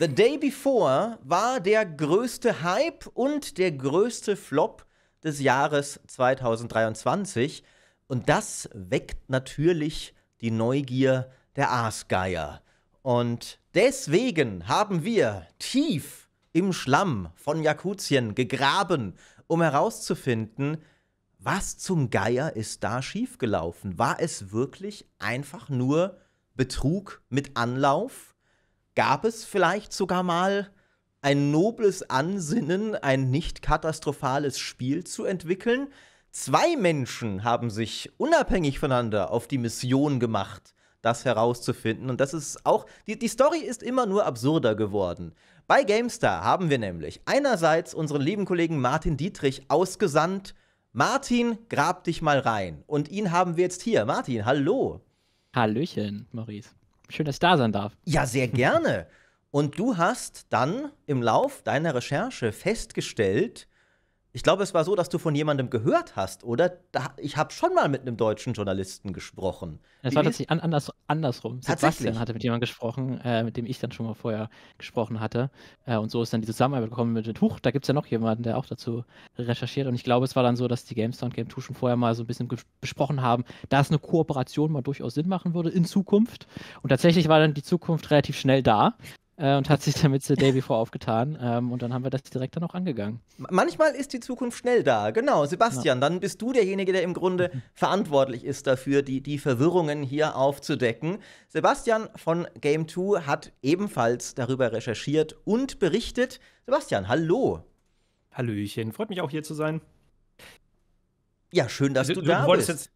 The Day Before war der größte Hype und der größte Flop des Jahres 2023. Und das weckt natürlich die Neugier der Aasgeier. Und deswegen haben wir tief im Schlamm von Jakutien gegraben, um herauszufinden, was zum Geier ist da schiefgelaufen? War es wirklich einfach nur Betrug mit Anlauf? Gab es vielleicht sogar mal ein nobles Ansinnen, ein nicht katastrophales Spiel zu entwickeln? Zwei Menschen haben sich unabhängig voneinander auf die Mission gemacht, das herauszufinden. Und das ist auch, die, die Story ist immer nur absurder geworden. Bei GameStar haben wir nämlich einerseits unseren lieben Kollegen Martin Dietrich ausgesandt, Martin, grab dich mal rein. Und ihn haben wir jetzt hier. Martin, hallo. Hallöchen, Maurice. Schön, dass ich da sein darf. Ja, sehr gerne. Und du hast dann im Lauf deiner Recherche festgestellt, ich glaube, es war so, dass du von jemandem gehört hast, oder? Da, ich habe schon mal mit einem deutschen Journalisten gesprochen. Es war tatsächlich an, anders, andersrum. Sebastian hatte mit jemandem gesprochen, äh, mit dem ich dann schon mal vorher gesprochen hatte. Äh, und so ist dann die Zusammenarbeit gekommen mit, mit Huch, da gibt es ja noch jemanden, der auch dazu recherchiert. Und ich glaube, es war dann so, dass die GameStar und Game2 schon vorher mal so ein bisschen besprochen haben, dass eine Kooperation mal durchaus Sinn machen würde in Zukunft. Und tatsächlich war dann die Zukunft relativ schnell da äh, und hat sich damit The Day Before aufgetan. Ähm, und dann haben wir das direkt dann auch angegangen. Manchmal ist die Zukunft schnell da. Genau, Sebastian, ja. dann bist du derjenige, der im Grunde mhm. verantwortlich ist dafür, die, die Verwirrungen hier aufzudecken. Sebastian von Game 2 hat ebenfalls darüber recherchiert und berichtet. Sebastian, hallo. Hallöchen, freut mich auch hier zu sein. Ja, schön, dass du, du da bist. Jetzt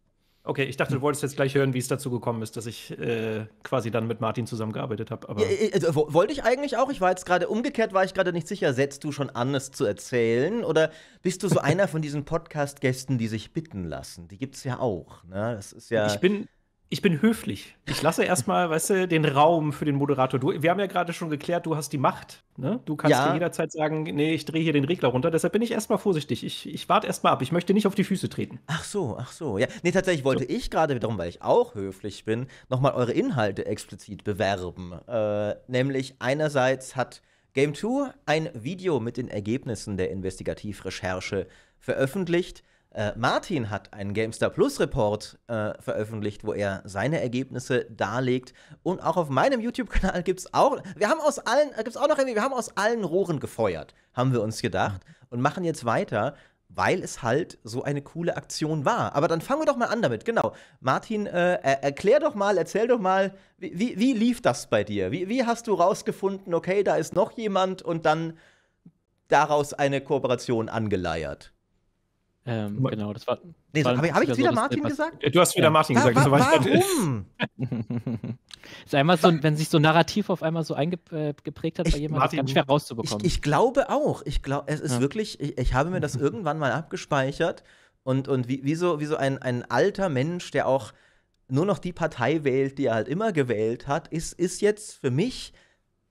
Okay, ich dachte, du wolltest jetzt gleich hören, wie es dazu gekommen ist, dass ich äh, quasi dann mit Martin zusammengearbeitet habe. Ja, äh, also, wollte ich eigentlich auch. Ich war jetzt gerade umgekehrt, war ich gerade nicht sicher, setzt du schon an, es zu erzählen? Oder bist du so einer von diesen Podcast-Gästen, die sich bitten lassen? Die gibt es ja auch. Ne? Das ist ja ich bin ich bin höflich. Ich lasse erstmal, weißt du, den Raum für den Moderator. Du, wir haben ja gerade schon geklärt, du hast die Macht. Ne? Du kannst ja. dir jederzeit sagen, nee, ich drehe hier den Regler runter. Deshalb bin ich erstmal vorsichtig. Ich, ich warte erstmal ab. Ich möchte nicht auf die Füße treten. Ach so, ach so. Ja, nee, tatsächlich wollte so. ich gerade darum, weil ich auch höflich bin, nochmal eure Inhalte explizit bewerben. Äh, nämlich einerseits hat Game 2 ein Video mit den Ergebnissen der Investigativrecherche veröffentlicht. Äh, Martin hat einen GameStar Plus Report äh, veröffentlicht, wo er seine Ergebnisse darlegt. Und auch auf meinem YouTube-Kanal gibt es auch, wir haben aus allen, äh, gibt's auch noch irgendwie, wir haben aus allen Rohren gefeuert, haben wir uns gedacht. Und machen jetzt weiter, weil es halt so eine coole Aktion war. Aber dann fangen wir doch mal an damit, genau. Martin, äh, erklär doch mal, erzähl doch mal, wie, wie, wie lief das bei dir? Wie, wie hast du rausgefunden, okay, da ist noch jemand und dann daraus eine Kooperation angeleiert? Ähm, Ma genau, das war. Nee, so, habe hab ich wieder, wieder so, Martin gesagt? Du hast wieder ja. Martin gesagt. Wa wa warum? ist einmal so, wenn sich so ein narrativ auf einmal so eingeprägt äh, hat bei jemandem, Martin, ganz schwer rauszubekommen. Ich, ich glaube auch. Ich glaube, es ist ja. wirklich, ich, ich, habe mir das irgendwann mal abgespeichert und, und wie, wie so, wie so ein, ein alter Mensch, der auch nur noch die Partei wählt, die er halt immer gewählt hat, ist, ist jetzt für mich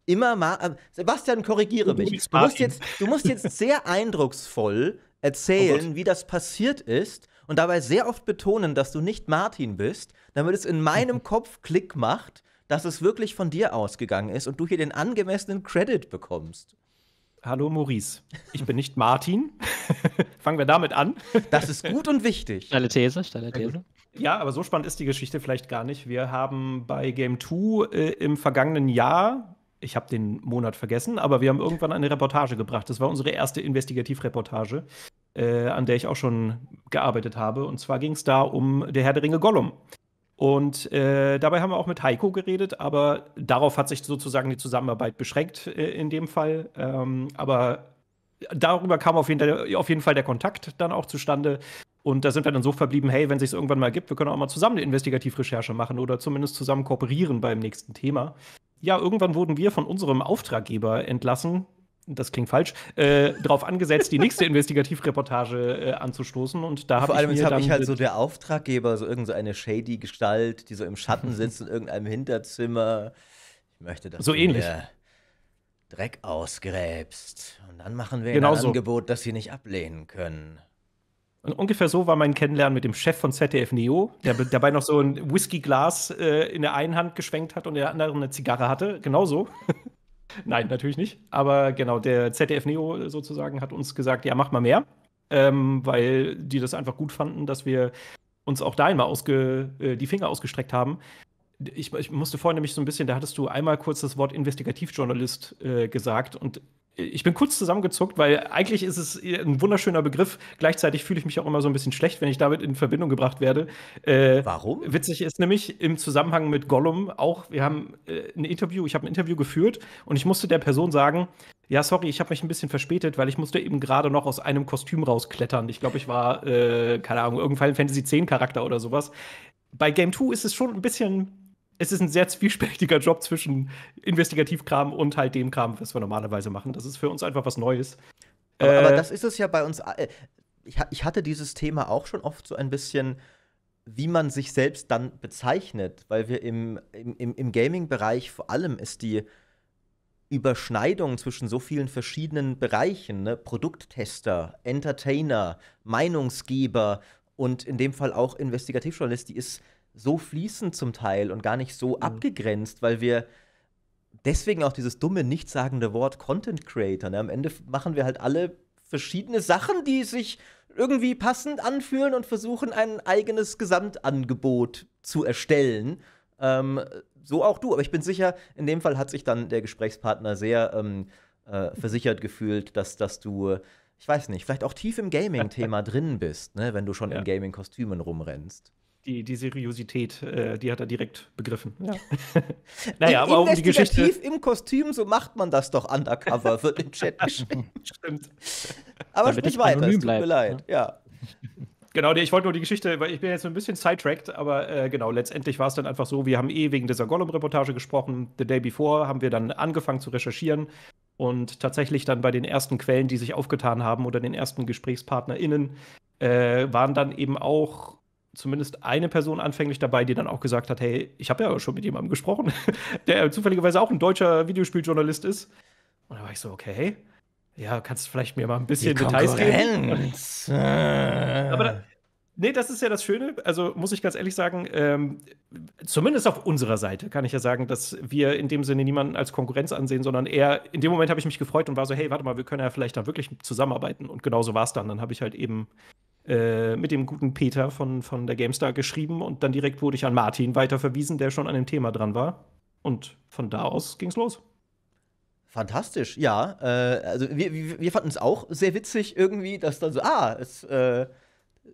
immer mal. Äh, Sebastian, korrigiere mich. Du musst, jetzt, du musst jetzt sehr eindrucksvoll Oh erzählen, oh wie das passiert ist und dabei sehr oft betonen, dass du nicht Martin bist, damit es in meinem Kopf Klick macht, dass es wirklich von dir ausgegangen ist und du hier den angemessenen Credit bekommst. Hallo Maurice, ich bin nicht Martin. Fangen wir damit an. Das ist gut und wichtig. Steile These, steile These. Ja, aber so spannend ist die Geschichte vielleicht gar nicht. Wir haben bei Game 2 äh, im vergangenen Jahr ich habe den Monat vergessen, aber wir haben irgendwann eine Reportage gebracht. Das war unsere erste Investigativreportage, äh, an der ich auch schon gearbeitet habe. Und zwar ging es da um der Herr der Ringe Gollum. Und äh, dabei haben wir auch mit Heiko geredet, aber darauf hat sich sozusagen die Zusammenarbeit beschränkt äh, in dem Fall. Ähm, aber darüber kam auf jeden, auf jeden, Fall der Kontakt dann auch zustande. Und da sind wir dann so verblieben, hey, wenn es sich irgendwann mal gibt, wir können auch mal zusammen eine Investigativrecherche machen oder zumindest zusammen kooperieren beim nächsten Thema ja, irgendwann wurden wir von unserem Auftraggeber entlassen, das klingt falsch, äh, darauf angesetzt, die nächste Investigativreportage äh, anzustoßen. Und da Vor allem habe ich halt so der Auftraggeber, so irgendeine so shady Gestalt, die so im Schatten sitzt in irgendeinem Hinterzimmer. Ich möchte das. So ähnlich. Dreck ausgräbst. Und dann machen wir genau ein so. Angebot, das sie nicht ablehnen können. Und ungefähr so war mein Kennenlernen mit dem Chef von ZDF Neo, der dabei noch so ein Whiskyglas äh, in der einen Hand geschwenkt hat und in der anderen eine Zigarre hatte. Genauso. Nein, natürlich nicht. Aber genau, der ZDF Neo äh, sozusagen hat uns gesagt, ja, mach mal mehr. Ähm, weil die das einfach gut fanden, dass wir uns auch da einmal ausge, äh, die Finger ausgestreckt haben. Ich, ich, musste vorhin nämlich so ein bisschen, da hattest du einmal kurz das Wort Investigativjournalist äh, gesagt und ich bin kurz zusammengezuckt, weil eigentlich ist es ein wunderschöner Begriff. Gleichzeitig fühle ich mich auch immer so ein bisschen schlecht, wenn ich damit in Verbindung gebracht werde. Äh, Warum? Witzig ist nämlich im Zusammenhang mit Gollum auch, wir haben äh, ein Interview, ich habe ein Interview geführt und ich musste der Person sagen, ja, sorry, ich habe mich ein bisschen verspätet, weil ich musste eben gerade noch aus einem Kostüm rausklettern. Ich glaube, ich war, äh, keine Ahnung, irgendein Final Fantasy X Charakter oder sowas. Bei Game 2 ist es schon ein bisschen es ist ein sehr zwiespältiger Job zwischen Investigativkram und halt dem Kram, was wir normalerweise machen. Das ist für uns einfach was Neues. Aber, äh, aber das ist es ja bei uns. Äh, ich, ich, hatte dieses Thema auch schon oft so ein bisschen, wie man sich selbst dann bezeichnet, weil wir im, im, im Gaming-Bereich vor allem ist die Überschneidung zwischen so vielen verschiedenen Bereichen, ne? Produkttester, Entertainer, Meinungsgeber und in dem Fall auch Investigativjournalist, die ist so fließend zum Teil und gar nicht so mhm. abgegrenzt, weil wir deswegen auch dieses dumme, nichtssagende Wort Content Creator. Ne? Am Ende machen wir halt alle verschiedene Sachen, die sich irgendwie passend anfühlen und versuchen, ein eigenes Gesamtangebot zu erstellen. Ähm, so auch du. Aber ich bin sicher, in dem Fall hat sich dann der Gesprächspartner sehr ähm, äh, versichert gefühlt, dass, dass du, ich weiß nicht, vielleicht auch tief im Gaming-Thema drin bist, ne? wenn du schon ja. in Gaming-Kostümen rumrennst die, die Seriosität, äh, die hat er direkt begriffen. Ja. naja, aber auch um die Geschichte. im Kostüm, so macht man das doch undercover, wird im Chat geschrieben. Stimmt. Aber Damit sprich weiter, es tut bleibt, mir leid. Ne? Ja. Genau, ich wollte nur die Geschichte, weil ich bin jetzt so ein bisschen sidetracked, aber äh, genau, letztendlich war es dann einfach so, wir haben eh wegen dieser Gollum-Reportage gesprochen. The Day Before haben wir dann angefangen zu recherchieren und tatsächlich dann bei den ersten Quellen, die sich aufgetan haben oder den ersten GesprächspartnerInnen, äh, waren dann eben auch zumindest eine Person anfänglich dabei, die dann auch gesagt hat, hey, ich habe ja schon mit jemandem gesprochen, der zufälligerweise auch ein deutscher Videospieljournalist ist. Und da war ich so, okay, ja, kannst du vielleicht mir mal ein bisschen Die Details geben. Äh. Aber da, nee, das ist ja das Schöne. Also muss ich ganz ehrlich sagen, ähm, zumindest auf unserer Seite kann ich ja sagen, dass wir in dem Sinne niemanden als Konkurrenz ansehen, sondern eher, in dem Moment habe ich mich gefreut und war so, hey, warte mal, wir können ja vielleicht da wirklich zusammenarbeiten. Und genauso war es dann. Dann habe ich halt eben äh, mit dem guten Peter von, von der GameStar geschrieben und dann direkt wurde ich an Martin weiterverwiesen, der schon an dem Thema dran war. Und von da aus ging's los. Fantastisch, ja. Äh, also wir, wir fanden es auch sehr witzig irgendwie, dass dann so, ah, es äh,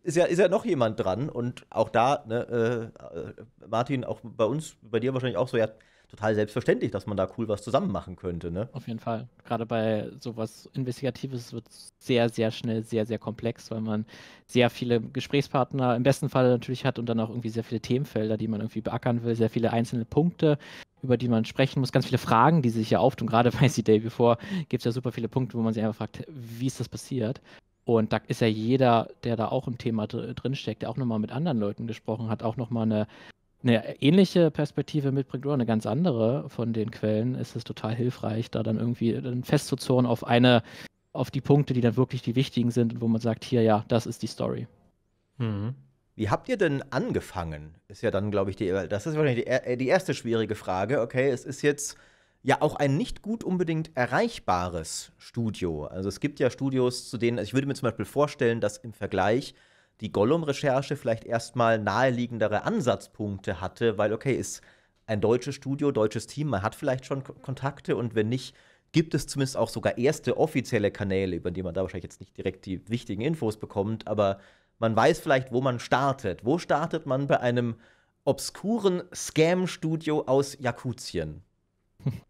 ist, ja, ist ja noch jemand dran. Und auch da, ne, äh, äh Martin, auch bei uns, bei dir wahrscheinlich auch so, ja, total selbstverständlich, dass man da cool was zusammen machen könnte. Ne? Auf jeden Fall. Gerade bei sowas Investigatives wird es sehr, sehr schnell, sehr, sehr komplex, weil man sehr viele Gesprächspartner im besten Fall natürlich hat und dann auch irgendwie sehr viele Themenfelder, die man irgendwie beackern will, sehr viele einzelne Punkte, über die man sprechen muss, ganz viele Fragen, die sich ja auftun. Gerade bei The Day Before gibt es ja super viele Punkte, wo man sich einfach fragt, wie ist das passiert? Und da ist ja jeder, der da auch im Thema drinsteckt, der auch nochmal mit anderen Leuten gesprochen hat, auch nochmal eine eine ähnliche Perspektive mitbringt oder eine ganz andere von den Quellen, ist es total hilfreich, da dann irgendwie äh, dann festzuzurren auf eine, auf die Punkte, die dann wirklich die wichtigen sind und wo man sagt, hier ja, das ist die Story. Mhm. Wie habt ihr denn angefangen? Ist ja dann, glaube ich, die, äh, das ist wahrscheinlich die, äh, die erste schwierige Frage. Okay, es ist jetzt ja auch ein nicht gut unbedingt erreichbares Studio. Also es gibt ja Studios, zu denen, also ich würde mir zum Beispiel vorstellen, dass im Vergleich die Gollum-Recherche vielleicht erstmal naheliegendere Ansatzpunkte hatte, weil, okay, ist ein deutsches Studio, deutsches Team, man hat vielleicht schon K Kontakte und wenn nicht, gibt es zumindest auch sogar erste offizielle Kanäle, über die man da wahrscheinlich jetzt nicht direkt die wichtigen Infos bekommt, aber man weiß vielleicht, wo man startet. Wo startet man bei einem obskuren Scam-Studio aus Jakutien?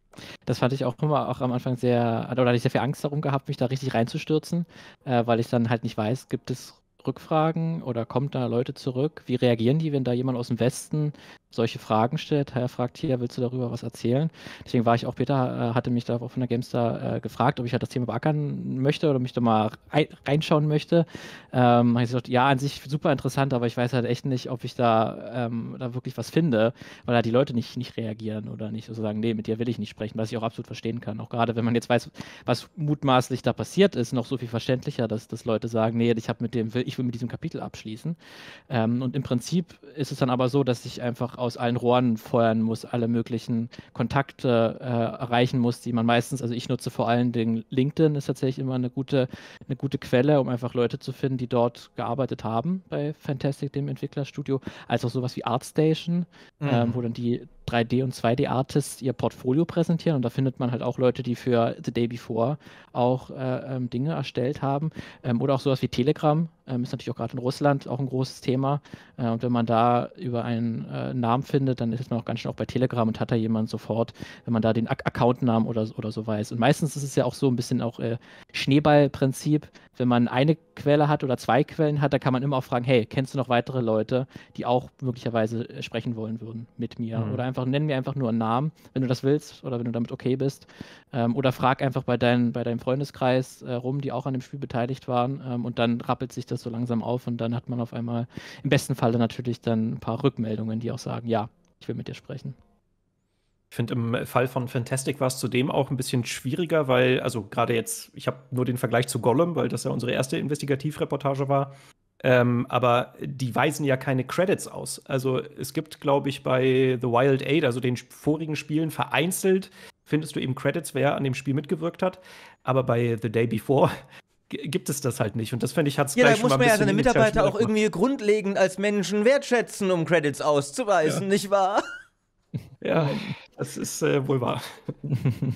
Das fand ich auch immer auch am Anfang sehr, oder hatte ich sehr viel Angst darum gehabt, mich da richtig reinzustürzen, äh, weil ich dann halt nicht weiß, gibt es Rückfragen oder kommt da Leute zurück? Wie reagieren die, wenn da jemand aus dem Westen solche Fragen stellt. Er fragt hier, willst du darüber was erzählen? Deswegen war ich auch, Peter äh, hatte mich da auch von der Gamestar äh, gefragt, ob ich halt das Thema beackern möchte oder mich da mal reinschauen möchte. Ähm, ich gesagt, ja, an sich super interessant, aber ich weiß halt echt nicht, ob ich da, ähm, da wirklich was finde, weil halt die Leute nicht, nicht reagieren oder nicht so sagen, nee, mit dir will ich nicht sprechen, was ich auch absolut verstehen kann. Auch gerade, wenn man jetzt weiß, was mutmaßlich da passiert ist, noch so viel verständlicher, dass, dass Leute sagen, nee, ich mit dem, ich will mit diesem Kapitel abschließen. Ähm, und im Prinzip ist es dann aber so, dass ich einfach aus allen Rohren feuern muss, alle möglichen Kontakte äh, erreichen muss, die man meistens, also ich nutze vor allen Dingen LinkedIn, ist tatsächlich immer eine gute, eine gute Quelle, um einfach Leute zu finden, die dort gearbeitet haben bei Fantastic, dem Entwicklerstudio, als auch sowas wie ArtStation, mhm. ähm, wo dann die 3D- und 2D-Artists ihr Portfolio präsentieren. Und da findet man halt auch Leute, die für The Day Before auch äh, ähm, Dinge erstellt haben. Ähm, oder auch sowas wie Telegram ähm, ist natürlich auch gerade in Russland auch ein großes Thema. Äh, und wenn man da über einen äh, Namen findet, dann ist man auch ganz schön auch bei Telegram und hat da jemand sofort, wenn man da den Accountnamen oder, oder so weiß. Und meistens ist es ja auch so ein bisschen auch äh, Schneeballprinzip. Wenn man eine Quelle hat oder zwei Quellen hat, da kann man immer auch fragen, hey, kennst du noch weitere Leute, die auch möglicherweise äh, sprechen wollen würden mit mir? Mhm. Oder einfach einfach, nenn mir einfach nur einen Namen, wenn du das willst oder wenn du damit okay bist. Ähm, oder frag einfach bei, dein, bei deinem Freundeskreis äh, rum, die auch an dem Spiel beteiligt waren. Ähm, und dann rappelt sich das so langsam auf und dann hat man auf einmal im besten Falle natürlich dann ein paar Rückmeldungen, die auch sagen, ja, ich will mit dir sprechen. Ich finde, im Fall von Fantastic war es zudem auch ein bisschen schwieriger, weil, also gerade jetzt, ich habe nur den Vergleich zu Gollum, weil das ja unsere erste Investigativreportage war. Ähm, aber die weisen ja keine Credits aus. Also es gibt, glaube ich, bei The Wild Aid, also den vorigen Spielen, vereinzelt findest du eben Credits, wer an dem Spiel mitgewirkt hat. Aber bei The Day Before gibt es das halt nicht. Und das finde ich hat es Ja, da muss man ja seine Mitarbeiter auch irgendwie grundlegend als Menschen wertschätzen, um Credits auszuweisen, ja. nicht wahr? Ja. Das ist äh, wohl wahr.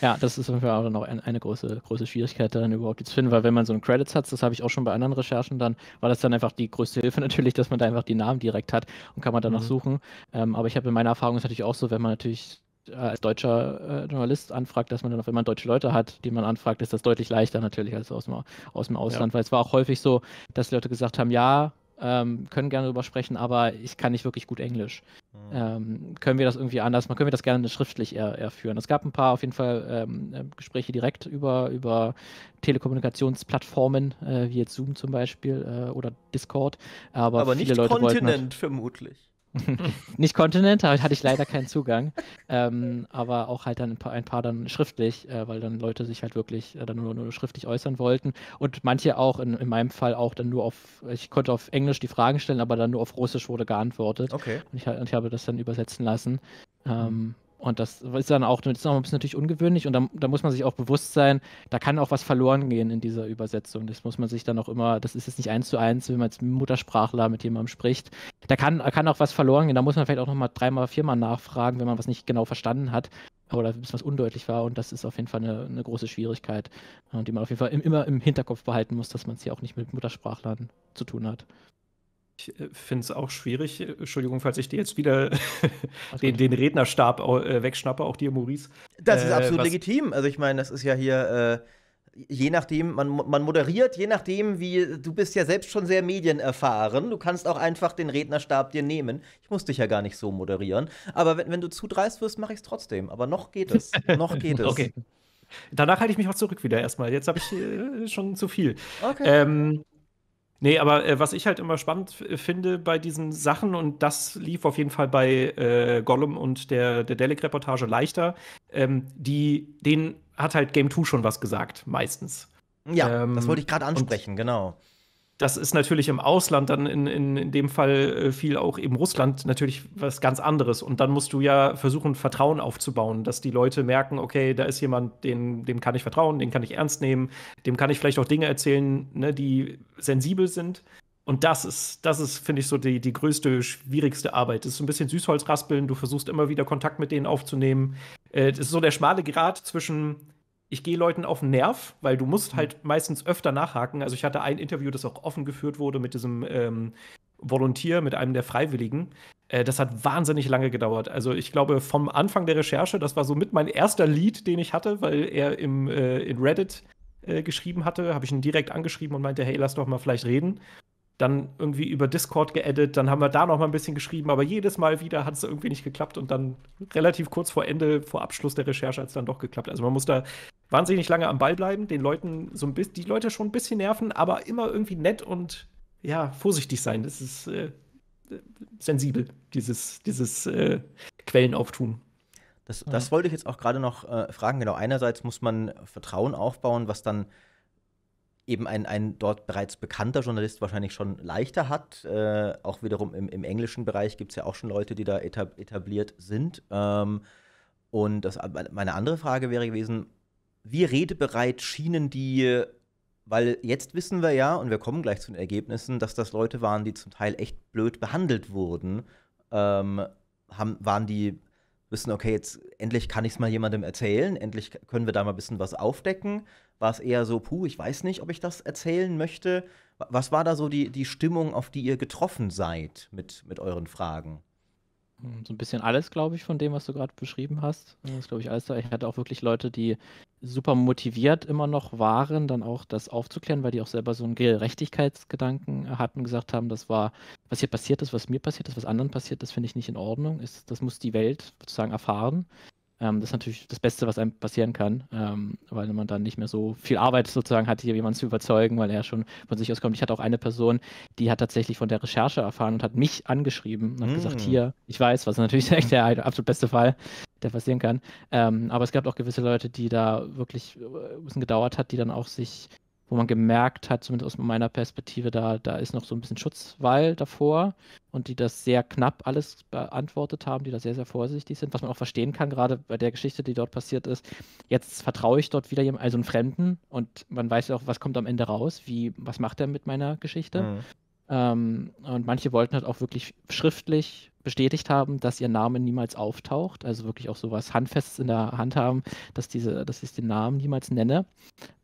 ja, das ist auch noch ein, eine große, große Schwierigkeit daran überhaupt zu finden, weil wenn man so einen Credits hat, das habe ich auch schon bei anderen Recherchen, dann war das dann einfach die größte Hilfe natürlich, dass man da einfach die Namen direkt hat und kann man danach mhm. suchen. Ähm, aber ich habe in meiner Erfahrung ist natürlich auch so, wenn man natürlich äh, als deutscher äh, Journalist anfragt, dass man dann, auch, wenn man deutsche Leute hat, die man anfragt, ist das deutlich leichter natürlich als aus dem, aus dem Ausland, ja. weil es war auch häufig so, dass Leute gesagt haben, ja, ähm, können gerne darüber sprechen, aber ich kann nicht wirklich gut Englisch. Hm. Ähm, können wir das irgendwie anders machen? Können wir das gerne schriftlich eher, eher Es gab ein paar auf jeden Fall ähm, äh, Gespräche direkt über, über Telekommunikationsplattformen, äh, wie jetzt Zoom zum Beispiel äh, oder Discord. Aber, aber viele nicht Leute Kontinent halt vermutlich. nicht Continent, hatte ich leider keinen Zugang. Ähm, aber auch halt dann ein paar, ein paar dann schriftlich, äh, weil dann Leute sich halt wirklich äh, dann nur, nur, schriftlich äußern wollten. Und manche auch, in, in, meinem Fall auch dann nur auf, ich konnte auf Englisch die Fragen stellen, aber dann nur auf Russisch wurde geantwortet. Okay. Und ich, und ich habe das dann übersetzen lassen. Ähm, und das ist dann auch, das ist auch ein bisschen natürlich ungewöhnlich und da, da, muss man sich auch bewusst sein, da kann auch was verloren gehen in dieser Übersetzung. Das muss man sich dann auch immer, das ist jetzt nicht eins zu eins, wenn man als Muttersprachler mit jemandem spricht. Da kann, kann auch was verloren gehen, da muss man vielleicht auch nochmal dreimal, viermal nachfragen, wenn man was nicht genau verstanden hat oder ein bisschen was undeutlich war und das ist auf jeden Fall eine, eine große Schwierigkeit, äh, die man auf jeden Fall immer im Hinterkopf behalten muss, dass man es hier auch nicht mit Muttersprachlern zu tun hat. Ich äh, finde es auch schwierig. Äh, Entschuldigung, falls ich dir jetzt wieder den, den, Rednerstab äh, wegschnappe, auch dir, Maurice. Das ist absolut was, legitim. Also ich meine, das ist ja hier je nachdem, man, man moderiert, je nachdem, wie du bist ja selbst schon sehr medienerfahren. Du kannst auch einfach den Rednerstab dir nehmen. Ich muss dich ja gar nicht so moderieren. Aber wenn, wenn du zu dreist wirst, mache ich es trotzdem. Aber noch geht es. noch geht es. Okay. Danach halte ich mich auch zurück wieder erstmal. Jetzt habe ich äh, schon zu viel. Okay. Ähm, Nee, aber äh, was ich halt immer spannend äh, finde bei diesen Sachen, und das lief auf jeden Fall bei äh, Gollum und der, der Dalek-Reportage leichter, ähm, die, denen hat halt Game 2 schon was gesagt, meistens. Ja, ähm, das wollte ich gerade ansprechen, genau das ist natürlich im Ausland dann in, in, in dem Fall äh, viel auch eben Russland natürlich was ganz anderes. Und dann musst du ja versuchen, Vertrauen aufzubauen, dass die Leute merken, okay, da ist jemand, den, dem kann ich vertrauen, den kann ich ernst nehmen, dem kann ich vielleicht auch Dinge erzählen, ne, die sensibel sind. Und das ist, das ist, finde ich, so die, die größte, schwierigste Arbeit. Das ist so ein bisschen Süßholzraspeln, du versuchst immer wieder Kontakt mit denen aufzunehmen. Es äh, ist so der schmale Grat zwischen ich gehe Leuten auf den Nerv, weil du musst mhm. halt meistens öfter nachhaken. Also ich hatte ein Interview, das auch offen geführt wurde mit diesem ähm, Volontier, mit einem der Freiwilligen. Äh, das hat wahnsinnig lange gedauert. Also ich glaube, vom Anfang der Recherche, das war so mit mein erster Lead, den ich hatte, weil er im, äh, in Reddit äh, geschrieben hatte, habe ich ihn direkt angeschrieben und meinte, hey, lass doch mal vielleicht reden dann irgendwie über Discord geedit, dann haben wir da noch mal ein bisschen geschrieben, aber jedes Mal wieder hat es irgendwie nicht geklappt und dann relativ kurz vor Ende, vor Abschluss der Recherche hat es dann doch geklappt. Also man muss da wahnsinnig lange am Ball bleiben, den Leuten so ein bisschen, die Leute schon ein bisschen nerven, aber immer irgendwie nett und ja, vorsichtig sein. Das ist äh, sensibel, dieses, dieses äh, Quellenauftun. Das, das ja. wollte ich jetzt auch gerade noch äh, fragen. Genau, einerseits muss man Vertrauen aufbauen, was dann eben ein, ein dort bereits bekannter Journalist wahrscheinlich schon leichter hat. Äh, auch wiederum im, im englischen Bereich gibt es ja auch schon Leute, die da etabliert sind. Ähm, und das, meine andere Frage wäre gewesen, wie redebereit schienen die, weil jetzt wissen wir ja, und wir kommen gleich zu den Ergebnissen, dass das Leute waren, die zum Teil echt blöd behandelt wurden. Ähm, haben, waren die, wissen, okay, jetzt endlich kann ich es mal jemandem erzählen, endlich können wir da mal ein bisschen was aufdecken. War es eher so, puh, ich weiß nicht, ob ich das erzählen möchte? Was war da so die, die Stimmung, auf die ihr getroffen seid mit, mit euren Fragen? Hm, so ein bisschen alles, glaube ich, von dem, was du gerade beschrieben hast. Das glaube ich alles. Ich hatte auch wirklich Leute, die super motiviert immer noch waren, dann auch das aufzuklären, weil die auch selber so einen Gerechtigkeitsgedanken hatten, gesagt haben, das war, was hier passiert ist, was mir passiert ist, was anderen passiert ist, finde ich nicht in Ordnung. Ist, das muss die Welt sozusagen erfahren. Ähm, das ist natürlich das Beste, was einem passieren kann, ähm, weil man dann nicht mehr so viel Arbeit sozusagen hat, hier jemanden zu überzeugen, weil er schon von sich aus kommt. Ich hatte auch eine Person, die hat tatsächlich von der Recherche erfahren und hat mich angeschrieben und hat mm. gesagt, hier, ich weiß, was natürlich echt der absolut beste Fall, der passieren kann. Ähm, aber es gab auch gewisse Leute, die da wirklich äh, ein bisschen gedauert hat, die dann auch sich wo man gemerkt hat, zumindest aus meiner Perspektive, da, da ist noch so ein bisschen Schutzwall davor und die das sehr knapp alles beantwortet haben, die da sehr, sehr vorsichtig sind, was man auch verstehen kann, gerade bei der Geschichte, die dort passiert ist. Jetzt vertraue ich dort wieder jemandem, also einem Fremden und man weiß ja auch, was kommt am Ende raus, wie, was macht er mit meiner Geschichte. Mhm. Ähm, und manche wollten halt auch wirklich schriftlich bestätigt haben, dass ihr Name niemals auftaucht, also wirklich auch sowas Handfestes in der Hand haben, dass diese, dass ich den Namen niemals nenne.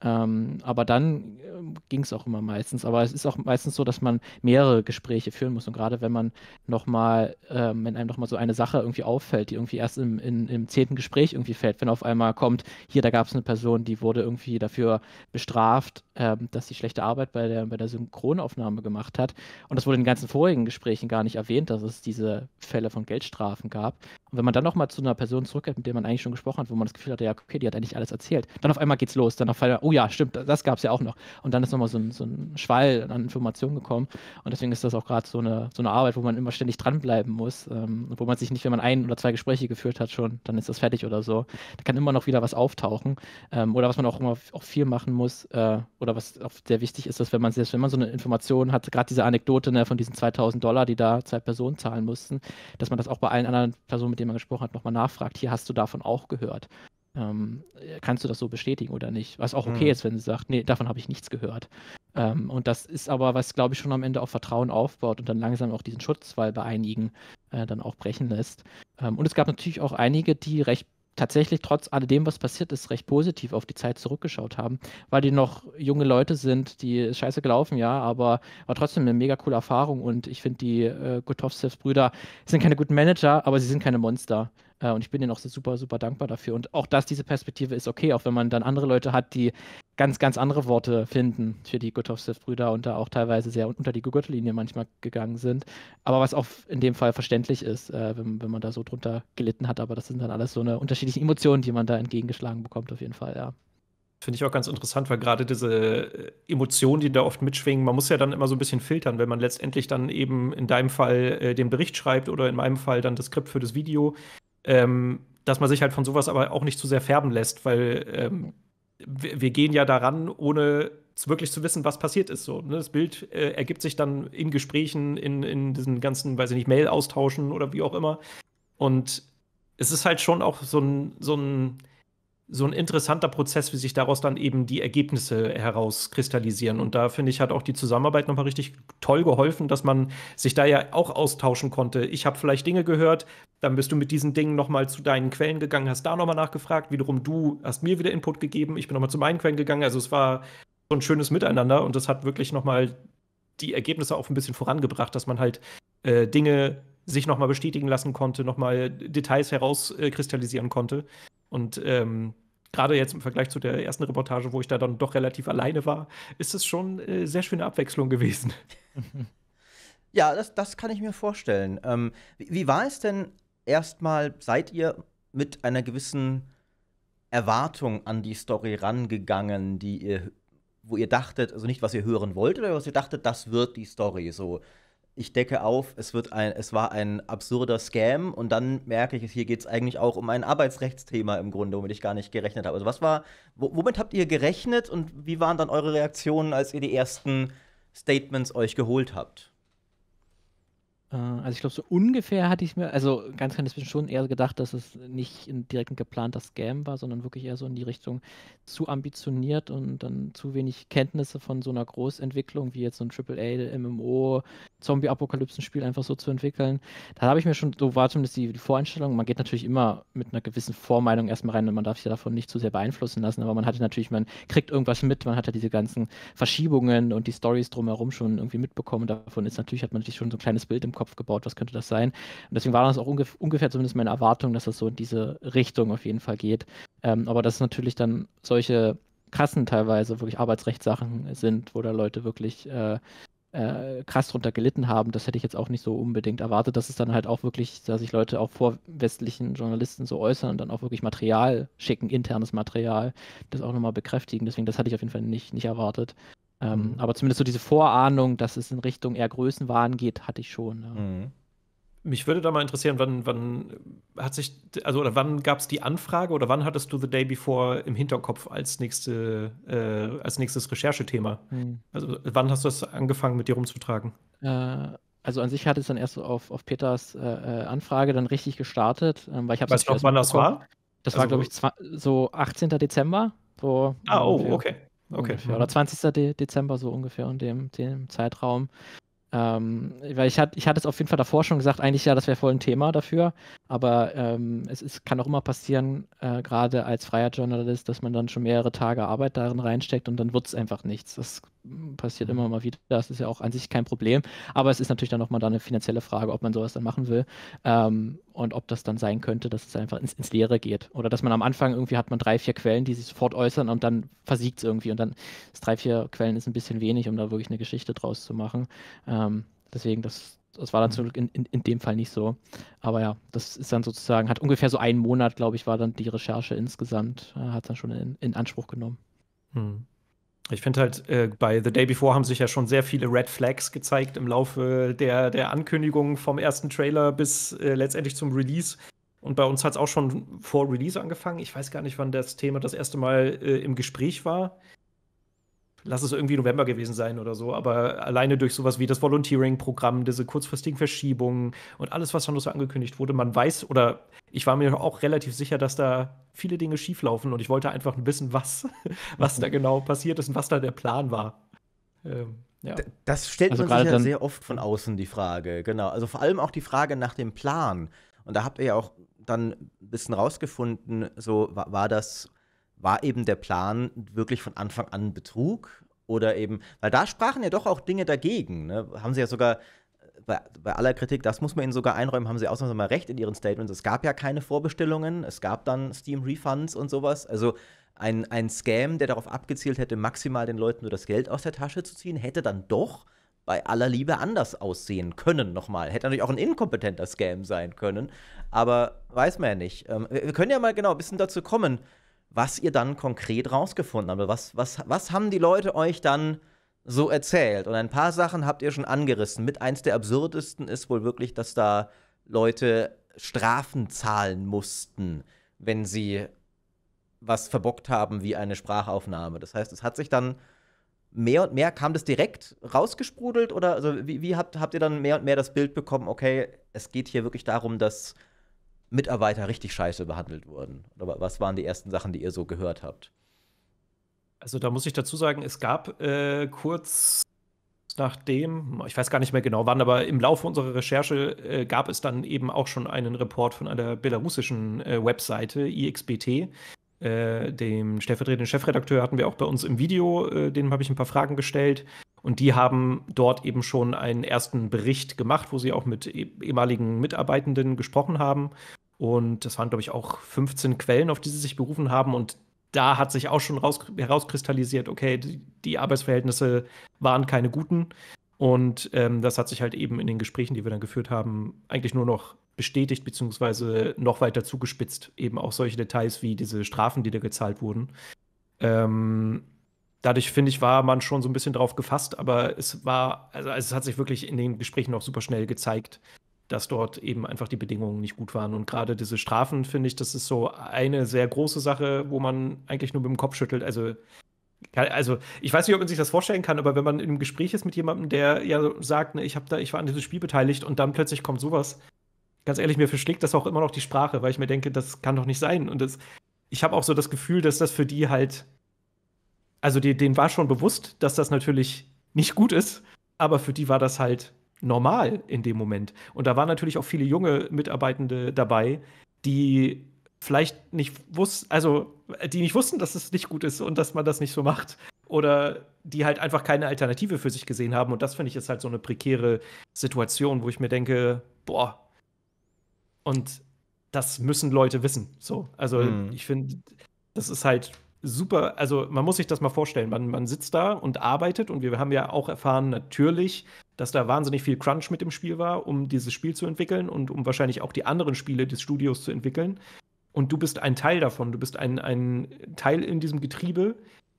Ähm, aber dann äh, ging es auch immer meistens. Aber es ist auch meistens so, dass man mehrere Gespräche führen muss. Und gerade wenn man nochmal, ähm, wenn einem nochmal so eine Sache irgendwie auffällt, die irgendwie erst im, in, im zehnten Gespräch irgendwie fällt, wenn auf einmal kommt, hier, da gab es eine Person, die wurde irgendwie dafür bestraft, ähm, dass sie schlechte Arbeit bei der, bei der Synchronaufnahme gemacht hat. Und das wurde in den ganzen vorigen Gesprächen gar nicht erwähnt, dass es diese Fälle von Geldstrafen gab, und wenn man dann nochmal zu einer Person zurückkehrt, mit der man eigentlich schon gesprochen hat, wo man das Gefühl hatte, ja, okay, die hat eigentlich alles erzählt, dann auf einmal geht's los. Dann auf einmal, oh ja, stimmt, das gab es ja auch noch. Und dann ist nochmal so ein, so ein Schwall an Informationen gekommen. Und deswegen ist das auch gerade so eine, so eine Arbeit, wo man immer ständig dranbleiben muss. Ähm, wo man sich nicht, wenn man ein oder zwei Gespräche geführt hat, schon, dann ist das fertig oder so. Da kann immer noch wieder was auftauchen. Ähm, oder was man auch immer auch viel machen muss, äh, oder was auch sehr wichtig ist, dass wenn man selbst wenn man so eine Information hat, gerade diese Anekdote ne, von diesen 2000 Dollar, die da zwei Personen zahlen mussten, dass man das auch bei allen anderen Personen, mit mit dem man gesprochen hat, nochmal nachfragt, hier hast du davon auch gehört. Ähm, äh, kannst du das so bestätigen oder nicht? Was auch okay mhm. ist, wenn sie sagt, nee, davon habe ich nichts gehört. Ähm, und das ist aber, was glaube ich schon am Ende auch Vertrauen aufbaut und dann langsam auch diesen Schutzwall bei einigen äh, dann auch brechen lässt. Ähm, und es gab natürlich auch einige, die recht tatsächlich trotz alledem, was passiert ist, recht positiv auf die Zeit zurückgeschaut haben, weil die noch junge Leute sind, die ist scheiße gelaufen, ja, aber war trotzdem eine mega coole Erfahrung und ich finde, die äh, Gutowsevs Brüder sind keine guten Manager, aber sie sind keine Monster. Äh, und ich bin denen auch super, super dankbar dafür. Und auch dass diese Perspektive ist okay, auch wenn man dann andere Leute hat, die ganz, ganz andere Worte finden für die Gutowsef-Brüder und da auch teilweise sehr unter die Gürtellinie manchmal gegangen sind. Aber was auch in dem Fall verständlich ist, äh, wenn, wenn man da so drunter gelitten hat. Aber das sind dann alles so eine unterschiedliche Emotionen, die man da entgegengeschlagen bekommt, auf jeden Fall, ja. Finde ich auch ganz interessant, weil gerade diese äh, Emotionen, die da oft mitschwingen, man muss ja dann immer so ein bisschen filtern, wenn man letztendlich dann eben in deinem Fall äh, den Bericht schreibt oder in meinem Fall dann das Skript für das Video, ähm, dass man sich halt von sowas aber auch nicht zu sehr färben lässt, weil ähm, wir, gehen ja daran, ohne wirklich zu wissen, was passiert ist. So, ne? Das Bild äh, ergibt sich dann in Gesprächen, in, in diesen ganzen, weiß ich nicht, Mail-Austauschen oder wie auch immer. Und es ist halt schon auch so ein, so ein so ein interessanter Prozess, wie sich daraus dann eben die Ergebnisse herauskristallisieren. Und da finde ich, hat auch die Zusammenarbeit nochmal richtig toll geholfen, dass man sich da ja auch austauschen konnte. Ich habe vielleicht Dinge gehört, dann bist du mit diesen Dingen nochmal zu deinen Quellen gegangen, hast da nochmal nachgefragt, wiederum du hast mir wieder Input gegeben, ich bin nochmal zu meinen Quellen gegangen. Also es war so ein schönes Miteinander und das hat wirklich nochmal die Ergebnisse auch ein bisschen vorangebracht, dass man halt äh, Dinge sich nochmal bestätigen lassen konnte, nochmal Details herauskristallisieren konnte. Und ähm, gerade jetzt im Vergleich zu der ersten Reportage, wo ich da dann doch relativ alleine war, ist es schon äh, sehr schöne Abwechslung gewesen. Ja, das, das kann ich mir vorstellen. Ähm, wie, wie, war es denn erstmal, seid ihr mit einer gewissen Erwartung an die Story rangegangen, die ihr, wo ihr dachtet, also nicht was ihr hören wolltet, aber was ihr dachtet, das wird die Story so? ich decke auf, es, wird ein, es war ein absurder Scam und dann merke ich, hier geht es eigentlich auch um ein Arbeitsrechtsthema im Grunde, womit ich gar nicht gerechnet habe. Also was war, womit habt ihr gerechnet und wie waren dann eure Reaktionen, als ihr die ersten Statements euch geholt habt? Äh, also ich glaube, so ungefähr hatte ich mir, also ganz kleines bisschen schon eher gedacht, dass es nicht in direkt ein geplanter Scam war, sondern wirklich eher so in die Richtung zu ambitioniert und dann zu wenig Kenntnisse von so einer Großentwicklung, wie jetzt so ein AAA, MMO, Zombie-Apokalypsen-Spiel einfach so zu entwickeln. Da habe ich mir schon, so war zumindest die, die Voreinstellung, man geht natürlich immer mit einer gewissen Vormeinung erstmal rein und man darf sich davon nicht zu sehr beeinflussen lassen, aber man hatte natürlich, man kriegt irgendwas mit, man hat ja diese ganzen Verschiebungen und die Stories drumherum schon irgendwie mitbekommen. Davon ist natürlich, hat man natürlich schon so ein kleines Bild im Kopf Kopf gebaut, was könnte das sein? Und deswegen war das auch ungef ungefähr zumindest meine Erwartung, dass das so in diese Richtung auf jeden Fall geht. Ähm, aber dass ist natürlich dann solche krassen teilweise wirklich Arbeitsrechtssachen sind, wo da Leute wirklich äh, äh, krass drunter gelitten haben. Das hätte ich jetzt auch nicht so unbedingt erwartet, dass es dann halt auch wirklich, dass sich Leute auch vor westlichen Journalisten so äußern und dann auch wirklich Material schicken, internes Material, das auch nochmal bekräftigen. Deswegen, das hatte ich auf jeden Fall nicht, nicht erwartet. Ähm, mhm. Aber zumindest so diese Vorahnung, dass es in Richtung eher Größenwahn geht, hatte ich schon. Ja. Mhm. Mich würde da mal interessieren, wann, wann hat sich, also oder wann gab es die Anfrage oder wann hattest du The Day Before im Hinterkopf als, nächste, äh, als nächstes Recherchethema? Mhm. Also wann hast du das angefangen, mit dir rumzutragen? Äh, also an sich hatte es dann erst so auf, auf Peters äh, äh Anfrage dann richtig gestartet, ähm, weil ich habe Weißt du noch, wann das war? Das also war, glaube ich, so 18. Dezember. So ah, oh, okay. Okay. Ungefähr. Mhm. Oder 20. De Dezember, so ungefähr in dem, dem Zeitraum. Ähm, weil ich, hat, ich hatte es auf jeden Fall davor schon gesagt, eigentlich ja, das wäre voll ein Thema dafür. Aber ähm, es ist, kann auch immer passieren, äh, gerade als freier Journalist, dass man dann schon mehrere Tage Arbeit darin reinsteckt und dann wird es einfach nichts. Das passiert immer mal wieder. Das ist ja auch an sich kein Problem. Aber es ist natürlich dann nochmal da eine finanzielle Frage, ob man sowas dann machen will ähm, und ob das dann sein könnte, dass es einfach ins, ins, Leere geht. Oder dass man am Anfang irgendwie hat man drei, vier Quellen, die sich sofort äußern und dann versiegt es irgendwie. Und dann ist drei, vier Quellen ist ein bisschen wenig, um da wirklich eine Geschichte draus zu machen. Ähm, deswegen, das, das war dann zum Glück in, in, in, dem Fall nicht so. Aber ja, das ist dann sozusagen, hat ungefähr so einen Monat, glaube ich, war dann die Recherche insgesamt, äh, hat es dann schon in, in Anspruch genommen. Hm. Ich finde halt, äh, bei The Day Before haben sich ja schon sehr viele Red Flags gezeigt im Laufe der, der Ankündigung vom ersten Trailer bis äh, letztendlich zum Release. Und bei uns hat es auch schon vor Release angefangen. Ich weiß gar nicht, wann das Thema das erste Mal äh, im Gespräch war lass es irgendwie November gewesen sein oder so, aber alleine durch sowas wie das Volunteering-Programm, diese kurzfristigen Verschiebungen und alles, was schon so angekündigt wurde, man weiß oder ich war mir auch relativ sicher, dass da viele Dinge schieflaufen und ich wollte einfach wissen, was, was da genau passiert ist und was da der Plan war. Ähm, ja. Das stellt also man sich ja sehr oft von außen die Frage, genau. Also vor allem auch die Frage nach dem Plan. Und da habt ihr ja auch dann ein bisschen rausgefunden, so war, war das war eben der Plan wirklich von Anfang an Betrug? Oder eben, weil da sprachen ja doch auch Dinge dagegen. Ne? Haben sie ja sogar, äh, bei, bei, aller Kritik, das muss man ihnen sogar einräumen, haben sie ausnahmsweise mal recht in ihren Statements. Es gab ja keine Vorbestellungen, es gab dann Steam-Refunds und sowas. Also ein, ein Scam, der darauf abgezielt hätte, maximal den Leuten nur das Geld aus der Tasche zu ziehen, hätte dann doch bei aller Liebe anders aussehen können nochmal. Hätte natürlich auch ein inkompetenter Scam sein können, aber weiß man ja nicht. Ähm, wir können ja mal genau ein bisschen dazu kommen, was ihr dann konkret rausgefunden habt. Was, was, was haben die Leute euch dann so erzählt? Und ein paar Sachen habt ihr schon angerissen. Mit eins der absurdesten ist wohl wirklich, dass da Leute Strafen zahlen mussten, wenn sie was verbockt haben wie eine Sprachaufnahme. Das heißt, es hat sich dann mehr und mehr, kam das direkt rausgesprudelt oder also wie, wie habt, habt ihr dann mehr und mehr das Bild bekommen, okay, es geht hier wirklich darum, dass Mitarbeiter richtig scheiße behandelt wurden? Oder was waren die ersten Sachen, die ihr so gehört habt? Also da muss ich dazu sagen, es gab äh, kurz nachdem, ich weiß gar nicht mehr genau wann, aber im Laufe unserer Recherche äh, gab es dann eben auch schon einen Report von einer belarussischen äh, Webseite, IXBT. Äh, dem stellvertretenden Chefredakteur hatten wir auch bei uns im Video, äh, dem habe ich ein paar Fragen gestellt. Und die haben dort eben schon einen ersten Bericht gemacht, wo sie auch mit e-, ehemaligen Mitarbeitenden gesprochen haben und das waren, glaube ich, auch 15 Quellen, auf die sie sich berufen haben. Und da hat sich auch schon raus, herauskristallisiert, okay, die, die, Arbeitsverhältnisse waren keine guten. Und ähm, das hat sich halt eben in den Gesprächen, die wir dann geführt haben, eigentlich nur noch bestätigt, beziehungsweise noch weiter zugespitzt. Eben auch solche Details wie diese Strafen, die da gezahlt wurden. Ähm, dadurch, finde ich, war man schon so ein bisschen drauf gefasst, aber es war, also es hat sich wirklich in den Gesprächen auch super schnell gezeigt, dass dort eben einfach die Bedingungen nicht gut waren. Und gerade diese Strafen, finde ich, das ist so eine sehr große Sache, wo man eigentlich nur mit dem Kopf schüttelt. Also, also ich weiß nicht, ob man sich das vorstellen kann, aber wenn man im Gespräch ist mit jemandem, der ja sagt, ne, ich da, ich war an diesem Spiel beteiligt und dann plötzlich kommt sowas, ganz ehrlich, mir verschlägt das auch immer noch die Sprache, weil ich mir denke, das kann doch nicht sein. Und das, ich habe auch so das Gefühl, dass das für die halt, also die, denen war schon bewusst, dass das natürlich nicht gut ist, aber für die war das halt normal in dem Moment. Und da waren natürlich auch viele junge Mitarbeitende dabei, die vielleicht nicht wussten, also äh, die nicht wussten, dass es nicht gut ist und dass man das nicht so macht. Oder die halt einfach keine Alternative für sich gesehen haben. Und das finde ich ist halt so eine prekäre Situation, wo ich mir denke, boah, und das müssen Leute wissen. So, also hm. ich finde, das ist halt super. Also man muss sich das mal vorstellen. Man, man sitzt da und arbeitet und wir haben ja auch erfahren, natürlich dass da wahnsinnig viel Crunch mit im Spiel war, um dieses Spiel zu entwickeln und um wahrscheinlich auch die anderen Spiele des Studios zu entwickeln. Und du bist ein Teil davon. Du bist ein, ein Teil in diesem Getriebe,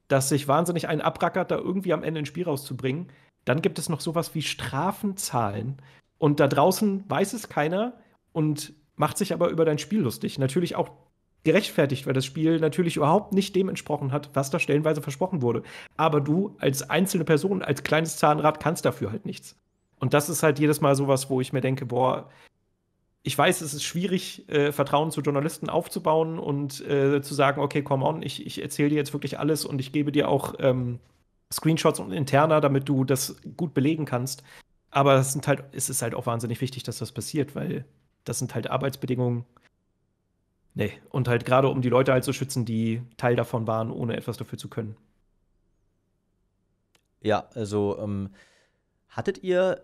das sich wahnsinnig einen abrackert, da irgendwie am Ende ein Spiel rauszubringen. Dann gibt es noch sowas wie Strafenzahlen. Und da draußen weiß es keiner und macht sich aber über dein Spiel lustig. Natürlich auch gerechtfertigt, weil das Spiel natürlich überhaupt nicht dem entsprochen hat, was da stellenweise versprochen wurde. Aber du als einzelne Person, als kleines Zahnrad kannst dafür halt nichts. Und das ist halt jedes Mal sowas, wo ich mir denke, boah, ich weiß, es ist schwierig, äh, Vertrauen zu Journalisten aufzubauen und äh, zu sagen, okay, come on, ich, ich erzähle dir jetzt wirklich alles und ich gebe dir auch ähm, Screenshots und Interna, damit du das gut belegen kannst. Aber es, sind halt, es ist halt auch wahnsinnig wichtig, dass das passiert, weil das sind halt Arbeitsbedingungen, Nee, und halt gerade um die Leute halt zu schützen, die Teil davon waren, ohne etwas dafür zu können. Ja, also ähm, hattet ihr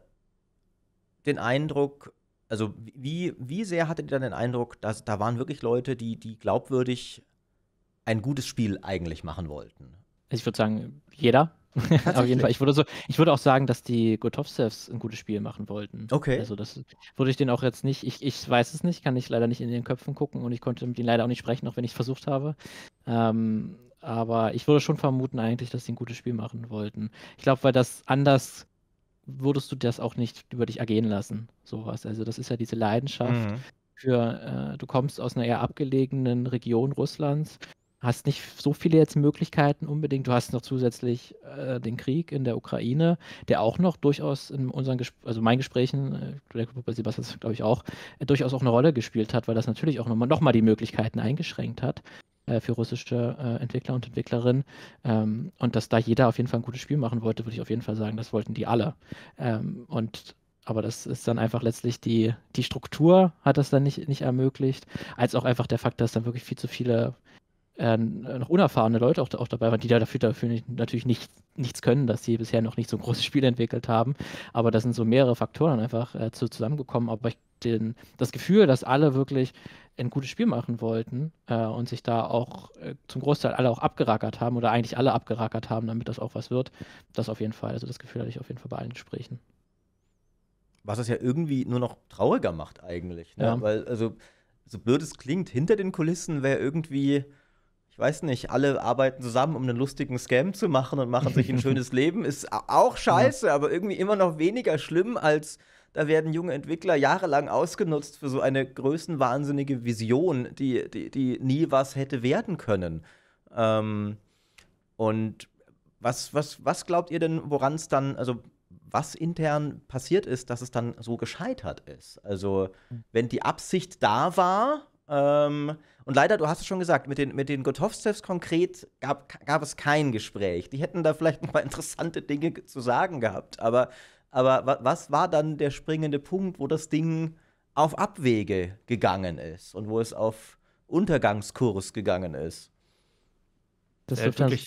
den Eindruck, also wie, wie sehr hattet ihr dann den Eindruck, dass da waren wirklich Leute, die, die glaubwürdig ein gutes Spiel eigentlich machen wollten? Ich würde sagen, jeder. Auf jeden Fall. Ich würde, so, ich würde auch sagen, dass die Gotovsevs ein gutes Spiel machen wollten. Okay. Also das würde ich denen auch jetzt nicht, ich, ich weiß es nicht, kann ich leider nicht in den Köpfen gucken und ich konnte mit ihnen leider auch nicht sprechen, auch wenn ich es versucht habe. Ähm, aber ich würde schon vermuten eigentlich, dass sie ein gutes Spiel machen wollten. Ich glaube, weil das anders würdest du das auch nicht über dich ergehen lassen, sowas. Also das ist ja diese Leidenschaft mhm. für, äh, du kommst aus einer eher abgelegenen Region Russlands hast nicht so viele jetzt Möglichkeiten unbedingt. Du hast noch zusätzlich äh, den Krieg in der Ukraine, der auch noch durchaus in unseren, Gesp also meinen Gesprächen, äh, Sebastian glaube ich auch, äh, durchaus auch eine Rolle gespielt hat, weil das natürlich auch nochmal noch mal die Möglichkeiten eingeschränkt hat äh, für russische äh, Entwickler und Entwicklerinnen. Ähm, und dass da jeder auf jeden Fall ein gutes Spiel machen wollte, würde ich auf jeden Fall sagen, das wollten die alle. Ähm, und aber das ist dann einfach letztlich die, die Struktur hat das dann nicht, nicht ermöglicht, als auch einfach der Fakt, dass dann wirklich viel zu viele äh, noch unerfahrene Leute auch, auch dabei waren, die da dafür, dafür nicht, natürlich nicht, nichts können, dass sie bisher noch nicht so ein großes Spiel entwickelt haben. Aber da sind so mehrere Faktoren einfach äh, zu, zusammengekommen. Aber ich, den, das Gefühl, dass alle wirklich ein gutes Spiel machen wollten äh, und sich da auch äh, zum Großteil alle auch abgerackert haben oder eigentlich alle abgerackert haben, damit das auch was wird, das auf jeden Fall. Also das Gefühl hatte ich auf jeden Fall bei allen Gesprächen. Was es ja irgendwie nur noch trauriger macht eigentlich. Ne? Ja. Weil, also, so blöd es klingt, hinter den Kulissen wäre irgendwie ich weiß nicht, alle arbeiten zusammen, um einen lustigen Scam zu machen und machen sich ein schönes Leben, ist auch scheiße, ja. aber irgendwie immer noch weniger schlimm als da werden junge Entwickler jahrelang ausgenutzt für so eine größenwahnsinnige Vision, die, die, die nie was hätte werden können. Ähm, und was, was, was glaubt ihr denn, woran es dann, also was intern passiert ist, dass es dann so gescheitert ist? Also, hm. wenn die Absicht da war ähm, und leider, du hast es schon gesagt, mit den, mit den Gotowsevs konkret gab, gab es kein Gespräch. Die hätten da vielleicht noch mal interessante Dinge zu sagen gehabt. Aber, aber was war dann der springende Punkt, wo das Ding auf Abwege gegangen ist und wo es auf Untergangskurs gegangen ist? Das äh, wird dann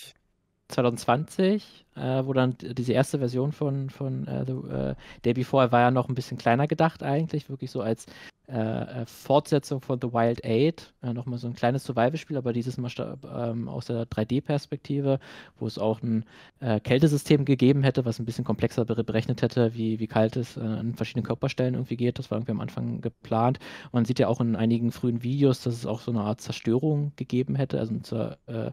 2020, äh, wo dann diese erste Version von, von äh, The äh, Day Before war ja noch ein bisschen kleiner gedacht eigentlich, wirklich so als äh, äh, Fortsetzung von The Wild Eight, äh, nochmal so ein kleines Survival-Spiel, aber dieses Mal ähm, aus der 3D-Perspektive, wo es auch ein äh, Kältesystem gegeben hätte, was ein bisschen komplexer berechnet hätte, wie, wie kalt es äh, an verschiedenen Körperstellen irgendwie geht. Das war irgendwie am Anfang geplant. man sieht ja auch in einigen frühen Videos, dass es auch so eine Art Zerstörung gegeben hätte, also zur, äh,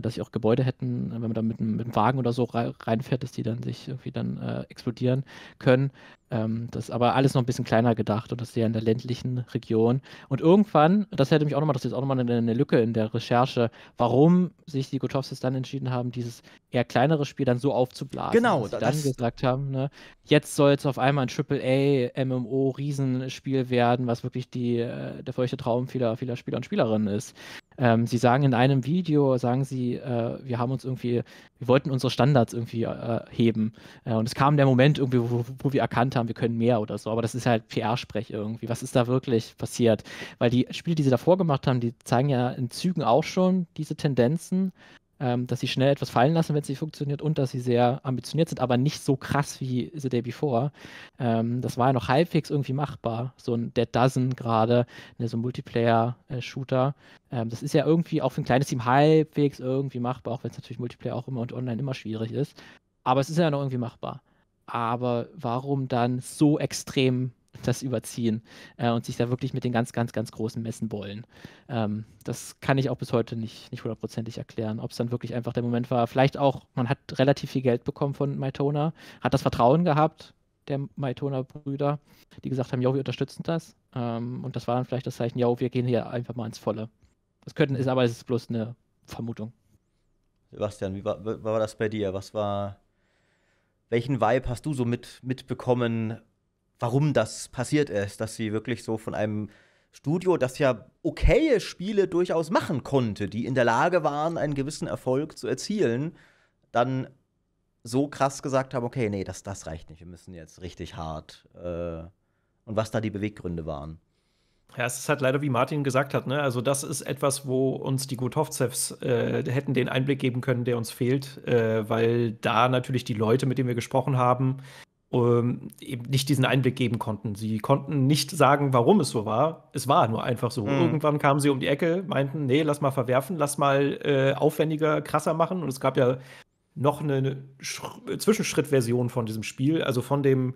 dass sie auch Gebäude hätten, wenn man da mit, mit einem Wagen oder so reinfährt, dass die dann sich irgendwie dann äh, explodieren können. Ähm, das ist aber alles noch ein bisschen kleiner gedacht und das ist ja in der ländlichen Region. Und irgendwann, das hätte mich auch nochmal, das ist jetzt auch nochmal eine, eine Lücke in der Recherche, warum sich die Gotowskis dann entschieden haben, dieses eher kleinere Spiel dann so aufzublasen. Genau, sie das dann gesagt haben, ne, jetzt soll es auf einmal ein AAA-MMO-Riesenspiel werden, was wirklich die, äh, der feuchte Traum vieler, vieler Spieler und Spielerinnen ist. Ähm, sie sagen in einem Video, sagen sie, äh, wir haben uns irgendwie, wir wollten unsere Standards irgendwie äh, heben. Äh, und es kam der Moment irgendwie, wo, wo wir erkannt haben, wir können mehr oder so. Aber das ist halt PR-Sprech irgendwie. Was ist da wirklich passiert? Weil die Spiele, die sie davor gemacht haben, die zeigen ja in Zügen auch schon diese Tendenzen, ähm, dass sie schnell etwas fallen lassen, wenn es nicht funktioniert und dass sie sehr ambitioniert sind, aber nicht so krass wie The Day Before. Ähm, das war ja noch halbwegs irgendwie machbar. So ein Dead Dozen gerade, ne, so ein Multiplayer-Shooter. Ähm, das ist ja irgendwie auch für ein kleines Team halbwegs irgendwie machbar, auch wenn es natürlich Multiplayer auch immer und online immer schwierig ist. Aber es ist ja noch irgendwie machbar aber warum dann so extrem das überziehen äh, und sich da wirklich mit den ganz, ganz, ganz großen Messen wollen. Ähm, das kann ich auch bis heute nicht, nicht hundertprozentig erklären, ob es dann wirklich einfach der Moment war. Vielleicht auch, man hat relativ viel Geld bekommen von Maitona, hat das Vertrauen gehabt der Maitona-Brüder, die gesagt haben, ja, wir unterstützen das. Ähm, und das war dann vielleicht das Zeichen, ja, wir gehen hier einfach mal ins Volle. Das könnten ist aber es ist bloß eine Vermutung. Sebastian, wie war, war das bei dir? Was war welchen Vibe hast du so mit, mitbekommen, warum das passiert ist, dass sie wirklich so von einem Studio, das ja okaye Spiele durchaus machen konnte, die in der Lage waren, einen gewissen Erfolg zu erzielen, dann so krass gesagt haben, okay, nee, das, das reicht nicht, wir müssen jetzt richtig hart. Äh, und was da die Beweggründe waren. Ja, es ist halt leider, wie Martin gesagt hat, ne? Also, das ist etwas, wo uns die Gotovzevs äh, hätten den Einblick geben können, der uns fehlt, äh, weil da natürlich die Leute, mit denen wir gesprochen haben, ähm, eben nicht diesen Einblick geben konnten. Sie konnten nicht sagen, warum es so war. Es war nur einfach so. Mhm. Irgendwann kamen sie um die Ecke, meinten, nee, lass mal verwerfen, lass mal äh, aufwendiger, krasser machen. Und es gab ja noch eine Zwischenschrittversion von diesem Spiel, also von dem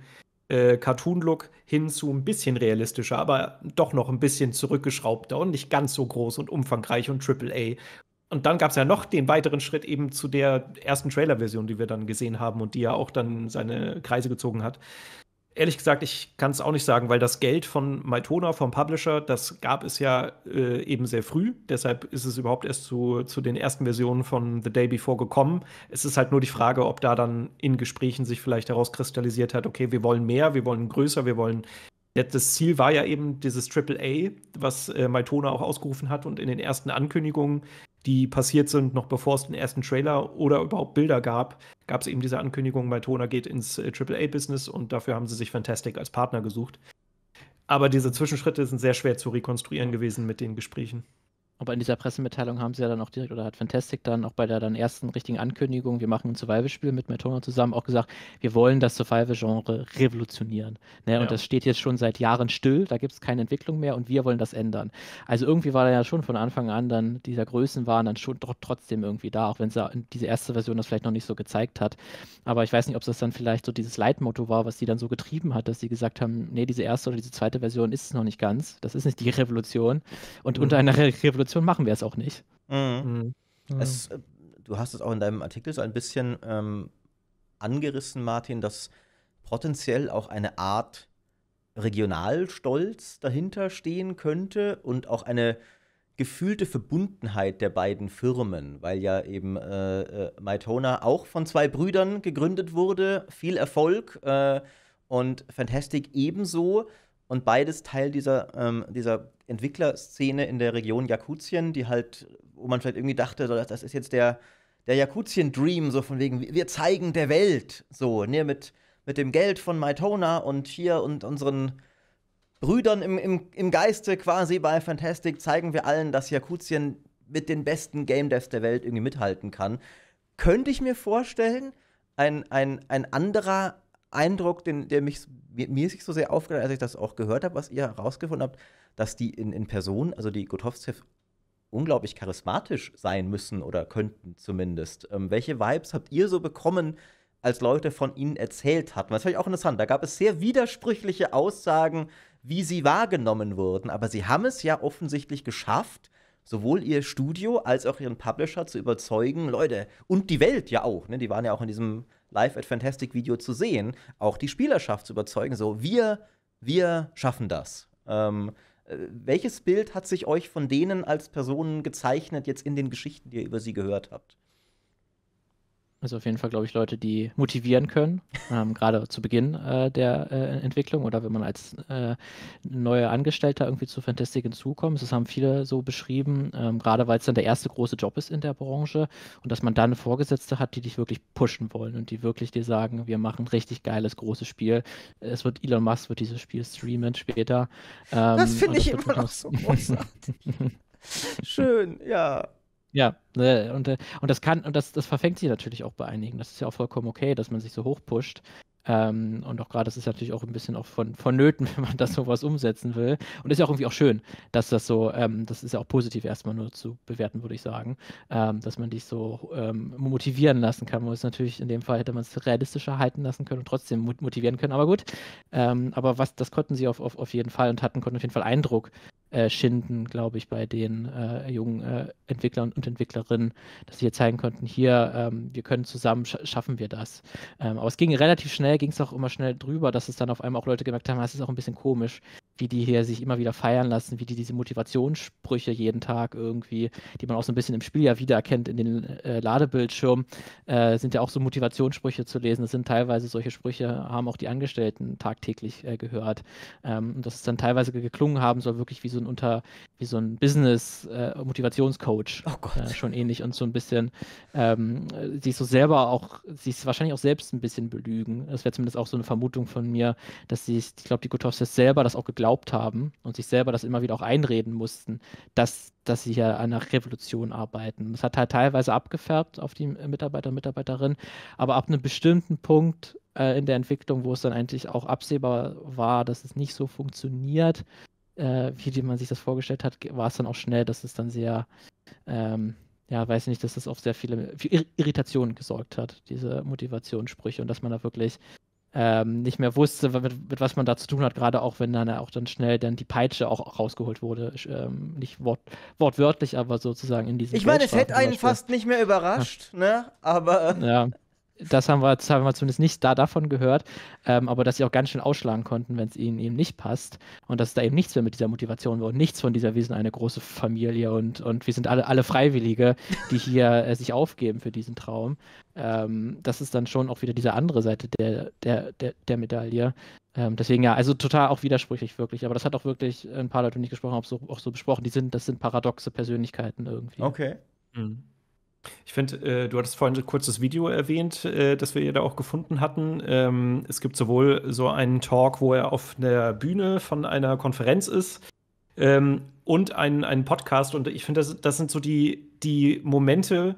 äh, Cartoon-Look hin zu ein bisschen realistischer, aber doch noch ein bisschen zurückgeschraubter und nicht ganz so groß und umfangreich und Triple A. Und dann gab es ja noch den weiteren Schritt eben zu der ersten Trailer-Version, die wir dann gesehen haben und die ja auch dann seine Kreise gezogen hat ehrlich gesagt, ich kann es auch nicht sagen, weil das Geld von Maitona, vom Publisher, das gab es ja äh, eben sehr früh. Deshalb ist es überhaupt erst zu, zu den ersten Versionen von The Day Before gekommen. Es ist halt nur die Frage, ob da dann in Gesprächen sich vielleicht herauskristallisiert hat, okay, wir wollen mehr, wir wollen größer, wir wollen. Das Ziel war ja eben dieses Triple A, was äh, Maitona auch ausgerufen hat und in den ersten Ankündigungen die passiert sind, noch bevor es den ersten Trailer oder überhaupt Bilder gab, gab es eben diese Ankündigung, Maltona geht ins AAA-Business äh, und dafür haben sie sich Fantastic als Partner gesucht. Aber diese Zwischenschritte sind sehr schwer zu rekonstruieren gewesen mit den Gesprächen. Aber in dieser Pressemitteilung haben sie ja dann auch direkt, oder hat Fantastic dann auch bei der dann ersten richtigen Ankündigung, wir machen ein Survival-Spiel mit Metona zusammen, auch gesagt, wir wollen das Survival-Genre revolutionieren. Ne? Ja. Und das steht jetzt schon seit Jahren still, da gibt es keine Entwicklung mehr und wir wollen das ändern. Also irgendwie war da ja schon von Anfang an dann dieser waren dann schon doch trotzdem irgendwie da, auch wenn diese erste Version das vielleicht noch nicht so gezeigt hat. Aber ich weiß nicht, ob das dann vielleicht so dieses Leitmotto war, was die dann so getrieben hat, dass sie gesagt haben, nee, diese erste oder diese zweite Version ist es noch nicht ganz, das ist nicht die Revolution. Und mhm. unter einer Re Revolution Situation machen wir es auch nicht. Mhm. Mhm. mhm. Es, äh, du hast es auch in deinem Artikel so ein bisschen ähm, angerissen, Martin, dass potenziell auch eine Art Regionalstolz dahinter stehen könnte und auch eine gefühlte Verbundenheit der beiden Firmen, weil ja eben äh, äh Maitona auch von zwei Brüdern gegründet wurde, viel Erfolg äh, und Fantastic ebenso und beides Teil dieser, ähm, dieser Entwicklerszene in der Region Jakutien, die halt, wo man vielleicht irgendwie dachte, so, das ist jetzt der, der Jakutien-Dream, so von wegen, wir zeigen der Welt, so, ne, mit, mit dem Geld von Maitona und hier und unseren Brüdern im, im, im Geiste quasi bei Fantastic zeigen wir allen, dass Jakutien mit den besten Game Devs der Welt irgendwie mithalten kann. Könnte ich mir vorstellen, ein, ein, ein anderer Eindruck, den, der mich, mir, sich so sehr aufgefallen als ich das auch gehört habe, was ihr herausgefunden habt, dass die in, in Person, also die Gotowskiv, unglaublich charismatisch sein müssen oder könnten zumindest. Ähm, welche Vibes habt ihr so bekommen, als Leute von ihnen erzählt hatten? Das fand ich auch interessant. Da gab es sehr widersprüchliche Aussagen, wie sie wahrgenommen wurden. Aber sie haben es ja offensichtlich geschafft, sowohl ihr Studio als auch ihren Publisher zu überzeugen, Leute, und die Welt ja auch, ne? die waren ja auch in diesem Live at Fantastic Video zu sehen, auch die Spielerschaft zu überzeugen, so wir, wir schaffen das. Ähm, äh, welches Bild hat sich euch von denen als Personen gezeichnet, jetzt in den Geschichten, die ihr über sie gehört habt? Also auf jeden Fall, glaube ich, Leute, die motivieren können, ähm, gerade zu Beginn äh, der äh, Entwicklung oder wenn man als äh, neuer Angestellter irgendwie zu Fantastic hinzukommt. Das haben viele so beschrieben, ähm, gerade weil es dann der erste große Job ist in der Branche und dass man dann Vorgesetzte hat, die dich wirklich pushen wollen und die wirklich dir sagen, wir machen richtig geiles, großes Spiel. Es wird Elon Musk wird dieses Spiel streamen später. Ähm, das finde ich immer noch so großartig. Schön, ja. Ja, ne, und, äh, und das kann, und das, das verfängt sich natürlich auch bei einigen. Das ist ja auch vollkommen okay, dass man sich so hochpusht. Ähm, und auch gerade, das ist natürlich auch ein bisschen auch von, vonnöten, wenn man das sowas umsetzen will. Und ist ja auch irgendwie auch schön, dass das so, ähm, das ist ja auch positiv erstmal nur zu bewerten, würde ich sagen, ähm, dass man dich so ähm, motivieren lassen kann. Wo es natürlich in dem Fall hätte man es realistischer halten lassen können und trotzdem motivieren können, aber gut. Ähm, aber was, das konnten sie auf, auf, auf jeden Fall und hatten, konnten auf jeden Fall Eindruck äh, schinden, glaube ich, bei den äh, jungen äh, Entwicklern und Entwicklerinnen, dass sie hier zeigen konnten, hier, ähm, wir können zusammen, sch schaffen wir das. Ähm, aber es ging relativ schnell, ging es auch immer schnell drüber, dass es dann auf einmal auch Leute gemerkt haben, es ist auch ein bisschen komisch, wie die hier sich immer wieder feiern lassen, wie die diese Motivationssprüche jeden Tag irgendwie, die man auch so ein bisschen im Spiel ja wiedererkennt in den äh, Ladebildschirmen, äh, sind ja auch so Motivationssprüche zu lesen. Das sind teilweise solche Sprüche, haben auch die Angestellten tagtäglich äh, gehört. Ähm, und dass es dann teilweise geklungen haben soll, wirklich wie so so ein unter, wie so ein Business-Motivationscoach. Äh, oh Gott. Äh, schon ähnlich und so ein bisschen ähm, äh, sich so selber auch, sich wahrscheinlich auch selbst ein bisschen belügen. Das wäre zumindest auch so eine Vermutung von mir, dass sie, ich glaube, die Gutowskis selber das auch geglaubt haben und sich selber das immer wieder auch einreden mussten, dass, dass sie hier an einer Revolution arbeiten. Das hat halt teilweise abgefärbt auf die Mitarbeiter und Mitarbeiterinnen, aber ab einem bestimmten Punkt äh, in der Entwicklung, wo es dann eigentlich auch absehbar war, dass es nicht so funktioniert, äh, wie man sich das vorgestellt hat, war es dann auch schnell, dass es dann sehr, ähm, ja, weiß nicht, dass es auf sehr viele Irritationen gesorgt hat, diese Motivationssprüche und dass man da wirklich ähm, nicht mehr wusste, mit, mit, was man da zu tun hat, gerade auch wenn dann auch dann schnell dann die Peitsche auch rausgeholt wurde. Ähm, nicht wort, wortwörtlich, aber sozusagen in diesem. Ich meine, es hätte einen fast nicht mehr überrascht, ja. ne? Aber. Ja das haben wir, das haben wir zumindest nicht da davon gehört, ähm, aber dass sie auch ganz schön ausschlagen konnten, wenn es ihnen eben nicht passt und dass da eben nichts mehr mit dieser Motivation war und nichts von dieser, wir sind eine große Familie und, und wir sind alle, alle Freiwillige, die hier äh, sich aufgeben für diesen Traum. Ähm, das ist dann schon auch wieder diese andere Seite der, der, der, der Medaille. Ähm, deswegen ja, also total auch widersprüchlich wirklich, aber das hat auch wirklich ein paar Leute nicht gesprochen, auch so, auch so besprochen. Die sind, das sind paradoxe Persönlichkeiten irgendwie. Okay. Mhm. Ich finde, äh, du hattest vorhin ein kurzes Video erwähnt, äh, das wir ja da auch gefunden hatten. Ähm, es gibt sowohl so einen Talk, wo er auf der Bühne von einer Konferenz ist ähm, und einen, einen Podcast. Und ich finde, das, das sind so die, die Momente,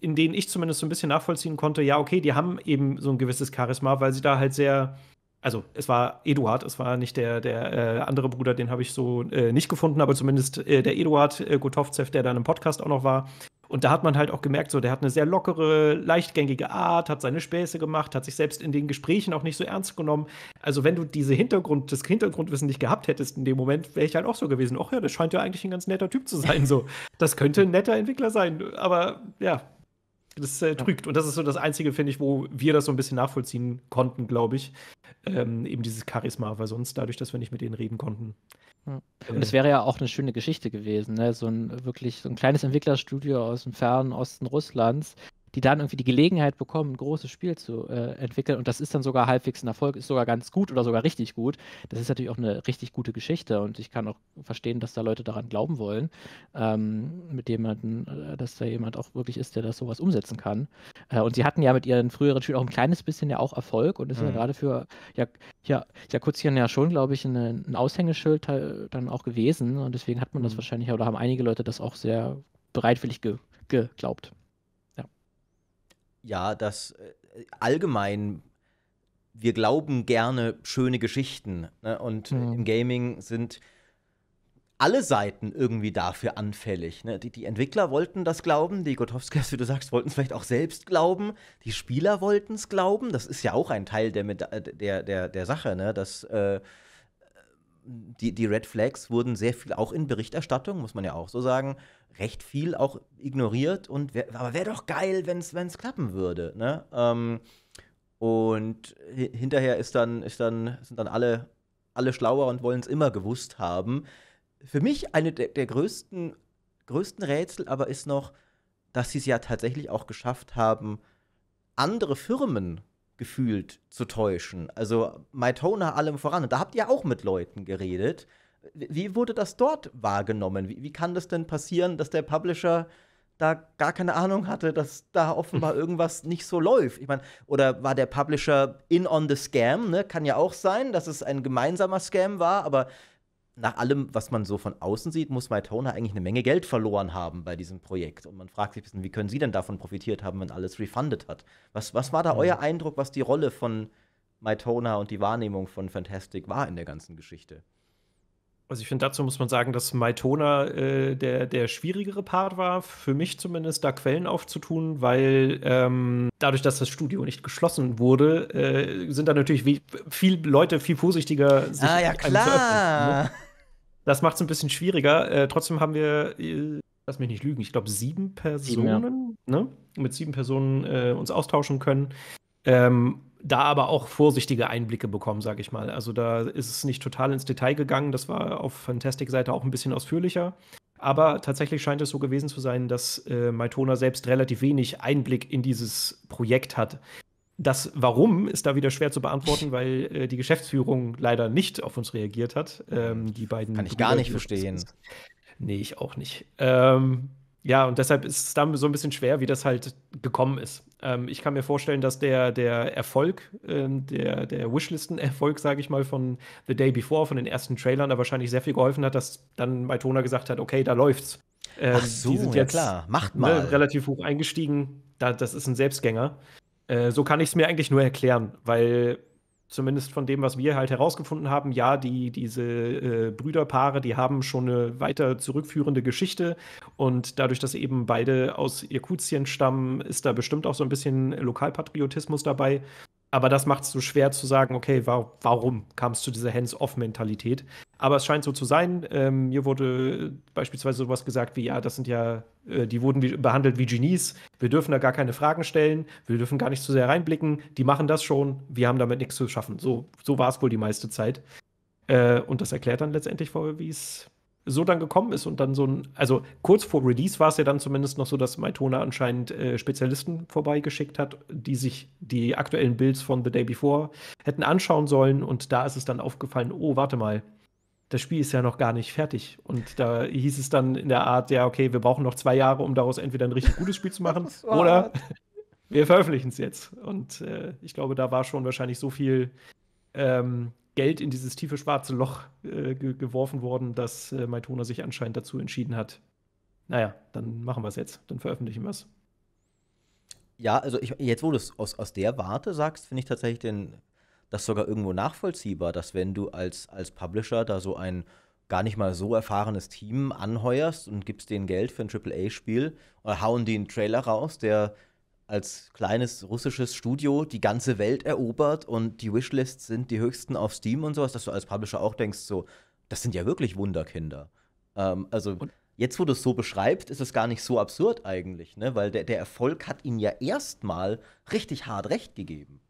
in denen ich zumindest so ein bisschen nachvollziehen konnte, ja, okay, die haben eben so ein gewisses Charisma, weil sie da halt sehr, also es war Eduard, es war nicht der, der äh, andere Bruder, den habe ich so äh, nicht gefunden, aber zumindest äh, der Eduard äh, Gotowzew, der da im Podcast auch noch war, und da hat man halt auch gemerkt, so, der hat eine sehr lockere, leichtgängige Art, hat seine Späße gemacht, hat sich selbst in den Gesprächen auch nicht so ernst genommen. Also, wenn du diese Hintergrund, das Hintergrundwissen nicht gehabt hättest in dem Moment, wäre ich halt auch so gewesen. Ach ja, das scheint ja eigentlich ein ganz netter Typ zu sein. So, das könnte ein netter Entwickler sein. Aber ja, das äh, trügt. Und das ist so das Einzige, finde ich, wo wir das so ein bisschen nachvollziehen konnten, glaube ich. Ähm, eben dieses Charisma, weil sonst dadurch, dass wir nicht mit denen reden konnten, und es wäre ja auch eine schöne Geschichte gewesen, ne? so ein wirklich so ein kleines Entwicklerstudio aus dem fernen Osten Russlands, die dann irgendwie die Gelegenheit bekommen, ein großes Spiel zu äh, entwickeln. Und das ist dann sogar halbwegs ein Erfolg, ist sogar ganz gut oder sogar richtig gut. Das ist natürlich auch eine richtig gute Geschichte und ich kann auch verstehen, dass da Leute daran glauben wollen, ähm, mit jemandem, äh, dass da jemand auch wirklich ist, der das sowas umsetzen kann. Äh, und sie hatten ja mit ihren früheren Spielen auch ein kleines bisschen ja auch Erfolg und ist mhm. ja gerade für ja, ja, ja Kurzchen ja schon, glaube ich, eine, ein Aushängeschild dann auch gewesen. Und deswegen hat man das mhm. wahrscheinlich, oder haben einige Leute das auch sehr bereitwillig ge geglaubt ja, dass äh, allgemein wir glauben gerne schöne Geschichten. Ne? Und mhm. im Gaming sind alle Seiten irgendwie dafür anfällig. Ne? Die, die, Entwickler wollten das glauben, die Gotowskis, wie du sagst, wollten es vielleicht auch selbst glauben, die Spieler wollten es glauben. Das ist ja auch ein Teil der, äh, der, der, der Sache, ne? dass äh, die, die Red Flags wurden sehr viel auch in Berichterstattung, muss man ja auch so sagen, recht viel auch ignoriert und wär, aber wäre doch geil, wenn es klappen würde. Ne? Ähm, und hinterher ist dann, ist dann, sind dann alle, alle schlauer und wollen es immer gewusst haben. Für mich eine der, der größten, größten Rätsel aber ist noch, dass sie es ja tatsächlich auch geschafft haben, andere Firmen gefühlt zu täuschen. Also Mytona allem voran. Und da habt ihr auch mit Leuten geredet. Wie wurde das dort wahrgenommen? Wie, wie kann das denn passieren, dass der Publisher da gar keine Ahnung hatte, dass da offenbar irgendwas nicht so läuft. Ich meine, oder war der Publisher in on the scam? Ne? Kann ja auch sein, dass es ein gemeinsamer Scam war, aber nach allem, was man so von außen sieht, muss MyToner eigentlich eine Menge Geld verloren haben bei diesem Projekt. Und man fragt sich ein bisschen, wie können Sie denn davon profitiert haben, wenn alles refunded hat? Was, was war da hm. euer Eindruck, was die Rolle von MyToner und die Wahrnehmung von Fantastic war in der ganzen Geschichte? Also ich finde, dazu muss man sagen, dass Maitona äh, der, der schwierigere Part war, für mich zumindest, da Quellen aufzutun, weil ähm, dadurch, dass das Studio nicht geschlossen wurde, äh, sind da natürlich wie, viel Leute viel vorsichtiger. Sich ah ja, klar. Ne? Das macht es ein bisschen schwieriger. Äh, trotzdem haben wir, äh, lass mich nicht lügen, ich glaube sieben Personen, sieben, ja. ne? mit sieben Personen äh, uns austauschen können. Ähm, da aber auch vorsichtige Einblicke bekommen, sage ich mal. Also da ist es nicht total ins Detail gegangen. Das war auf Fantastic-Seite auch ein bisschen ausführlicher. Aber tatsächlich scheint es so gewesen zu sein, dass äh, Maitona selbst relativ wenig Einblick in dieses Projekt hat. Das Warum ist da wieder schwer zu beantworten, weil äh, die Geschäftsführung leider nicht auf uns reagiert hat. Ähm, die beiden kann ich Brüder, gar nicht verstehen. Nee, ich auch nicht. Ähm, ja, und deshalb ist es dann so ein bisschen schwer, wie das halt gekommen ist. Ähm, ich kann mir vorstellen, dass der, der Erfolg, ähm, der, der Wishlisten-Erfolg, sage ich mal, von The Day Before, von den ersten Trailern, da wahrscheinlich sehr viel geholfen hat, dass dann Maitona gesagt hat, okay, da läuft's. Ähm, Ach so, die sind jetzt, ja klar, macht ne, mal. Ne, relativ hoch eingestiegen, da, das ist ein Selbstgänger. Äh, so kann ich es mir eigentlich nur erklären, weil zumindest von dem, was wir halt herausgefunden haben, ja, die, diese äh, Brüderpaare, die haben schon eine weiter zurückführende Geschichte. Und dadurch, dass eben beide aus Irkutien stammen, ist da bestimmt auch so ein bisschen Lokalpatriotismus dabei. Aber das macht es so schwer zu sagen, okay, wa warum kam es zu dieser Hands-off-Mentalität? Aber es scheint so zu sein. Ähm, mir wurde beispielsweise sowas gesagt wie, ja, das sind ja, äh, die wurden wie, behandelt wie Genies. Wir dürfen da gar keine Fragen stellen. Wir dürfen gar nicht zu sehr reinblicken. Die machen das schon. Wir haben damit nichts zu schaffen. So, so war es wohl die meiste Zeit. Äh, und das erklärt dann letztendlich, wie es so dann gekommen ist und dann so ein, also kurz vor Release war es ja dann zumindest noch so, dass Maitona anscheinend äh, Spezialisten vorbeigeschickt hat, die sich die aktuellen Builds von The Day Before hätten anschauen sollen und da ist es dann aufgefallen, oh, warte mal, das Spiel ist ja noch gar nicht fertig. Und da hieß es dann in der Art, ja, okay, wir brauchen noch zwei Jahre, um daraus entweder ein richtig gutes Spiel zu machen oh oder wir veröffentlichen es jetzt. Und äh, ich glaube, da war schon wahrscheinlich so viel ähm, Geld in dieses tiefe schwarze Loch äh, ge geworfen worden, dass äh, Maitona sich anscheinend dazu entschieden hat. Naja, dann machen wir es jetzt, dann veröffentlichen wir es. Ja, also ich, jetzt, wo du es aus, aus der Warte sagst, finde ich tatsächlich den, das sogar irgendwo nachvollziehbar, dass wenn du als, als Publisher da so ein gar nicht mal so erfahrenes Team anheuerst und gibst denen Geld für ein AAA-Spiel oder hauen die einen Trailer raus, der als kleines russisches Studio die ganze Welt erobert und die Wishlists sind die höchsten auf Steam und sowas, dass du als Publisher auch denkst, so, das sind ja wirklich Wunderkinder. Ähm, also und? jetzt, wo du es so beschreibst, ist es gar nicht so absurd eigentlich, ne? weil der, der Erfolg hat ihnen ja erstmal richtig hart recht gegeben.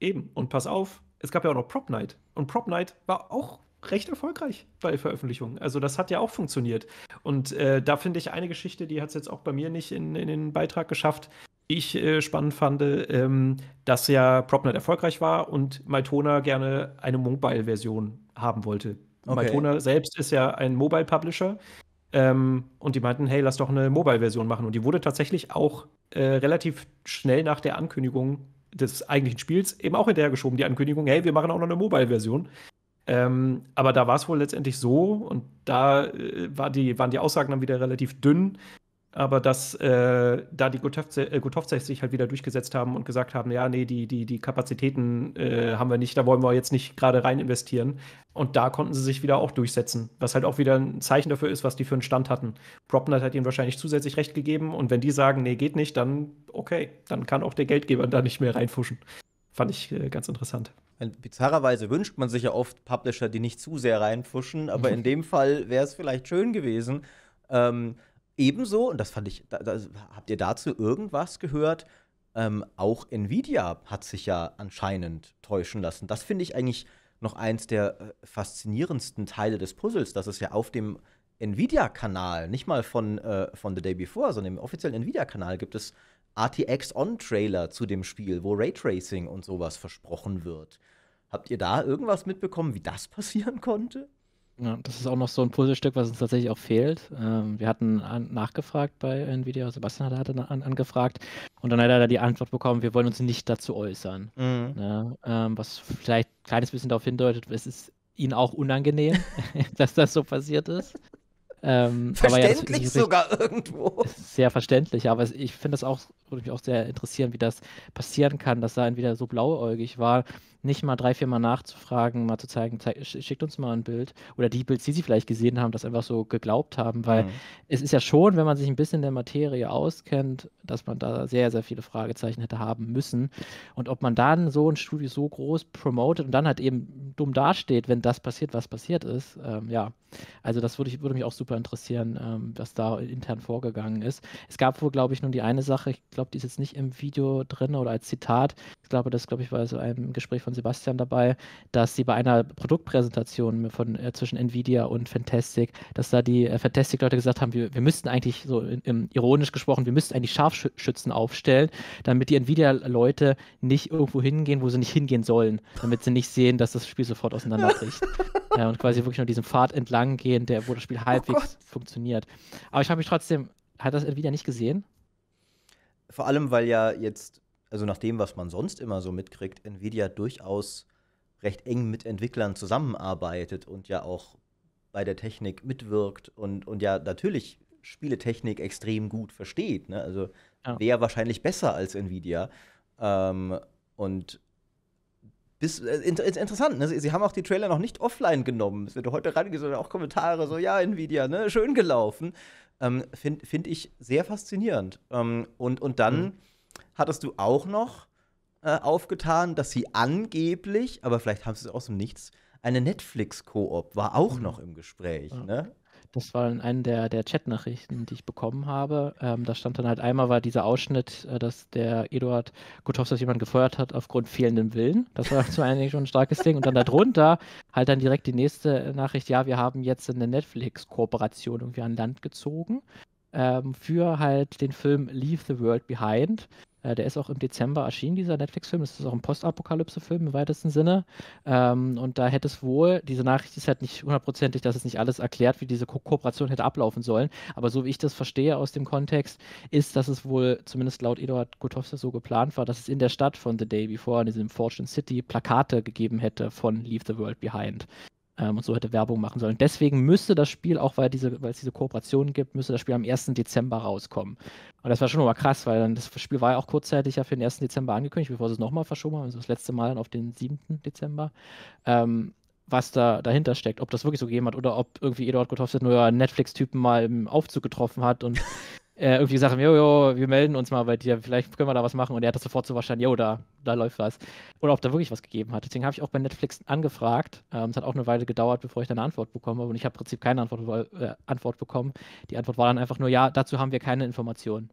Eben, und pass auf, es gab ja auch noch Prop Night. Und Prop Night war auch recht erfolgreich bei Veröffentlichungen. Also das hat ja auch funktioniert. Und äh, da finde ich eine Geschichte, die hat es jetzt auch bei mir nicht in, in den Beitrag geschafft die ich äh, spannend fand, ähm, dass ja Propnet erfolgreich war und Maltona gerne eine Mobile-Version haben wollte. Okay. Mytona selbst ist ja ein Mobile-Publisher ähm, und die meinten, hey, lass doch eine Mobile-Version machen. Und die wurde tatsächlich auch äh, relativ schnell nach der Ankündigung des eigentlichen Spiels eben auch hinterhergeschoben, die Ankündigung, hey, wir machen auch noch eine Mobile-Version. Ähm, aber da war es wohl letztendlich so und da äh, war die, waren die Aussagen dann wieder relativ dünn, aber dass äh, da die Gutowskis äh, sich halt wieder durchgesetzt haben und gesagt haben, ja, nee, die, die, die Kapazitäten äh, haben wir nicht, da wollen wir jetzt nicht gerade rein investieren. Und da konnten sie sich wieder auch durchsetzen, was halt auch wieder ein Zeichen dafür ist, was die für einen Stand hatten. Propnet hat ihnen wahrscheinlich zusätzlich recht gegeben und wenn die sagen, nee, geht nicht, dann okay, dann kann auch der Geldgeber da nicht mehr reinfuschen. Fand ich äh, ganz interessant. Bizarrerweise wünscht man sich ja oft Publisher, die nicht zu sehr reinfuschen, aber in dem Fall wäre es vielleicht schön gewesen, ähm, Ebenso, und das fand ich, da, da, habt ihr dazu irgendwas gehört? Ähm, auch Nvidia hat sich ja anscheinend täuschen lassen. Das finde ich eigentlich noch eins der äh, faszinierendsten Teile des Puzzles, dass es ja auf dem Nvidia-Kanal, nicht mal von, äh, von The Day Before, sondern im offiziellen Nvidia-Kanal gibt es RTX On-Trailer zu dem Spiel, wo Raytracing und sowas versprochen wird. Habt ihr da irgendwas mitbekommen, wie das passieren konnte? Ja, das ist auch noch so ein Puzzlestück, was uns tatsächlich auch fehlt. Ähm, wir hatten an, nachgefragt bei Nvidia, Sebastian hatte an, angefragt und dann hat er die Antwort bekommen, wir wollen uns nicht dazu äußern. Mhm. Ja, ne? ähm, was vielleicht ein kleines bisschen darauf hindeutet, es ist ihnen auch unangenehm, dass das so passiert ist. Ähm, verständlich ja, das, sogar irgendwo. Sehr verständlich, aber ich finde das auch würde mich auch sehr interessieren, wie das passieren kann, dass er entweder so blauäugig war, nicht mal drei, vier Mal nachzufragen, mal zu zeigen, zeig, schickt uns mal ein Bild oder die Bilder, die sie vielleicht gesehen haben, das einfach so geglaubt haben, weil mhm. es ist ja schon, wenn man sich ein bisschen der Materie auskennt, dass man da sehr, sehr viele Fragezeichen hätte haben müssen und ob man dann so ein Studio so groß promotet und dann halt eben dumm dasteht, wenn das passiert, was passiert ist, ähm, ja, also das würde, ich, würde mich auch super interessieren, ähm, was da intern vorgegangen ist. Es gab wohl, glaube ich, nur die eine Sache, ich glaube, glaube, die ist jetzt nicht im Video drin oder als Zitat. Ich glaube, das, glaube ich, war so ein Gespräch von Sebastian dabei, dass sie bei einer Produktpräsentation von, äh, zwischen Nvidia und Fantastic, dass da die äh, Fantastic-Leute gesagt haben, wir, wir müssten eigentlich, so in, in, ironisch gesprochen, wir müssten eigentlich Scharfschützen aufstellen, damit die Nvidia-Leute nicht irgendwo hingehen, wo sie nicht hingehen sollen, damit sie nicht sehen, dass das Spiel sofort auseinanderbricht. ja, und quasi wirklich nur diesen Pfad entlang gehen, der, wo das Spiel oh halbwegs oh funktioniert. Aber ich habe mich trotzdem, hat das Nvidia nicht gesehen? Vor allem, weil ja jetzt, also nach dem, was man sonst immer so mitkriegt, Nvidia durchaus recht eng mit Entwicklern zusammenarbeitet und ja auch bei der Technik mitwirkt und, und ja natürlich Spieletechnik extrem gut versteht. Ne? Also ja. wäre wahrscheinlich besser als Nvidia. Ähm, und bis, äh, ist, inter, interessant, ne? sie, sie, haben auch die Trailer noch nicht offline genommen. Es wird heute reingesagt, auch Kommentare so, ja, Nvidia, ne? schön gelaufen ähm, finde find ich sehr faszinierend. Ähm, und, und dann mhm. hattest du auch noch äh, aufgetan, dass sie angeblich, aber vielleicht haben sie es aus dem Nichts, eine Netflix-Koop war auch mhm. noch im Gespräch. Ja. Ne? das war in einer der, der Chat-Nachrichten, die ich bekommen habe. Ähm, da stand dann halt einmal war dieser Ausschnitt, äh, dass der Eduard Guthoff, dass jemand gefeuert hat aufgrund fehlendem Willen. Das war zum einen schon ein starkes Ding. Und dann darunter halt dann direkt die nächste Nachricht, ja, wir haben jetzt eine Netflix-Kooperation irgendwie an Land gezogen ähm, für halt den Film Leave the World Behind. Äh, der ist auch im Dezember erschienen, dieser Netflix-Film. Das ist auch ein Postapokalypse-Film im weitesten Sinne. Ähm, und da hätte es wohl, diese Nachricht ist halt nicht hundertprozentig, dass es nicht alles erklärt, wie diese Ko Kooperation hätte ablaufen sollen. Aber so wie ich das verstehe aus dem Kontext, ist, dass es wohl zumindest laut Eduard Gutowski so geplant war, dass es in der Stadt von The Day Before, in diesem Fortune City, Plakate gegeben hätte von Leave the World Behind ähm, und so hätte Werbung machen sollen. Deswegen müsste das Spiel, auch weil, diese, weil es diese Kooperationen gibt, müsste das Spiel am 1. Dezember rauskommen. Und das war schon mal krass, weil dann das Spiel war ja auch kurzzeitig ja für den 1. Dezember angekündigt, bevor sie es nochmal verschoben haben, also das letzte Mal dann auf den 7. Dezember. Ähm, was da dahinter steckt, ob das wirklich so gegeben hat oder ob irgendwie Eduard Gotofset nur Netflix-Typen mal im Aufzug getroffen hat und äh, irgendwie gesagt haben, jojo, wir melden uns mal bei dir, vielleicht können wir da was machen. Und er hat das sofort so wahrscheinlich, jo, da, da läuft was. Oder ob da wirklich was gegeben hat. Deswegen habe ich auch bei Netflix angefragt. Ähm, es hat auch eine Weile gedauert, bevor ich da eine Antwort bekomme. Und ich habe im Prinzip keine Antwort, äh, Antwort bekommen. Die Antwort war dann einfach nur, ja, dazu haben wir keine Informationen.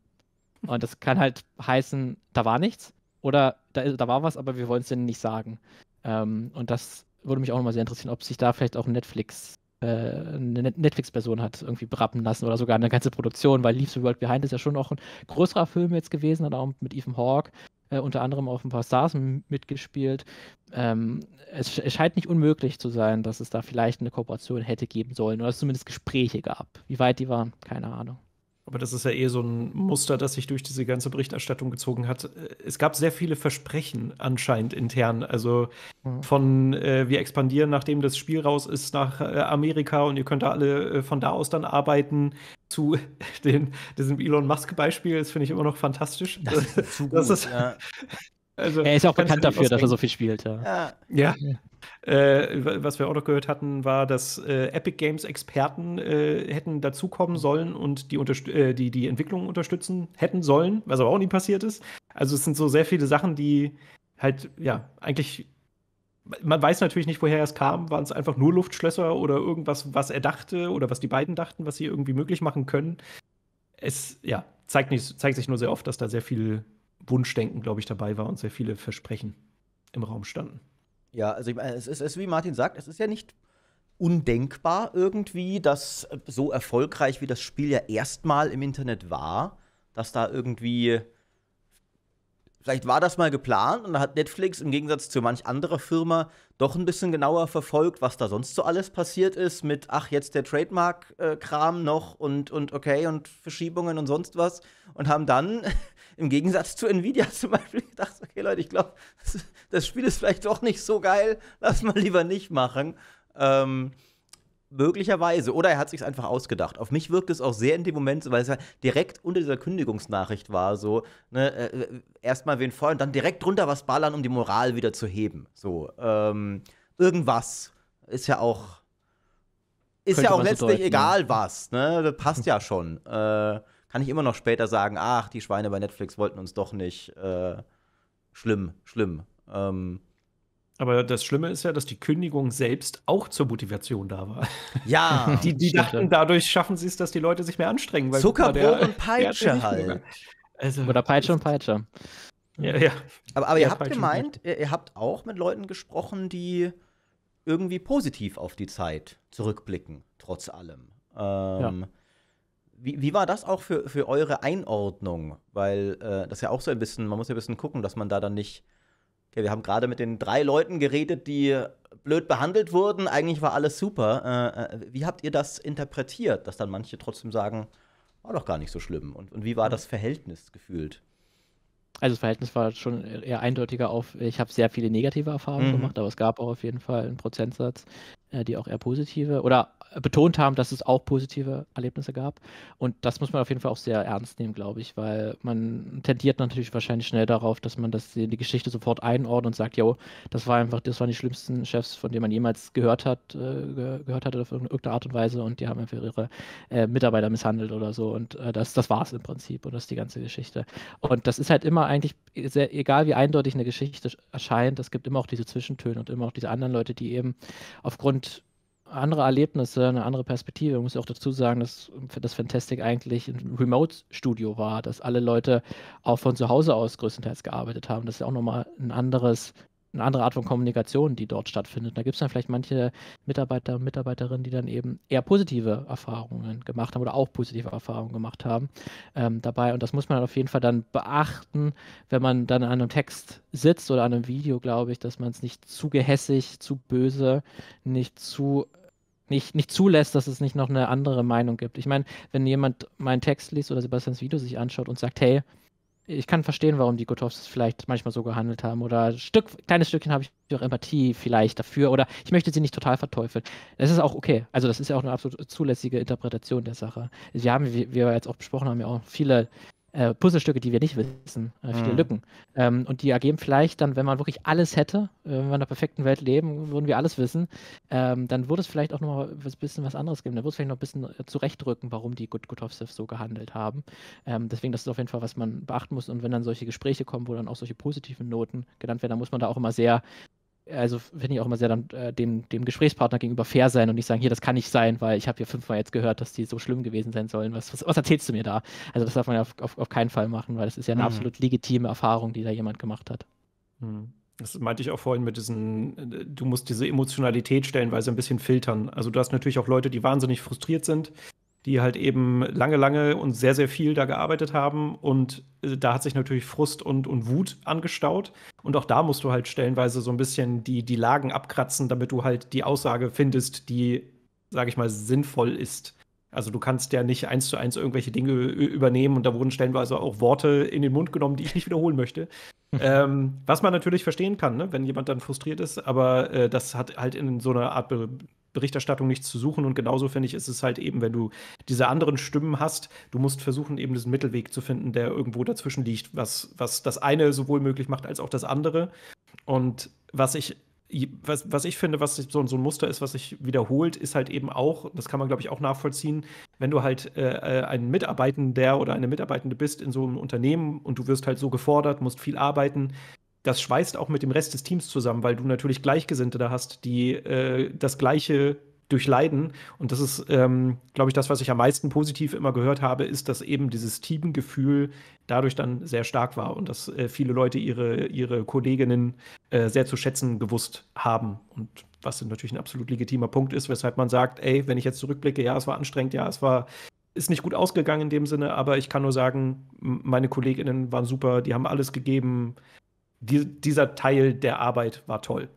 Und das kann halt heißen, da war nichts. Oder da, da war was, aber wir wollen es denen nicht sagen. Ähm, und das würde mich auch nochmal sehr interessieren, ob sich da vielleicht auch Netflix äh, eine Netflix-Person hat irgendwie berappen lassen oder sogar eine ganze Produktion, weil Leaves the World Behind ist ja schon auch ein größerer Film jetzt gewesen, hat auch mit Ethan Hawke äh, unter anderem auf ein paar Stars mitgespielt. Ähm, es, es, scheint nicht unmöglich zu sein, dass es da vielleicht eine Kooperation hätte geben sollen oder es zumindest Gespräche gab. Wie weit die waren, keine Ahnung aber das ist ja eh so ein Muster, das sich durch diese ganze Berichterstattung gezogen hat. Es gab sehr viele Versprechen anscheinend intern. Also mhm. von äh, wir expandieren, nachdem das Spiel raus ist, nach äh, Amerika und ihr könnt da alle äh, von da aus dann arbeiten. Zu den, diesem Elon Musk-Beispiel, das finde ich immer noch fantastisch. Das ist, zu gut, das ist, ja. Also, er ist auch bekannt dafür, ausdenken. dass er so viel spielt. Ja. ja. ja. Äh, was wir auch noch gehört hatten, war, dass äh, Epic Games Experten äh, hätten dazukommen sollen und die, äh, die, die Entwicklung unterstützen hätten sollen, was aber auch nie passiert ist. Also es sind so sehr viele Sachen, die halt, ja, eigentlich man weiß natürlich nicht, woher es kam. Waren es einfach nur Luftschlösser oder irgendwas, was er dachte oder was die beiden dachten, was sie irgendwie möglich machen können? Es ja, zeigt, nicht, zeigt sich nur sehr oft, dass da sehr viel Wunschdenken, glaube ich, dabei war und sehr viele Versprechen im Raum standen. Ja, also ich meine, es ist, es ist, wie Martin sagt, es ist ja nicht undenkbar irgendwie, dass so erfolgreich wie das Spiel ja erstmal im Internet war, dass da irgendwie vielleicht war das mal geplant und da hat Netflix im Gegensatz zu manch anderer Firma doch ein bisschen genauer verfolgt, was da sonst so alles passiert ist mit, ach, jetzt der Trademark-Kram äh, noch und, und okay und Verschiebungen und sonst was und haben dann im Gegensatz zu Nvidia zum Beispiel gedacht, okay Leute, ich glaube, das, Spiel ist vielleicht doch nicht so geil, lass mal lieber nicht machen. Ähm, möglicherweise. Oder er hat sich einfach ausgedacht. Auf mich wirkt es auch sehr in dem Moment, weil es ja direkt unter dieser Kündigungsnachricht war, so, ne, äh, äh erstmal wen feuern, dann direkt drunter was ballern, um die Moral wieder zu heben. So, ähm, irgendwas ist ja auch ist ja auch letztlich so deuten, egal was, ne? Das passt ja schon. äh, kann ich immer noch später sagen, ach, die Schweine bei Netflix wollten uns doch nicht. Äh, schlimm, schlimm. Ähm, aber das Schlimme ist ja, dass die Kündigung selbst auch zur Motivation da war. Ja. die, die dachten, dadurch schaffen sie es, dass die Leute sich mehr anstrengen. Weil Zuckerbrot der, und Peitsche halt. Also, Oder Peitsche und Peitsche. Ja, ja. Aber, aber ja, ihr habt Peitsche gemeint, ihr, ihr habt auch mit Leuten gesprochen, die irgendwie positiv auf die Zeit zurückblicken, trotz allem. Ähm, ja. Wie, wie war das auch für, für eure Einordnung? Weil äh, das ja auch so ein bisschen, man muss ja ein bisschen gucken, dass man da dann nicht. Okay, wir haben gerade mit den drei Leuten geredet, die blöd behandelt wurden. Eigentlich war alles super. Äh, äh wie habt ihr das interpretiert, dass dann manche trotzdem sagen, war doch gar nicht so schlimm? Und, und wie war mhm. das Verhältnis gefühlt? Also das Verhältnis war schon eher eindeutiger auf, ich habe sehr viele negative Erfahrungen mhm. gemacht, aber es gab auch auf jeden Fall einen Prozentsatz, äh, die auch eher positive oder äh, betont haben, dass es auch positive Erlebnisse gab. Und das muss man auf jeden Fall auch sehr ernst nehmen, glaube ich, weil man tendiert natürlich wahrscheinlich schnell darauf, dass man das die Geschichte sofort einordnet und sagt, jo, das war einfach, das waren die schlimmsten Chefs, von denen man jemals gehört hat, äh, gehört hat auf irgendeine Art und Weise und die haben einfach ihre äh, Mitarbeiter misshandelt oder so. Und äh, das, das war es im Prinzip und das ist die ganze Geschichte. Und das ist halt immer eigentlich, sehr, egal wie eindeutig eine Geschichte erscheint, es gibt immer auch diese Zwischentöne und immer auch diese anderen Leute, die eben aufgrund und andere Erlebnisse, eine andere Perspektive. Ich muss auch dazu sagen, dass das Fantastic eigentlich ein Remote-Studio war, dass alle Leute auch von zu Hause aus größtenteils gearbeitet haben. Das ist ja auch nochmal ein anderes eine andere Art von Kommunikation, die dort stattfindet. Da gibt es dann vielleicht manche Mitarbeiter und Mitarbeiterinnen, die dann eben eher positive Erfahrungen gemacht haben oder auch positive Erfahrungen gemacht haben ähm, dabei. Und das muss man auf jeden Fall dann beachten, wenn man dann an einem Text sitzt oder an einem Video, glaube ich, dass man es nicht zu gehässig, zu böse, nicht zu nicht, nicht zulässt, dass es nicht noch eine andere Meinung gibt. Ich meine, wenn jemand meinen Text liest oder Sebastians Video sich anschaut und sagt, hey, ich kann verstehen, warum die Gotovs vielleicht manchmal so gehandelt haben. Oder Stück, kleines Stückchen habe ich auch Empathie vielleicht dafür. Oder ich möchte sie nicht total verteufeln. Das ist auch okay. Also das ist ja auch eine absolut zulässige Interpretation der Sache. Wir haben, wie wir jetzt auch besprochen haben, ja auch viele äh, Puzzlestücke, die wir nicht wissen, äh, viele mhm. Lücken. Ähm, und die ergeben vielleicht dann, wenn man wirklich alles hätte, äh, wenn wir in einer perfekten Welt leben, würden wir alles wissen, ähm, dann würde es vielleicht auch noch mal ein bisschen was anderes geben. Da würde es vielleicht noch ein bisschen äh, zurechtrücken, warum die Gut Gutovsev so gehandelt haben. Ähm, deswegen, das ist auf jeden Fall, was man beachten muss. Und wenn dann solche Gespräche kommen, wo dann auch solche positiven Noten genannt werden, dann muss man da auch immer sehr also finde ich auch immer sehr dann äh, dem, dem Gesprächspartner gegenüber fair sein und nicht sagen, hier, das kann nicht sein, weil ich habe hier fünfmal jetzt gehört, dass die so schlimm gewesen sein sollen. Was, was, was erzählst du mir da? Also das darf man ja auf, auf, auf keinen Fall machen, weil das ist ja eine mhm. absolut legitime Erfahrung, die da jemand gemacht hat. Mhm. Das meinte ich auch vorhin mit diesen, du musst diese Emotionalität stellenweise ein bisschen filtern. Also du hast natürlich auch Leute, die wahnsinnig frustriert sind, die halt eben lange, lange und sehr, sehr viel da gearbeitet haben. Und äh, da hat sich natürlich Frust und, und Wut angestaut. Und auch da musst du halt stellenweise so ein bisschen die, die Lagen abkratzen, damit du halt die Aussage findest, die, sage ich mal, sinnvoll ist. Also du kannst ja nicht eins zu eins irgendwelche Dinge übernehmen und da wurden stellenweise auch Worte in den Mund genommen, die ich nicht wiederholen möchte. ähm, was man natürlich verstehen kann, ne, wenn jemand dann frustriert ist, aber äh, das hat halt in so einer Art Be Berichterstattung nichts zu suchen. Und genauso finde ich, ist es halt eben, wenn du diese anderen Stimmen hast, du musst versuchen, eben diesen Mittelweg zu finden, der irgendwo dazwischen liegt, was, was das eine sowohl möglich macht als auch das andere. Und was ich was, was ich finde, was so, so, ein Muster ist, was sich wiederholt, ist halt eben auch, das kann man, glaube ich, auch nachvollziehen, wenn du halt äh, äh ein Mitarbeitender oder eine Mitarbeitende bist in so einem Unternehmen und du wirst halt so gefordert, musst viel arbeiten, das schweißt auch mit dem Rest des Teams zusammen, weil du natürlich Gleichgesinnte da hast, die äh, das Gleiche durchleiden. Und das ist, ähm, glaube ich, das, was ich am meisten positiv immer gehört habe, ist, dass eben dieses Teamgefühl dadurch dann sehr stark war und dass äh, viele Leute ihre, ihre Kolleginnen äh, sehr zu schätzen gewusst haben. Und was natürlich ein absolut legitimer Punkt ist, weshalb man sagt, ey, wenn ich jetzt zurückblicke, ja, es war anstrengend, ja, es war ist nicht gut ausgegangen in dem Sinne, aber ich kann nur sagen, meine Kolleginnen waren super, die haben alles gegeben, die, dieser Teil der Arbeit war toll.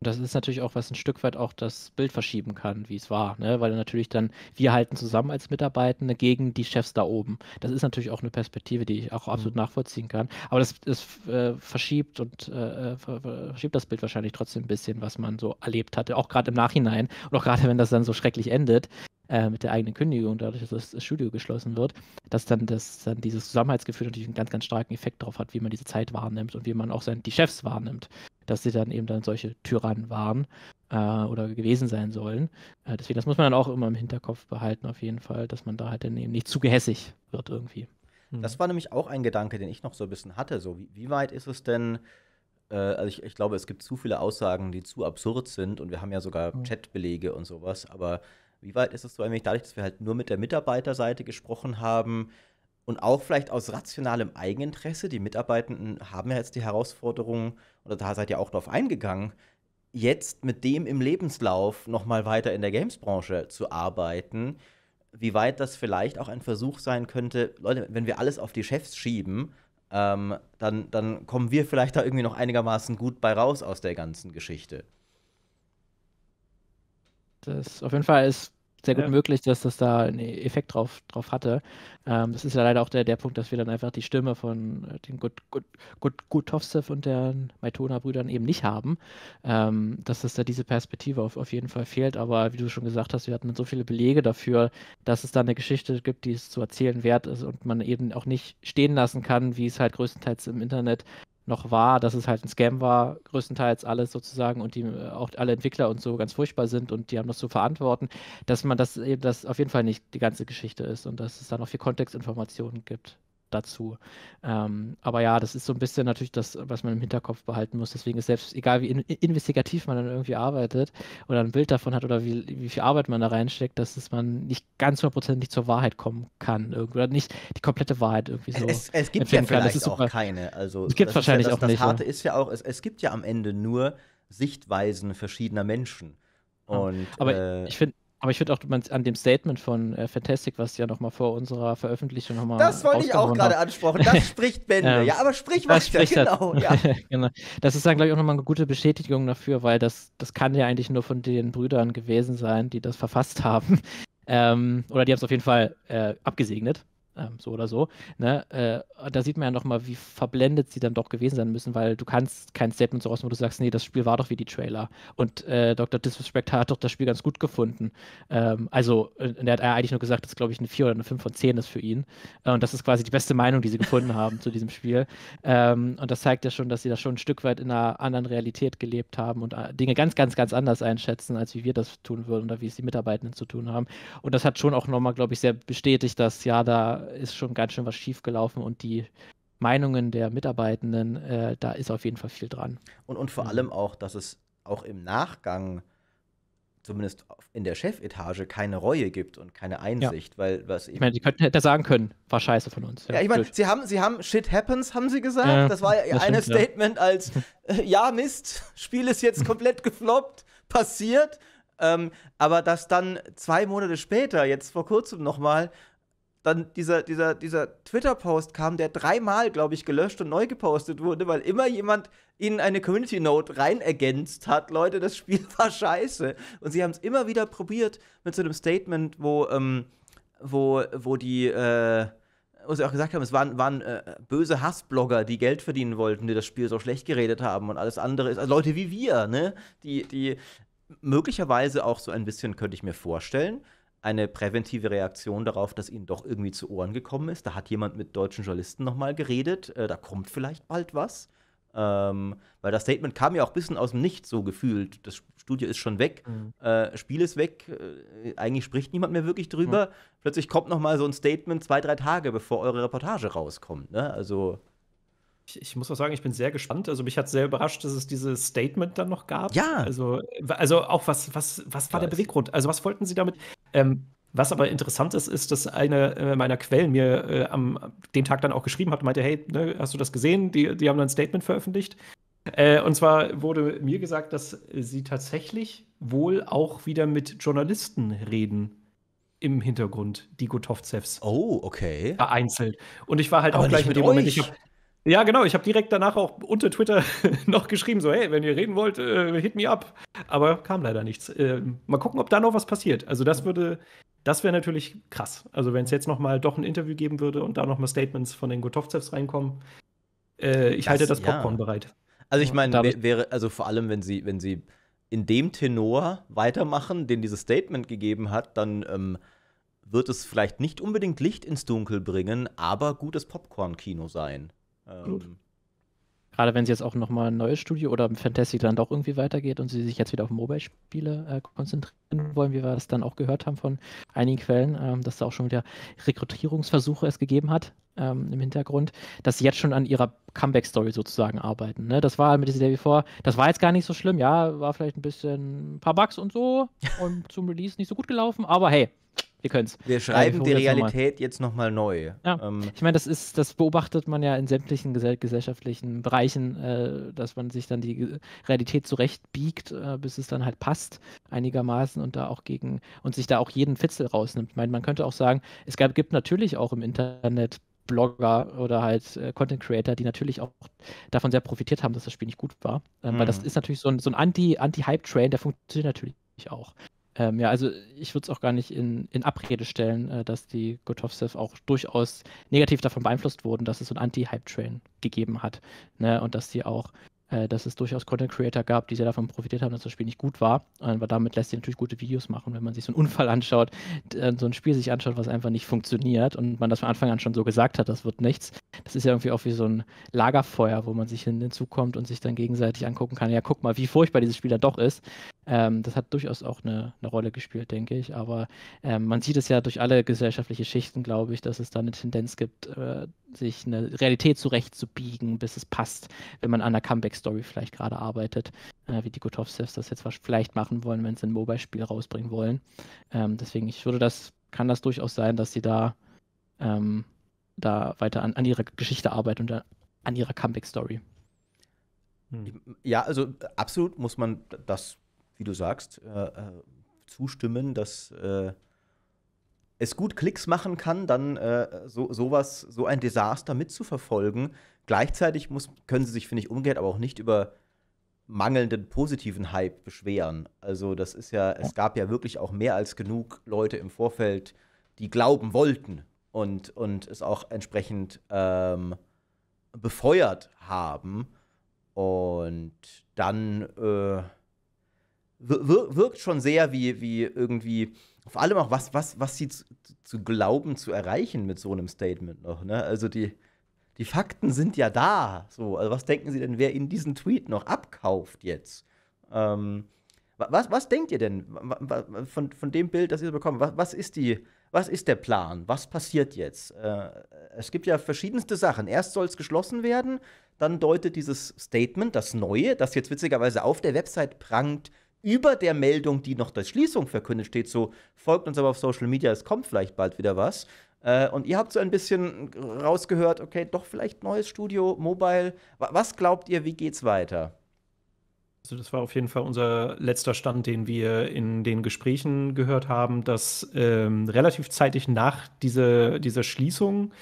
Das ist natürlich auch, was ein Stück weit auch das Bild verschieben kann, wie es war, ne? weil natürlich dann wir halten zusammen als Mitarbeitende gegen die Chefs da oben. Das ist natürlich auch eine Perspektive, die ich auch mhm. absolut mhm. nachvollziehen kann. Aber das, das äh, verschiebt und äh, äh verschiebt das Bild wahrscheinlich trotzdem ein bisschen, was man so erlebt hatte, auch gerade im Nachhinein und auch gerade wenn das dann so schrecklich endet äh, mit der eigenen Kündigung, dadurch, dass das Studio geschlossen wird, dass dann, das, dann dieses Zusammenhaltsgefühl natürlich einen ganz, ganz starken Effekt darauf hat, wie man diese Zeit wahrnimmt und wie man auch sein, die Chefs wahrnimmt, dass sie dann eben dann solche Tyrannen waren äh, oder gewesen sein sollen. Äh, deswegen, das muss man dann auch immer im Hinterkopf behalten, auf jeden Fall, dass man da halt dann eben nicht zu gehässig wird irgendwie. Hm. Das war nämlich auch ein Gedanke, den ich noch so ein bisschen hatte. So, wie, wie weit ist es denn? Äh, also ich, ich, glaube, es gibt zu viele Aussagen, die zu absurd sind und wir haben ja sogar hm. Chatbelege und sowas, aber wie weit ist es so eigentlich dadurch, dass wir halt nur mit der Mitarbeiterseite gesprochen haben und auch vielleicht aus rationalem Eigeninteresse, die Mitarbeitenden haben ja jetzt die Herausforderung oder da seid ihr auch drauf eingegangen, jetzt mit dem im Lebenslauf nochmal weiter in der Games-Branche zu arbeiten, wie weit das vielleicht auch ein Versuch sein könnte, Leute, wenn wir alles auf die Chefs schieben, ähm, dann, dann kommen wir vielleicht da irgendwie noch einigermaßen gut bei raus aus der ganzen Geschichte. Das auf jeden Fall ist sehr gut ja. möglich, dass das da einen Effekt drauf, drauf hatte. Ähm, das ist ja leider auch der, der Punkt, dass wir dann einfach die Stimme von äh, den Gut, Gut, und den Maitona-Brüdern eben nicht haben, ähm, dass es da diese Perspektive auf, auf jeden Fall fehlt. Aber wie du schon gesagt hast, wir hatten so viele Belege dafür, dass es da eine Geschichte gibt, die es zu erzählen wert ist und man eben auch nicht stehen lassen kann, wie es halt größtenteils im Internet noch war, dass es halt ein Scam war, größtenteils alles sozusagen und die äh, auch alle Entwickler und so ganz furchtbar sind und die haben das zu verantworten, dass man das eben das auf jeden Fall nicht die ganze Geschichte ist und dass es da noch viel Kontextinformationen gibt dazu. Ähm, aber ja, das ist so ein bisschen natürlich das, was man im Hinterkopf behalten muss. Deswegen ist selbst, egal wie in, investigativ man dann irgendwie arbeitet oder ein Bild davon hat oder wie, wie viel Arbeit man da reinsteckt, dass es man nicht ganz hundertprozentig zur Wahrheit kommen kann. Oder nicht die komplette Wahrheit irgendwie so. Es, es gibt ja vielleicht auch super. keine. Also, es gibt wahrscheinlich ja, das, auch das nicht. Das Harte ja. ist ja auch, es, es gibt ja am Ende nur Sichtweisen verschiedener Menschen. Und, aber äh, ich finde aber ich finde auch man, an dem Statement von äh, Fantastic, was ja nochmal vor unserer Veröffentlichung nochmal. Das wollte ich auch gerade ansprechen. Das spricht Bände. Ähm, ja, aber sprich was spricht halt genau, ja. genau. Das ist dann, glaube ich, auch nochmal eine gute Bestätigung dafür, weil das, das kann ja eigentlich nur von den Brüdern gewesen sein, die das verfasst haben. Ähm, oder die haben es auf jeden Fall äh, abgesegnet ähm, so oder so. Ne? Äh, da sieht man ja nochmal, wie verblendet sie dann doch gewesen sein müssen, weil du kannst kein Statement so raus, wo du sagst, nee, das Spiel war doch wie die Trailer. Und äh, Dr. Disrespect hat doch das Spiel ganz gut gefunden. Ähm, also, äh, er hat eigentlich nur gesagt, dass, glaube ich, eine 4 oder eine 5 von 10 ist für ihn. Äh, und das ist quasi die beste Meinung, die sie gefunden haben zu diesem Spiel. Ähm, und das zeigt ja schon, dass sie da schon ein Stück weit in einer anderen Realität gelebt haben und äh, Dinge ganz, ganz, ganz anders einschätzen, als wie wir das tun würden oder wie es die Mitarbeitenden zu tun haben. Und das hat schon auch nochmal, glaube ich, sehr bestätigt, dass ja da ist schon ganz schön was schiefgelaufen und die Meinungen der Mitarbeitenden, äh, da ist auf jeden Fall viel dran. Und, und vor mhm. allem auch, dass es auch im Nachgang, zumindest in der Chefetage, keine Reue gibt und keine Einsicht, ja. weil was Ich meine, sie könnten hätte sagen können, war scheiße von uns. Ja, ja ich meine, sie haben, sie haben Shit happens, haben sie gesagt. Ja, das war ja das eine stimmt, Statement als äh, Ja, Mist, Spiel ist jetzt komplett gefloppt, passiert. Ähm, aber dass dann zwei Monate später, jetzt vor kurzem nochmal, dann dieser, dieser, dieser Twitter-Post kam, der dreimal, glaube ich, gelöscht und neu gepostet wurde, weil immer jemand in eine Community-Note rein ergänzt hat. Leute, das Spiel war scheiße. Und sie haben es immer wieder probiert mit so einem Statement, wo, ähm, wo, wo die, äh, wo sie auch gesagt haben, es waren, waren äh, böse Hassblogger, die Geld verdienen wollten, die das Spiel so schlecht geredet haben und alles andere ist. Also Leute wie wir, ne? Die, die möglicherweise auch so ein bisschen, könnte ich mir vorstellen, eine präventive Reaktion darauf, dass ihnen doch irgendwie zu Ohren gekommen ist. Da hat jemand mit deutschen Journalisten nochmal geredet, äh, da kommt vielleicht bald was. Ähm, weil das Statement kam ja auch ein bisschen aus dem Nichts so gefühlt. Das Studio ist schon weg, mhm. äh, Spiel ist weg, äh, eigentlich spricht niemand mehr wirklich drüber. Mhm. Plötzlich kommt nochmal so ein Statement zwei, drei Tage, bevor eure Reportage rauskommt. Ne? Also ich, ich, muss auch sagen, ich bin sehr gespannt. Also mich hat sehr überrascht, dass es dieses Statement dann noch gab. Ja. Also, also auch was, was, was war der Beweggrund? Also was wollten Sie damit? Ähm, was aber interessant ist, ist, dass eine äh, meiner Quellen mir äh, am den Tag dann auch geschrieben hat, meinte, hey, ne, hast du das gesehen? Die, die haben dann ein Statement veröffentlicht. Äh, und zwar wurde mir gesagt, dass sie tatsächlich wohl auch wieder mit Journalisten reden im Hintergrund, die Gotovtsevs. Oh, okay. Vereinzelt. Und ich war halt aber auch gleich mit, dem Moment, ich habe ja, genau. Ich habe direkt danach auch unter Twitter noch geschrieben, so, hey, wenn ihr reden wollt, äh, hit me up. Aber kam leider nichts. Äh, mal gucken, ob da noch was passiert. Also das würde, das wäre natürlich krass. Also wenn es jetzt noch mal doch ein Interview geben würde und da noch mal Statements von den Gotovtsevs reinkommen, äh, ich das, halte das Popcorn ja. bereit. Also ich meine, wäre, also vor allem, wenn sie, wenn sie in dem Tenor weitermachen, den dieses Statement gegeben hat, dann ähm, wird es vielleicht nicht unbedingt Licht ins Dunkel bringen, aber gutes Popcorn-Kino sein. Ähm, Gerade wenn sie jetzt auch nochmal ein neues Studio oder Fantastic dann doch irgendwie weitergeht und sie sich jetzt wieder auf Mobile-Spiele äh, konzentrieren wollen, wie wir das dann auch gehört haben von einigen Quellen, ähm, dass da auch schon wieder Rekrutierungsversuche es gegeben hat ähm, im Hintergrund, dass sie jetzt schon an ihrer Comeback-Story sozusagen arbeiten. Ne? Das war mit dieser Day Before, das war jetzt gar nicht so schlimm, ja, war vielleicht ein bisschen ein paar Bugs und so und zum Release nicht so gut gelaufen, aber hey, wir können es. Wir schreiben die Realität nochmal. jetzt nochmal neu. Ja. Ähm, ich meine, das ist, das beobachtet man ja in sämtlichen gesell gesellschaftlichen Bereichen, äh, dass man sich dann die Realität zurechtbiegt, äh, bis es dann halt passt, einigermaßen und da auch gegen und sich da auch jeden Fitzel rausnimmt. Ich meine, man könnte auch sagen, es gab, gibt natürlich auch im Internet Blogger oder halt äh, Content Creator, die natürlich auch davon sehr profitiert haben, dass das Spiel nicht gut war. Ähm, mhm. Weil das ist natürlich so ein, so ein Anti-Hype-Train, Anti der funktioniert natürlich auch. Ähm, ja, also ich würde es auch gar nicht in, in Abrede stellen, äh, dass die Gotovsev auch durchaus negativ davon beeinflusst wurden, dass es so einen Anti-Hype-Train gegeben hat. Ne? Und dass sie auch, äh, dass es durchaus Content-Creator gab, die sehr davon profitiert haben, dass das Spiel nicht gut war. Aber äh, damit lässt sich natürlich gute Videos machen, wenn man sich so einen Unfall anschaut, äh, so ein Spiel sich anschaut, was einfach nicht funktioniert und man das von Anfang an schon so gesagt hat, das wird nichts. Das ist ja irgendwie auch wie so ein Lagerfeuer, wo man sich hinzukommt und sich dann gegenseitig angucken kann, ja, guck mal, wie furchtbar dieses Spiel dann doch ist. Ähm, das hat durchaus auch eine, eine, Rolle gespielt, denke ich. Aber ähm, man sieht es ja durch alle gesellschaftlichen Schichten, glaube ich, dass es da eine Tendenz gibt, äh, sich eine Realität zurechtzubiegen, bis es passt, wenn man an einer Comeback-Story vielleicht gerade arbeitet, äh, wie die Gotovsevs das jetzt vielleicht machen wollen, wenn sie ein Mobile-Spiel rausbringen wollen. Ähm, deswegen, ich würde das, kann das durchaus sein, dass sie da, ähm, da weiter an, an ihrer Geschichte arbeiten und äh, an ihrer Comeback-Story. Hm. Ja, also absolut muss man das wie du sagst, äh, äh, zustimmen, dass äh, es gut Klicks machen kann, dann äh, so, sowas, so ein Desaster mitzuverfolgen. Gleichzeitig muss, können sie sich, finde ich, umgekehrt aber auch nicht über mangelnden positiven Hype beschweren. Also das ist ja, es gab ja wirklich auch mehr als genug Leute im Vorfeld, die glauben wollten und, und es auch entsprechend ähm, befeuert haben. Und dann äh, wirkt schon sehr wie, wie irgendwie, vor allem auch, was, was, was sie zu, zu glauben zu erreichen mit so einem Statement noch. Ne? Also die, die Fakten sind ja da. So, also was denken Sie denn, wer in diesen Tweet noch abkauft jetzt? Ähm, was, was denkt ihr denn von, von dem Bild, das ihr bekommt? Was, was, ist die, was ist der Plan? Was passiert jetzt? Äh, es gibt ja verschiedenste Sachen. Erst soll es geschlossen werden, dann deutet dieses Statement, das neue, das jetzt witzigerweise auf der Website prangt, über der Meldung, die noch das Schließung verkündet, steht so, folgt uns aber auf Social Media, es kommt vielleicht bald wieder was. Äh, und ihr habt so ein bisschen rausgehört, okay, doch vielleicht neues Studio, Mobile. Was glaubt ihr, wie geht's weiter? Also das war auf jeden Fall unser letzter Stand, den wir in den Gesprächen gehört haben, dass ähm, relativ zeitig nach diese, dieser Schließung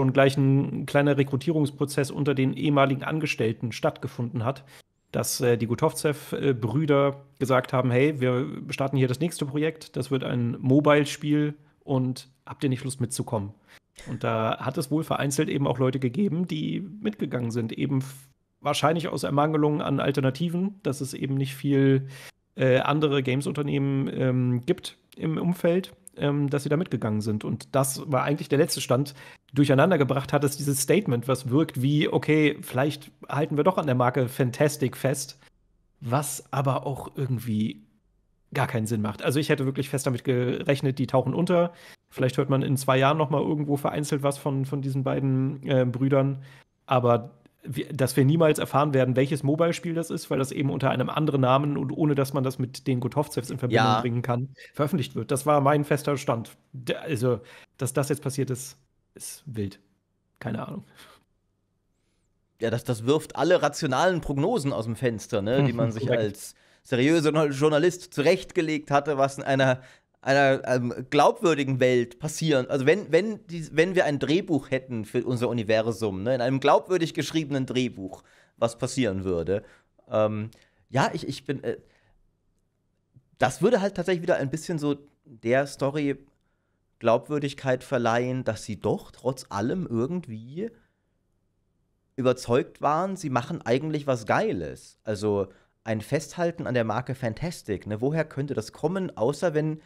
schon gleich ein kleiner Rekrutierungsprozess unter den ehemaligen Angestellten stattgefunden hat, dass äh, die gutovzev brüder gesagt haben, hey, wir starten hier das nächste Projekt, das wird ein Mobile-Spiel und habt ihr nicht Lust mitzukommen? Und da hat es wohl vereinzelt eben auch Leute gegeben, die mitgegangen sind, eben wahrscheinlich aus Ermangelung an Alternativen, dass es eben nicht viel äh, andere Games-Unternehmen ähm, gibt im Umfeld ähm, dass sie da mitgegangen sind. Und das war eigentlich der letzte Stand. Durcheinander gebracht hat es dieses Statement, was wirkt wie, okay, vielleicht halten wir doch an der Marke Fantastic fest, was aber auch irgendwie gar keinen Sinn macht. Also ich hätte wirklich fest damit gerechnet, die tauchen unter. Vielleicht hört man in zwei Jahren noch mal irgendwo vereinzelt was von, von diesen beiden äh, Brüdern. Aber dass wir niemals erfahren werden, welches Mobile-Spiel das ist, weil das eben unter einem anderen Namen und ohne dass man das mit den Gotovtsevs in Verbindung ja. bringen kann, veröffentlicht wird. Das war mein fester Stand. Also, dass das jetzt passiert ist, ist wild. Keine Ahnung. Ja, das, das wirft alle rationalen Prognosen aus dem Fenster, ne, die man sich als seriöser Journalist zurechtgelegt hatte, was in einer einer ähm, glaubwürdigen Welt passieren, also wenn, wenn, die, wenn wir ein Drehbuch hätten für unser Universum, ne, in einem glaubwürdig geschriebenen Drehbuch, was passieren würde, ähm, ja, ich, ich bin, äh, das würde halt tatsächlich wieder ein bisschen so der Story Glaubwürdigkeit verleihen, dass sie doch trotz allem irgendwie überzeugt waren, sie machen eigentlich was Geiles. Also ein Festhalten an der Marke Fantastic. Ne? Woher könnte das kommen, außer wenn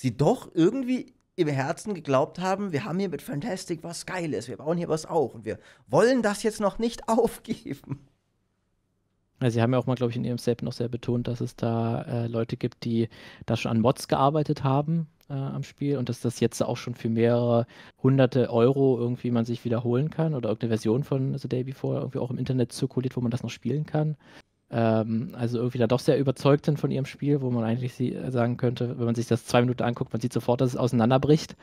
sie doch irgendwie im Herzen geglaubt haben, wir haben hier mit Fantastic was Geiles, wir bauen hier was auch und wir wollen das jetzt noch nicht aufgeben. sie haben ja auch mal, glaube ich, in ihrem Step noch sehr betont, dass es da äh, Leute gibt, die da schon an Mods gearbeitet haben äh, am Spiel und dass das jetzt auch schon für mehrere hunderte Euro irgendwie man sich wiederholen kann oder irgendeine Version von The Day Before irgendwie auch im Internet zirkuliert, wo man das noch spielen kann ähm, also irgendwie da doch sehr überzeugt sind von ihrem Spiel, wo man eigentlich sie, äh, sagen könnte, wenn man sich das zwei Minuten anguckt, man sieht sofort, dass es auseinanderbricht.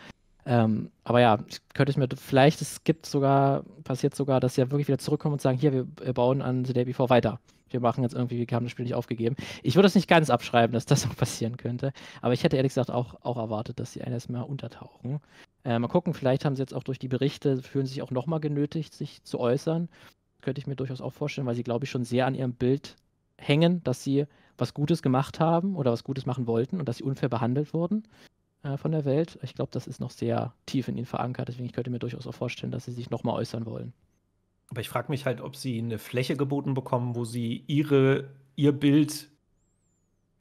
Ähm, aber ja, ich könnte es mir vielleicht, es gibt sogar, passiert sogar, dass sie ja wirklich wieder zurückkommen und sagen, hier, wir bauen an The Day Before weiter. Wir machen jetzt irgendwie, wir haben das Spiel nicht aufgegeben. Ich würde es nicht ganz abschreiben, dass das noch passieren könnte. Aber ich hätte ehrlich gesagt auch, auch erwartet, dass sie eines mehr untertauchen. Äh, mal gucken, vielleicht haben sie jetzt auch durch die Berichte, fühlen sich auch nochmal genötigt, sich zu äußern könnte ich mir durchaus auch vorstellen, weil sie, glaube ich, schon sehr an ihrem Bild hängen, dass sie was Gutes gemacht haben oder was Gutes machen wollten und dass sie unfair behandelt wurden äh, von der Welt. Ich glaube, das ist noch sehr tief in ihnen verankert. Deswegen ich könnte ich mir durchaus auch vorstellen, dass sie sich nochmal äußern wollen. Aber ich frage mich halt, ob sie eine Fläche geboten bekommen, wo sie ihre, ihr Bild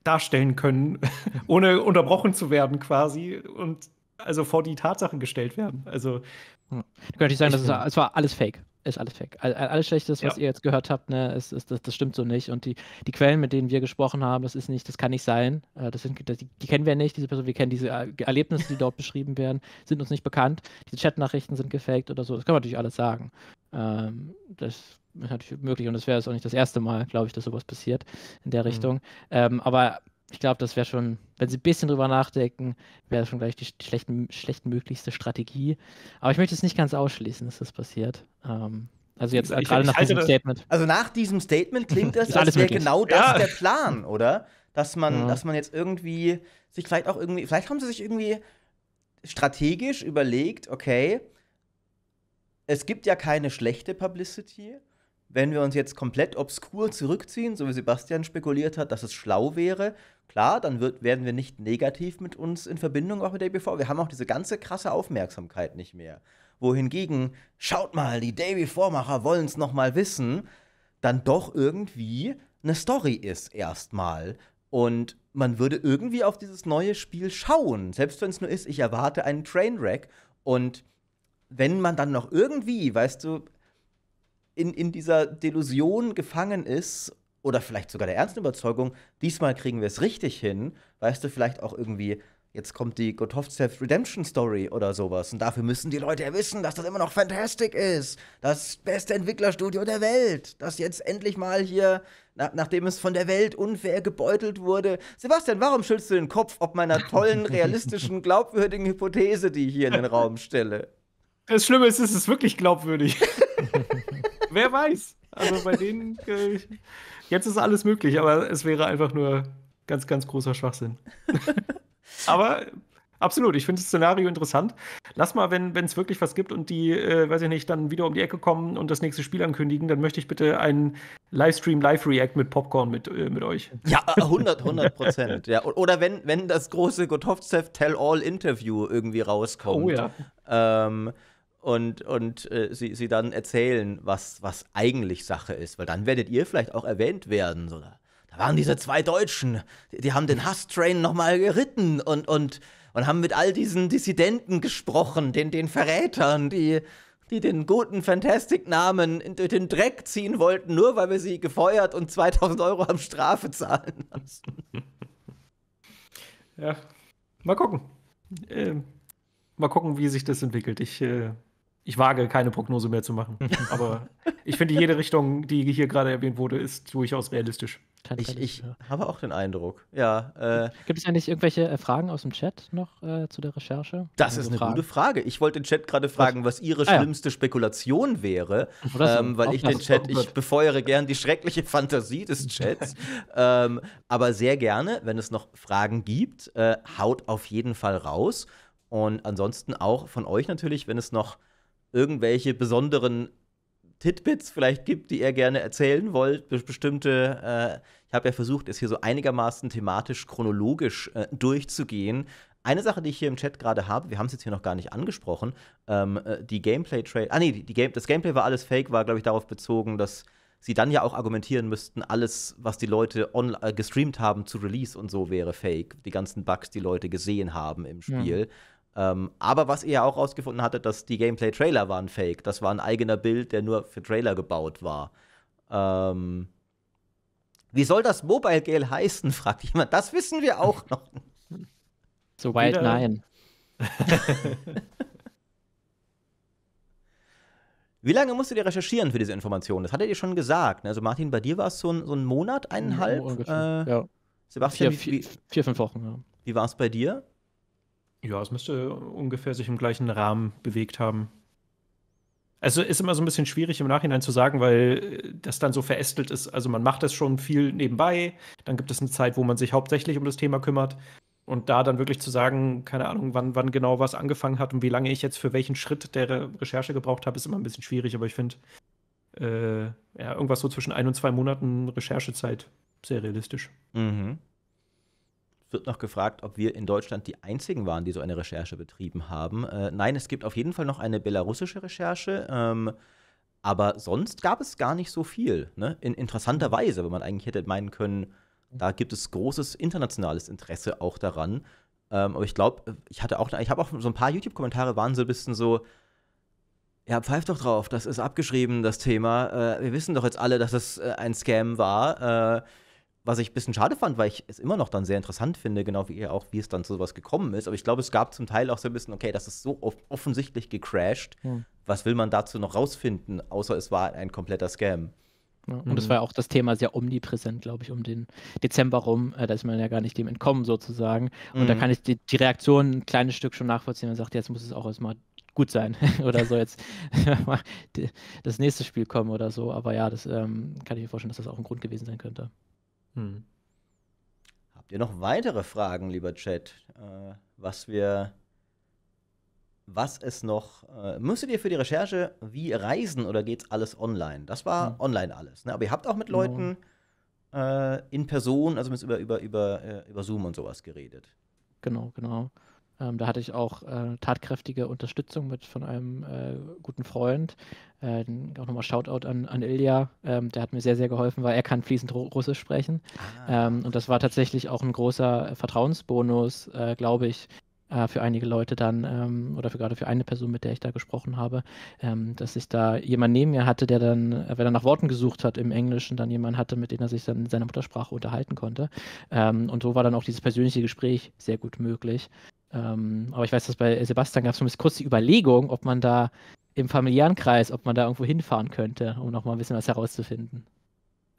darstellen können, ohne unterbrochen zu werden quasi und also vor die Tatsachen gestellt werden. Also hm. könnte ich sagen, das, ist, das war alles Fake ist alles weg. All, alles Schlechtes, was ja. ihr jetzt gehört habt, ne, ist, ist, das, das stimmt so nicht. Und die, die Quellen, mit denen wir gesprochen haben, das ist nicht, das kann nicht sein. Äh, das sind, das, die, die, kennen wir nicht, diese Person, wir kennen diese äh, Erlebnisse, die dort beschrieben werden, sind uns nicht bekannt. Diese Chatnachrichten sind gefaked oder so. Das kann man natürlich alles sagen. Ähm, das ist natürlich möglich und das wäre jetzt auch nicht das erste Mal, glaube ich, dass sowas passiert in der mhm. Richtung. Mhm. Ähm, aber ich glaube, das wäre schon, wenn Sie ein bisschen drüber nachdenken, wäre das schon gleich die schlechten, schlechtmöglichste Strategie. Aber ich möchte es nicht ganz ausschließen, dass das passiert. Ähm, also jetzt ich, gerade nach ich diesem Statement. Also nach diesem Statement klingt das, als wäre genau das ja. der Plan, oder? Dass man, ja. Mhm. dass man jetzt irgendwie sich vielleicht auch irgendwie, vielleicht haben sie sich irgendwie strategisch überlegt, okay, es gibt ja keine schlechte Publicity wenn wir uns jetzt komplett obskur zurückziehen, so wie Sebastian spekuliert hat, dass es schlau wäre, Klar, dann wird, werden wir nicht negativ mit uns in Verbindung auch mit der Before. Wir haben auch diese ganze krasse Aufmerksamkeit nicht mehr. Wohingegen, schaut mal, die Day Before-Macher wollen es nochmal wissen, dann doch irgendwie eine Story ist erstmal. Und man würde irgendwie auf dieses neue Spiel schauen. Selbst wenn es nur ist, ich erwarte einen Trainwreck. Und wenn man dann noch irgendwie, weißt du, in, in dieser Delusion gefangen ist oder vielleicht sogar der ernsten Überzeugung, diesmal kriegen wir es richtig hin, weißt du, vielleicht auch irgendwie, jetzt kommt die Gotovtsev Redemption Story oder sowas. Und dafür müssen die Leute ja wissen, dass das immer noch fantastic ist. Das beste Entwicklerstudio der Welt. Das jetzt endlich mal hier, na, nachdem es von der Welt unfair gebeutelt wurde. Sebastian, warum schüttelst du den Kopf ob meiner tollen, realistischen, glaubwürdigen Hypothese, die ich hier in den Raum stelle? Das Schlimme ist, es ist wirklich glaubwürdig. Wer weiß. Also bei denen. Äh Jetzt ist alles möglich, aber es wäre einfach nur ganz, ganz großer Schwachsinn. aber Absolut, ich finde das Szenario interessant. Lass mal, wenn es wirklich was gibt und die, äh, weiß ich nicht, dann wieder um die Ecke kommen und das nächste Spiel ankündigen, dann möchte ich bitte einen Livestream Live-React mit Popcorn mit, äh, mit euch. Ja, 100, äh, 100 Prozent. ja. Oder wenn, wenn das große Gotowzew Tell-All-Interview irgendwie rauskommt. Oh ja. Ähm, und, und äh, sie, sie dann erzählen, was, was eigentlich Sache ist. Weil dann werdet ihr vielleicht auch erwähnt werden. So, da, da waren diese zwei Deutschen, die, die haben den Hasstrain nochmal geritten und, und, und haben mit all diesen Dissidenten gesprochen, den, den Verrätern, die, die den guten Fantastic-Namen in den Dreck ziehen wollten, nur weil wir sie gefeuert und 2000 Euro am Strafe zahlen lassen. Ja, mal gucken. Ähm, mal gucken, wie sich das entwickelt. Ich äh, ich wage keine Prognose mehr zu machen. Aber ich finde, jede Richtung, die hier gerade erwähnt wurde, ist durchaus realistisch. Ich, ich habe auch den Eindruck. Ja. Äh, Gibt es eigentlich irgendwelche äh, Fragen aus dem Chat noch äh, zu der Recherche? Das also ist eine Fragen? gute Frage. Ich wollte den Chat gerade fragen, was, was Ihre ah, schlimmste ja. Spekulation wäre, ähm, weil ich den Chat, ich befeuere gern die schreckliche Fantasie des Chats. ähm, aber sehr gerne, wenn es noch Fragen gibt, äh, haut auf jeden Fall raus. Und ansonsten auch von euch natürlich, wenn es noch irgendwelche besonderen Titbits vielleicht gibt, die ihr gerne erzählen wollt, bestimmte, äh, ich habe ja versucht, es hier so einigermaßen thematisch chronologisch äh, durchzugehen. Eine Sache, die ich hier im Chat gerade habe, wir haben es jetzt hier noch gar nicht angesprochen, ähm, äh, die Gameplay-Trail, ah nee, die Game das Gameplay war alles fake, war glaube ich darauf bezogen, dass sie dann ja auch argumentieren müssten, alles, was die Leute äh, gestreamt haben zu Release und so wäre fake, die ganzen Bugs, die Leute gesehen haben im hm. Spiel. Ja ähm, aber was ihr ja auch rausgefunden hattet, dass die Gameplay-Trailer waren fake. Das war ein eigener Bild, der nur für Trailer gebaut war. Ähm, wie soll das Mobile Gale heißen, fragt jemand. Das wissen wir auch noch. Soweit Wieder. nein. Wie lange musstet ihr recherchieren für diese Informationen? Das hattet ihr schon gesagt. Ne? Also Martin, bei dir war es so ein, so ein Monat, eineinhalb. Ja, äh, ja. Sebastian, vier, vier, vier, fünf Wochen. Ja. Wie war es bei dir? Ja, es müsste ungefähr sich im gleichen Rahmen bewegt haben. Also ist immer so ein bisschen schwierig im Nachhinein zu sagen, weil äh, das dann so verästelt ist. Also man macht das schon viel nebenbei, dann gibt es eine Zeit, wo man sich hauptsächlich um das Thema kümmert. Und da dann wirklich zu sagen, keine Ahnung, wann, wann genau was angefangen hat und wie lange ich jetzt für welchen Schritt der Recherche gebraucht habe, ist immer ein bisschen schwierig. Aber ich finde, äh, ja, irgendwas so zwischen ein und zwei Monaten Recherchezeit sehr realistisch. Mhm wird noch gefragt, ob wir in Deutschland die einzigen waren, die so eine Recherche betrieben haben. Äh, nein, es gibt auf jeden Fall noch eine belarussische Recherche. Ähm, aber sonst gab es gar nicht so viel. Ne? In interessanter Weise, wenn man eigentlich hätte meinen können, da gibt es großes internationales Interesse auch daran. Ähm, aber ich glaube, ich hatte auch, ich habe auch so ein paar YouTube-Kommentare waren so ein bisschen so, ja, pfeift doch drauf, das ist abgeschrieben, das Thema. Äh, wir wissen doch jetzt alle, dass es äh, ein Scam war. Äh, was ich ein bisschen schade fand, weil ich es immer noch dann sehr interessant finde, genau wie ihr auch, wie es dann zu sowas gekommen ist. Aber ich glaube, es gab zum Teil auch so ein bisschen, okay, das ist so off offensichtlich gecrashed. Ja. Was will man dazu noch rausfinden, außer es war ein kompletter Scam? und das mhm. war ja auch das Thema sehr omnipräsent, glaube ich, um den Dezember rum. Äh, da ist man ja gar nicht dem entkommen, sozusagen. Und mhm. da kann ich die, die, Reaktion ein kleines Stück schon nachvollziehen und sagt, jetzt muss es auch erstmal gut sein oder so, jetzt das nächste Spiel kommen oder so. Aber ja, das ähm, kann ich mir vorstellen, dass das auch ein Grund gewesen sein könnte. Hm. Habt ihr noch weitere Fragen, lieber Chat? Äh, was wir, was es noch, äh, müsstet ihr für die Recherche wie reisen oder geht's alles online? Das war hm. online alles. Ne? Aber ihr habt auch mit Leuten äh, in Person, also über, über, über, äh, über Zoom und sowas geredet. Genau, genau. Ähm, da hatte ich auch äh, tatkräftige Unterstützung mit von einem äh, guten Freund. Äh, auch nochmal Shoutout an, an Ilja. Ähm, der hat mir sehr, sehr geholfen, weil er kann fließend Russisch sprechen. Ah. Ähm, und das war tatsächlich auch ein großer Vertrauensbonus, äh, glaube ich, äh, für einige Leute dann ähm, oder für gerade für eine Person, mit der ich da gesprochen habe, ähm, dass ich da jemand neben mir hatte, der dann, äh, wenn er nach Worten gesucht hat im Englischen, dann jemand hatte, mit dem er sich dann in seiner Muttersprache unterhalten konnte. Ähm, und so war dann auch dieses persönliche Gespräch sehr gut möglich. Ähm, aber ich weiß, dass bei Sebastian gab es zumindest kurz die Überlegung, ob man da im familiären Kreis, ob man da irgendwo hinfahren könnte, um noch mal ein bisschen was herauszufinden.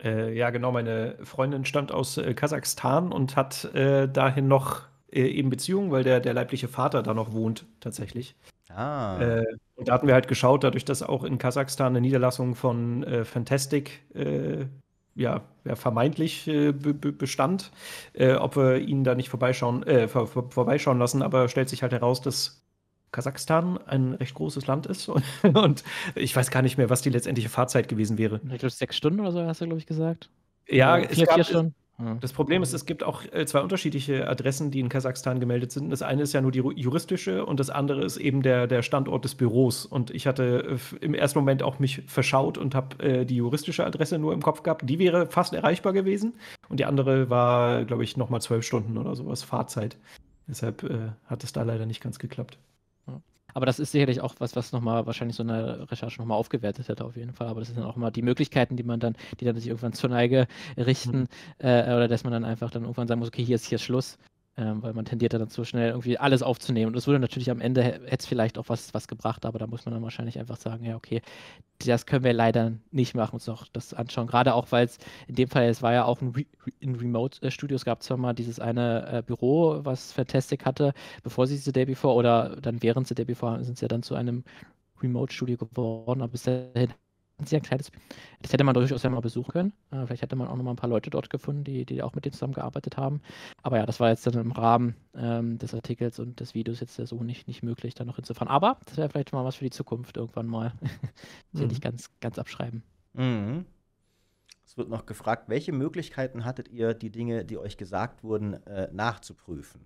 Äh, ja, genau. Meine Freundin stammt aus äh, Kasachstan und hat äh, dahin noch äh, eben Beziehungen, weil der, der leibliche Vater da noch wohnt, tatsächlich. Ah. Äh, und da hatten wir halt geschaut, dadurch, dass auch in Kasachstan eine Niederlassung von äh, Fantastic ja, vermeintlich äh, bestand, äh, ob wir ihn da nicht vorbeischauen, äh, vor, vor, vorbeischauen lassen, aber stellt sich halt heraus, dass Kasachstan ein recht großes Land ist und, und ich weiß gar nicht mehr, was die letztendliche Fahrzeit gewesen wäre. Ich glaube, sechs Stunden oder so hast du, glaube ich, gesagt. Ja, ja es gab, vier Stunden. Hm. Das Problem ist, es gibt auch äh, zwei unterschiedliche Adressen, die in Kasachstan gemeldet sind. Das eine ist ja nur die juristische und das andere ist eben der, der Standort des Büros. Und ich hatte äh, im ersten Moment auch mich verschaut und habe äh, die juristische Adresse nur im Kopf gehabt. Die wäre fast erreichbar gewesen. Und die andere war, glaube ich, nochmal zwölf Stunden oder sowas Fahrzeit. Deshalb äh, hat es da leider nicht ganz geklappt. Aber das ist sicherlich auch was, was nochmal wahrscheinlich so eine Recherche nochmal aufgewertet hätte, auf jeden Fall. Aber das sind dann auch mal die Möglichkeiten, die man dann, die dann sich irgendwann zur Neige richten, mhm. äh, oder dass man dann einfach dann irgendwann sagen muss, okay, hier ist hier ist Schluss. Ähm, weil man tendiert ja dann so schnell irgendwie alles aufzunehmen. Und es würde natürlich am Ende, hätte es vielleicht auch was, was gebracht, aber da muss man dann wahrscheinlich einfach sagen, ja, okay, das können wir leider nicht machen, uns noch das anschauen. Gerade auch, weil es in dem Fall, es war ja auch ein Re in Remote-Studios, äh, gab es zwar mal dieses eine äh, Büro, was Fantastic hatte, bevor sie The Day Before oder dann während The Day Before sind sie ja dann zu einem Remote-Studio geworden, aber bis dahin sehr kleines. Das hätte man durchaus ja mal besuchen können. Äh, vielleicht hätte man auch noch mal ein paar Leute dort gefunden, die, die auch mit denen zusammengearbeitet haben. Aber ja, das war jetzt dann im Rahmen ähm, des Artikels und des Videos jetzt so nicht, nicht möglich, da noch hinzufahren. Aber das wäre vielleicht mal was für die Zukunft irgendwann mal. das will mhm. ich ganz, ganz abschreiben. Mhm. Es wird noch gefragt, welche Möglichkeiten hattet ihr, die Dinge, die euch gesagt wurden, äh, nachzuprüfen?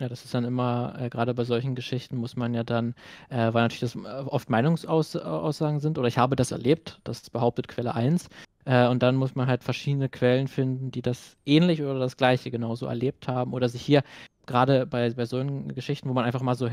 Ja, das ist dann immer, äh, gerade bei solchen Geschichten muss man ja dann, äh, weil natürlich das äh, oft Meinungsaussagen äh, sind, oder ich habe das erlebt, das behauptet Quelle 1, äh, und dann muss man halt verschiedene Quellen finden, die das ähnlich oder das gleiche genauso erlebt haben, oder sich hier gerade bei, bei solchen Geschichten, wo man einfach mal so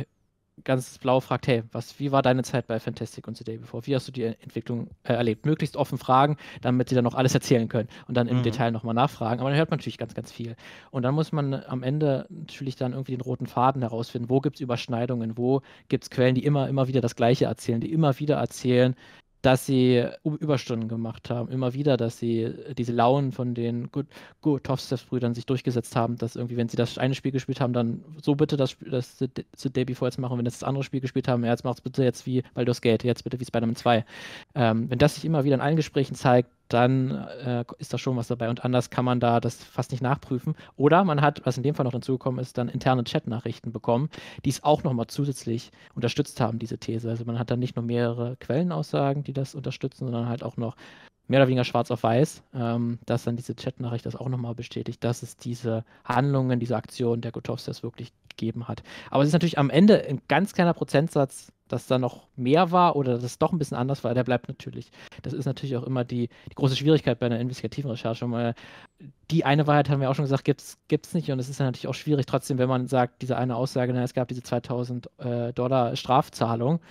ganz blau fragt, hey, was, wie war deine Zeit bei Fantastic und Today Before? Wie hast du die Entwicklung äh, erlebt? Möglichst offen fragen, damit sie dann noch alles erzählen können und dann im mhm. Detail nochmal nachfragen. Aber dann hört man natürlich ganz, ganz viel. Und dann muss man am Ende natürlich dann irgendwie den roten Faden herausfinden. Wo gibt es Überschneidungen? Wo gibt es Quellen, die immer, immer wieder das Gleiche erzählen, die immer wieder erzählen, dass sie äh, Überstunden gemacht haben. Immer wieder, dass sie äh, diese Launen von den Gutowstev-Brüdern sich durchgesetzt haben, dass irgendwie, wenn sie das eine Spiel gespielt haben, dann so bitte das, das The, The Day Before jetzt machen. wenn jetzt das andere Spiel gespielt haben, ja, jetzt es bitte jetzt wie Baldur's Gate, jetzt bitte wie Spider-Man 2. Ähm, wenn das sich immer wieder in allen Gesprächen zeigt, dann äh, ist da schon was dabei. Und anders kann man da das fast nicht nachprüfen. Oder man hat, was in dem Fall noch dazugekommen ist, dann interne Chat-Nachrichten bekommen, die es auch nochmal zusätzlich unterstützt haben, diese These. Also man hat dann nicht nur mehrere Quellenaussagen, die das unterstützen, sondern halt auch noch mehr oder weniger schwarz auf weiß, ähm, dass dann diese Chat-Nachricht das auch nochmal bestätigt, dass es diese Handlungen, diese Aktion der Gotovs wirklich gegeben hat. Aber es ist natürlich am Ende ein ganz kleiner Prozentsatz dass da noch mehr war oder dass es doch ein bisschen anders war, der bleibt natürlich. Das ist natürlich auch immer die, die große Schwierigkeit bei einer investigativen Recherche. Weil die eine Wahrheit, haben wir auch schon gesagt, gibt es nicht. Und es ist dann natürlich auch schwierig, trotzdem, wenn man sagt, diese eine Aussage, na, es gab diese 2000 äh, Dollar Strafzahlung,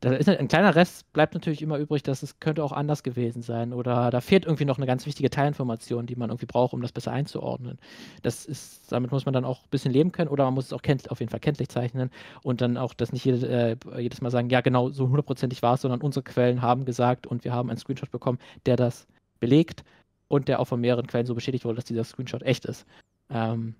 da ist halt ein kleiner Rest bleibt natürlich immer übrig, dass es könnte auch anders gewesen sein oder da fehlt irgendwie noch eine ganz wichtige Teilinformation, die man irgendwie braucht, um das besser einzuordnen. Das ist, damit muss man dann auch ein bisschen leben können oder man muss es auch kennt, auf jeden Fall kenntlich zeichnen und dann auch das nicht jede, äh, jedes Mal sagen, ja genau, so hundertprozentig war es, sondern unsere Quellen haben gesagt und wir haben einen Screenshot bekommen, der das belegt und der auch von mehreren Quellen so beschädigt wurde, dass dieser Screenshot echt ist. Ähm,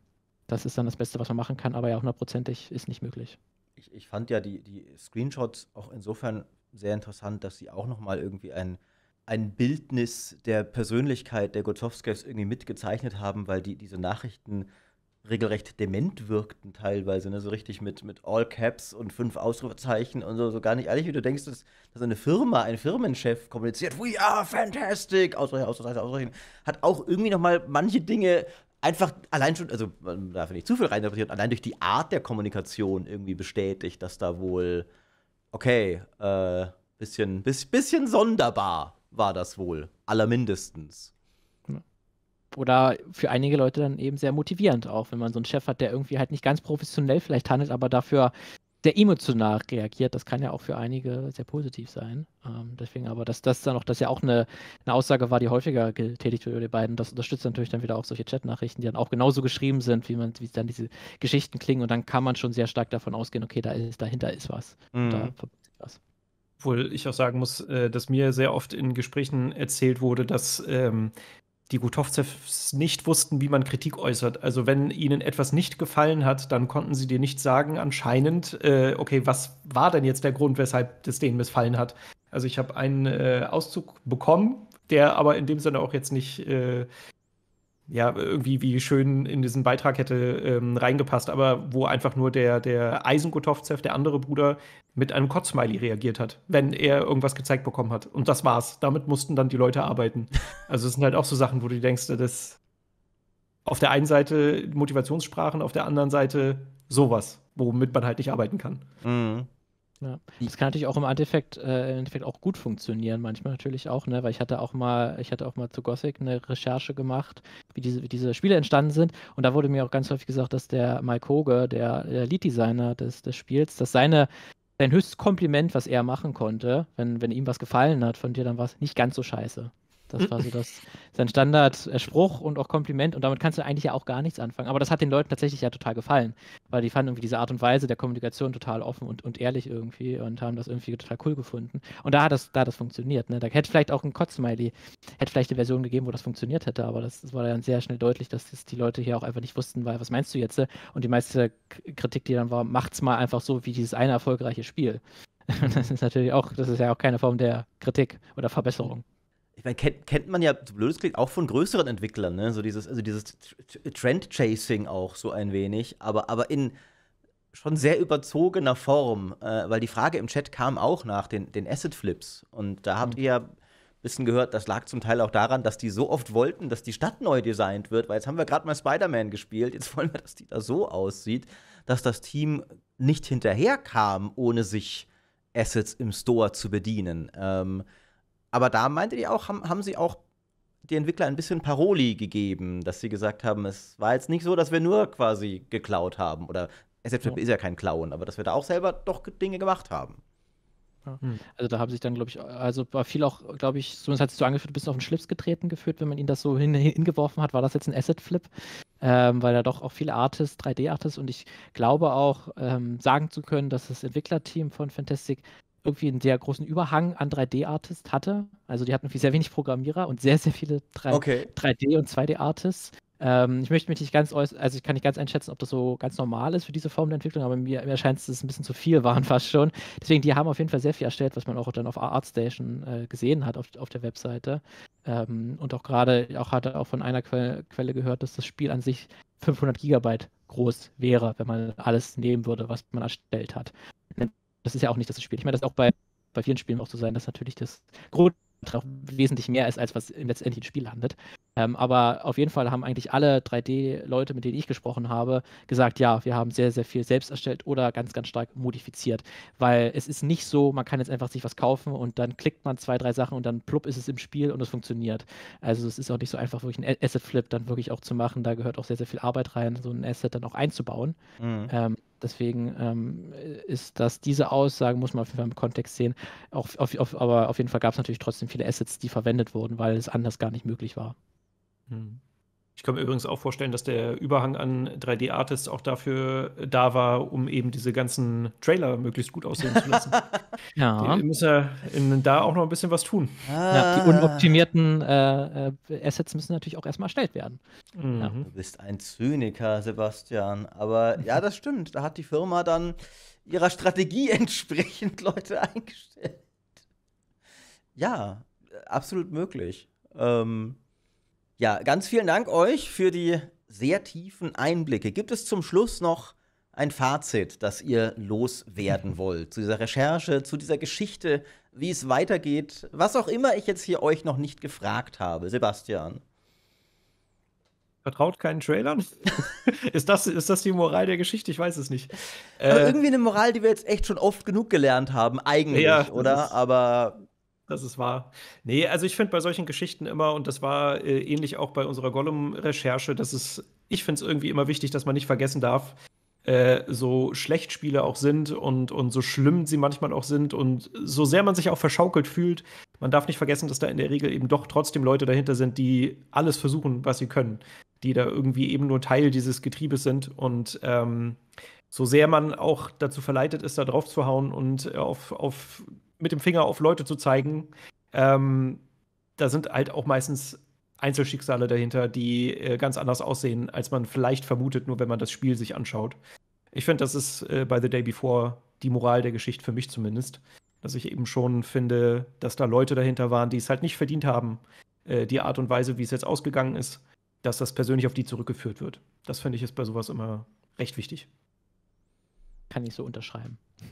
das ist dann das Beste, was man machen kann, aber ja hundertprozentig ist nicht möglich ich, ich fand ja die, die Screenshots auch insofern sehr interessant, dass sie auch nochmal irgendwie ein, ein Bildnis der Persönlichkeit der Gozowskis irgendwie mitgezeichnet haben, weil die, diese Nachrichten regelrecht dement wirkten teilweise, ne? so richtig mit, mit All Caps und fünf Ausrufezeichen und so, so gar nicht ehrlich, wie du denkst, dass, dass eine Firma, ein Firmenchef kommuniziert, we are fantastic, Ausrufezeichen, Ausrufezeichen, Ausrufezeichen, hat auch irgendwie nochmal manche Dinge einfach allein schon, also man darf nicht zu viel reininterpretieren, allein durch die Art der Kommunikation irgendwie bestätigt, dass da wohl, okay, äh, bisschen, bisschen sonderbar war das wohl, allermindestens. Oder für einige Leute dann eben sehr motivierend auch, wenn man so einen Chef hat, der irgendwie halt nicht ganz professionell vielleicht handelt, aber dafür sehr emotional reagiert. Das kann ja auch für einige sehr positiv sein. Ähm, deswegen aber, dass das dann auch, dass ja auch eine, eine, Aussage war, die häufiger getätigt wurde, die beiden, das unterstützt natürlich dann wieder auch solche Chatnachrichten, die dann auch genauso geschrieben sind, wie man, wie dann diese Geschichten klingen und dann kann man schon sehr stark davon ausgehen, okay, da ist, dahinter ist was. Mhm. Da was. Obwohl ich auch sagen muss, äh, dass mir sehr oft in Gesprächen erzählt wurde, dass ähm, die Gutovtsevs nicht wussten, wie man Kritik äußert. Also wenn ihnen etwas nicht gefallen hat, dann konnten sie dir nicht sagen, anscheinend, äh, okay, was war denn jetzt der Grund, weshalb das denen missfallen hat. Also ich habe einen äh, Auszug bekommen, der aber in dem Sinne auch jetzt nicht äh, ja, irgendwie wie schön in diesen Beitrag hätte ähm, reingepasst, aber wo einfach nur der, der Eisengotovzev, der andere Bruder, mit einem Kotzmiley reagiert hat, wenn er irgendwas gezeigt bekommen hat. Und das war's. Damit mussten dann die Leute arbeiten. Also es sind halt auch so Sachen, wo du denkst, das auf der einen Seite Motivationssprachen, auf der anderen Seite sowas, womit man halt nicht arbeiten kann. Mhm. Ja. Hm. Das kann natürlich auch im Endeffekt, äh, im Endeffekt auch gut funktionieren, manchmal natürlich auch, ne? Weil ich hatte auch mal, ich hatte auch mal zu Gothic eine Recherche gemacht, wie diese, wie diese Spiele entstanden sind. Und da wurde mir auch ganz häufig gesagt, dass der Mike Hoge, der, der Lead-Designer des, des Spiels, dass seine sein höchstes Kompliment, was er machen konnte, wenn, wenn ihm was gefallen hat von dir, dann war es nicht ganz so scheiße. Das war so das, sein Standardspruch äh, und auch Kompliment und damit kannst du eigentlich ja auch gar nichts anfangen. Aber das hat den Leuten tatsächlich ja total gefallen, weil die fanden irgendwie diese Art und Weise der Kommunikation total offen und, und ehrlich irgendwie und haben das irgendwie total cool gefunden. Und da hat das, da das funktioniert. Ne? Da hätte vielleicht auch ein Kotzsmiley, hätte vielleicht eine Version gegeben, wo das funktioniert hätte, aber das, das war dann sehr schnell deutlich, dass das die Leute hier auch einfach nicht wussten, weil was meinst du jetzt? Ne? Und die meiste Kritik, die dann war, macht's mal einfach so wie dieses eine erfolgreiche Spiel. Das ist natürlich auch, das ist ja auch keine Form der Kritik oder Verbesserung ich meine, kennt, kennt man ja, so blödes klingt, auch von größeren Entwicklern, ne? So dieses, also dieses Trend-Chasing auch so ein wenig, aber, aber in schon sehr überzogener Form, äh, weil die Frage im Chat kam auch nach den, den Asset-Flips. Und da habt mhm. ihr ja ein bisschen gehört, das lag zum Teil auch daran, dass die so oft wollten, dass die Stadt neu designt wird, weil jetzt haben wir gerade mal Spider-Man gespielt, jetzt wollen wir, dass die da so aussieht, dass das Team nicht hinterherkam, ohne sich Assets im Store zu bedienen. Ähm, aber da meinte die auch, haben, haben sie auch die Entwickler ein bisschen Paroli gegeben, dass sie gesagt haben, es war jetzt nicht so, dass wir nur quasi geklaut haben oder SFTP ja. ist ja kein Klauen, aber dass wir da auch selber doch Dinge gemacht haben. Ja. Hm. Also da haben sich dann, glaube ich, also war viel auch, glaube ich, zumindest hat sich so angeführt, ein bisschen auf den Schlips getreten geführt, wenn man ihn das so hin, hingeworfen hat, war das jetzt ein Asset-Flip, ähm, weil da doch auch viele Artists, 3D-Artists und ich glaube auch, ähm, sagen zu können, dass das Entwicklerteam von Fantastic irgendwie einen sehr großen Überhang an 3D-Artists hatte. Also die hatten sehr wenig Programmierer und sehr, sehr viele 3, okay. d und 2D-Artists. Ähm, ich möchte mich nicht ganz äußern, also ich kann nicht ganz einschätzen, ob das so ganz normal ist für diese Form der Entwicklung, aber mir, mir scheint es ein bisschen zu viel waren fast schon. Deswegen, die haben auf jeden Fall sehr viel erstellt, was man auch dann auf ArtStation äh, gesehen hat auf, auf der Webseite. Ähm, und auch gerade, auch hatte auch von einer que Quelle gehört, dass das Spiel an sich 500 Gigabyte groß wäre, wenn man alles nehmen würde, was man erstellt hat das ist ja auch nicht das Spiel. Ich meine, das ist auch bei, bei vielen Spielen auch so sein, dass natürlich das Grundtrauch wesentlich mehr ist, als was letztendlich im Spiel landet. Ähm, aber auf jeden Fall haben eigentlich alle 3D-Leute, mit denen ich gesprochen habe, gesagt, ja, wir haben sehr, sehr viel selbst erstellt oder ganz, ganz stark modifiziert. Weil es ist nicht so, man kann jetzt einfach sich was kaufen und dann klickt man zwei, drei Sachen und dann plupp ist es im Spiel und es funktioniert. Also es ist auch nicht so einfach, wirklich einen Asset-Flip dann wirklich auch zu machen. Da gehört auch sehr, sehr viel Arbeit rein, so ein Asset dann auch einzubauen. Mhm. Ähm, Deswegen ähm, ist das, diese Aussage muss man auf jeden Fall im Kontext sehen. Auch, auf, auf, aber auf jeden Fall gab es natürlich trotzdem viele Assets, die verwendet wurden, weil es anders gar nicht möglich war. Hm. Ich kann mir übrigens auch vorstellen, dass der Überhang an 3D-Artists auch dafür äh, da war, um eben diese ganzen Trailer möglichst gut aussehen zu lassen. ja. Die müssen ja da auch noch ein bisschen was tun. Ah. Ja, die unoptimierten äh, äh Assets müssen natürlich auch erstmal erstellt werden. Mhm. Ja. Du bist ein Zyniker, Sebastian. Aber ja, das stimmt. Da hat die Firma dann ihrer Strategie entsprechend Leute eingestellt. Ja, äh, absolut möglich. Ähm, ja, ganz vielen Dank euch für die sehr tiefen Einblicke. Gibt es zum Schluss noch ein Fazit, das ihr loswerden wollt zu dieser Recherche, zu dieser Geschichte, wie es weitergeht, was auch immer ich jetzt hier euch noch nicht gefragt habe, Sebastian? Vertraut keinen Trailern? ist, das, ist das die Moral der Geschichte? Ich weiß es nicht. Äh, irgendwie eine Moral, die wir jetzt echt schon oft genug gelernt haben, eigentlich, ja, oder? Aber das ist wahr. Nee, also ich finde bei solchen Geschichten immer, und das war äh, ähnlich auch bei unserer Gollum-Recherche, dass es, ich finde es irgendwie immer wichtig, dass man nicht vergessen darf, äh, so schlecht Spiele auch sind und, und so schlimm sie manchmal auch sind und so sehr man sich auch verschaukelt fühlt, man darf nicht vergessen, dass da in der Regel eben doch trotzdem Leute dahinter sind, die alles versuchen, was sie können, die da irgendwie eben nur Teil dieses Getriebes sind und ähm, so sehr man auch dazu verleitet ist, da drauf zu hauen und auf, auf mit dem Finger auf Leute zu zeigen. Ähm, da sind halt auch meistens Einzelschicksale dahinter, die äh, ganz anders aussehen, als man vielleicht vermutet, nur wenn man das Spiel sich anschaut. Ich finde, das ist äh, bei The Day Before die Moral der Geschichte, für mich zumindest. Dass ich eben schon finde, dass da Leute dahinter waren, die es halt nicht verdient haben, äh, die Art und Weise, wie es jetzt ausgegangen ist, dass das persönlich auf die zurückgeführt wird. Das finde ich ist bei sowas immer recht wichtig. Kann ich so unterschreiben.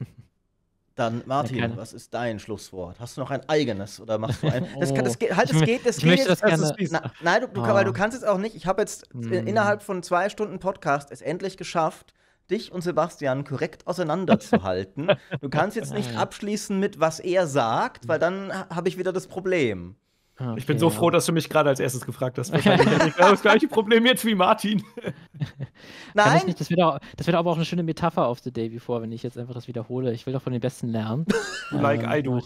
Dann, Martin, ja, was ist dein Schlusswort? Hast du noch ein eigenes oder machst du ein. Oh. Das, das halt, es geht, das ich geht jetzt. Das also na, nein, du, du, oh. weil du ah. kannst es auch nicht. Ich habe jetzt mm. innerhalb von zwei Stunden Podcast es endlich geschafft, dich und Sebastian korrekt auseinanderzuhalten. du kannst jetzt nicht abschließen mit, was er sagt, weil dann habe ich wieder das Problem. Okay, ah, ich bin so froh, dass du mich gerade als erstes gefragt hast. Wahrscheinlich hätte ich das gleiche Problem jetzt wie Martin. Nein. Nicht, das, wird auch, das wird aber auch eine schöne Metapher auf The Day Before, wenn ich jetzt einfach das wiederhole. Ich will doch von den Besten lernen. like ähm, I do.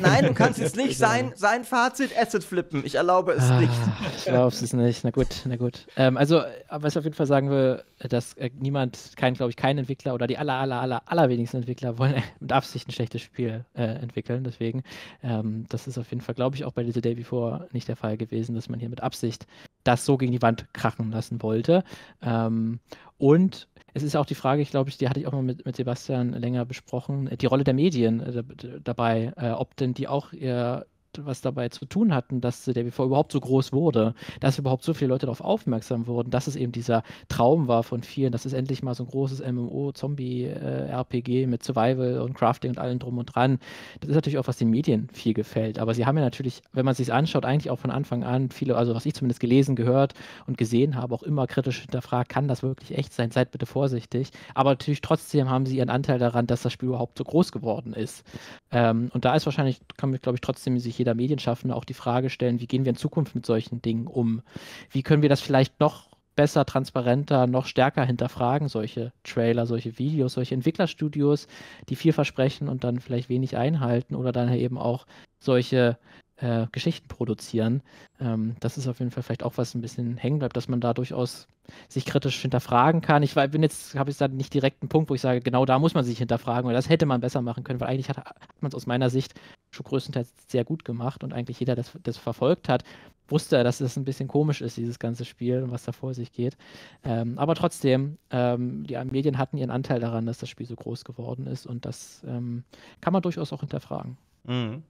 Nein, du kannst jetzt nicht sein, sein Fazit Asset flippen. Ich erlaube es ah, nicht. Ich glaube es nicht. Na gut, na gut. Ähm, also, äh, was ich auf jeden Fall sagen will, dass äh, niemand, kein, glaube ich, kein Entwickler oder die aller, aller, aller, allerwenigsten Entwickler wollen mit Absicht ein schlechtes Spiel äh, entwickeln. Deswegen, ähm, das ist auf jeden Fall, glaube ich, auch bei The Day wie vor nicht der Fall gewesen, dass man hier mit Absicht das so gegen die Wand krachen lassen wollte. Ähm, und es ist auch die Frage, ich glaube, die hatte ich auch mal mit, mit Sebastian länger besprochen, äh, die Rolle der Medien äh, dabei, äh, ob denn die auch ihr was dabei zu tun hatten, dass der BV überhaupt so groß wurde, dass überhaupt so viele Leute darauf aufmerksam wurden, dass es eben dieser Traum war von vielen, dass es endlich mal so ein großes MMO-Zombie-RPG äh, mit Survival und Crafting und allem drum und dran. Das ist natürlich auch, was den Medien viel gefällt. Aber sie haben ja natürlich, wenn man es sich anschaut, eigentlich auch von Anfang an viele, also was ich zumindest gelesen, gehört und gesehen habe, auch immer kritisch hinterfragt, kann das wirklich echt sein? Seid bitte vorsichtig. Aber natürlich trotzdem haben sie ihren Anteil daran, dass das Spiel überhaupt so groß geworden ist. Ähm, und da ist wahrscheinlich, kann, glaube ich, trotzdem sich jeder jeder Medienschaffende auch die Frage stellen, wie gehen wir in Zukunft mit solchen Dingen um? Wie können wir das vielleicht noch besser, transparenter, noch stärker hinterfragen, solche Trailer, solche Videos, solche Entwicklerstudios, die viel versprechen und dann vielleicht wenig einhalten oder dann eben auch solche äh, Geschichten produzieren. Ähm, das ist auf jeden Fall vielleicht auch was ein bisschen hängen bleibt, dass man da durchaus sich kritisch hinterfragen kann. Ich bin jetzt, habe ich da nicht direkt einen Punkt, wo ich sage, genau da muss man sich hinterfragen weil das hätte man besser machen können, weil eigentlich hat, hat man es aus meiner Sicht schon größtenteils sehr gut gemacht und eigentlich jeder, der das verfolgt hat, wusste, dass es das ein bisschen komisch ist, dieses ganze Spiel und was da vor sich geht. Ähm, aber trotzdem, ähm, die Medien hatten ihren Anteil daran, dass das Spiel so groß geworden ist und das ähm, kann man durchaus auch hinterfragen. Mhm.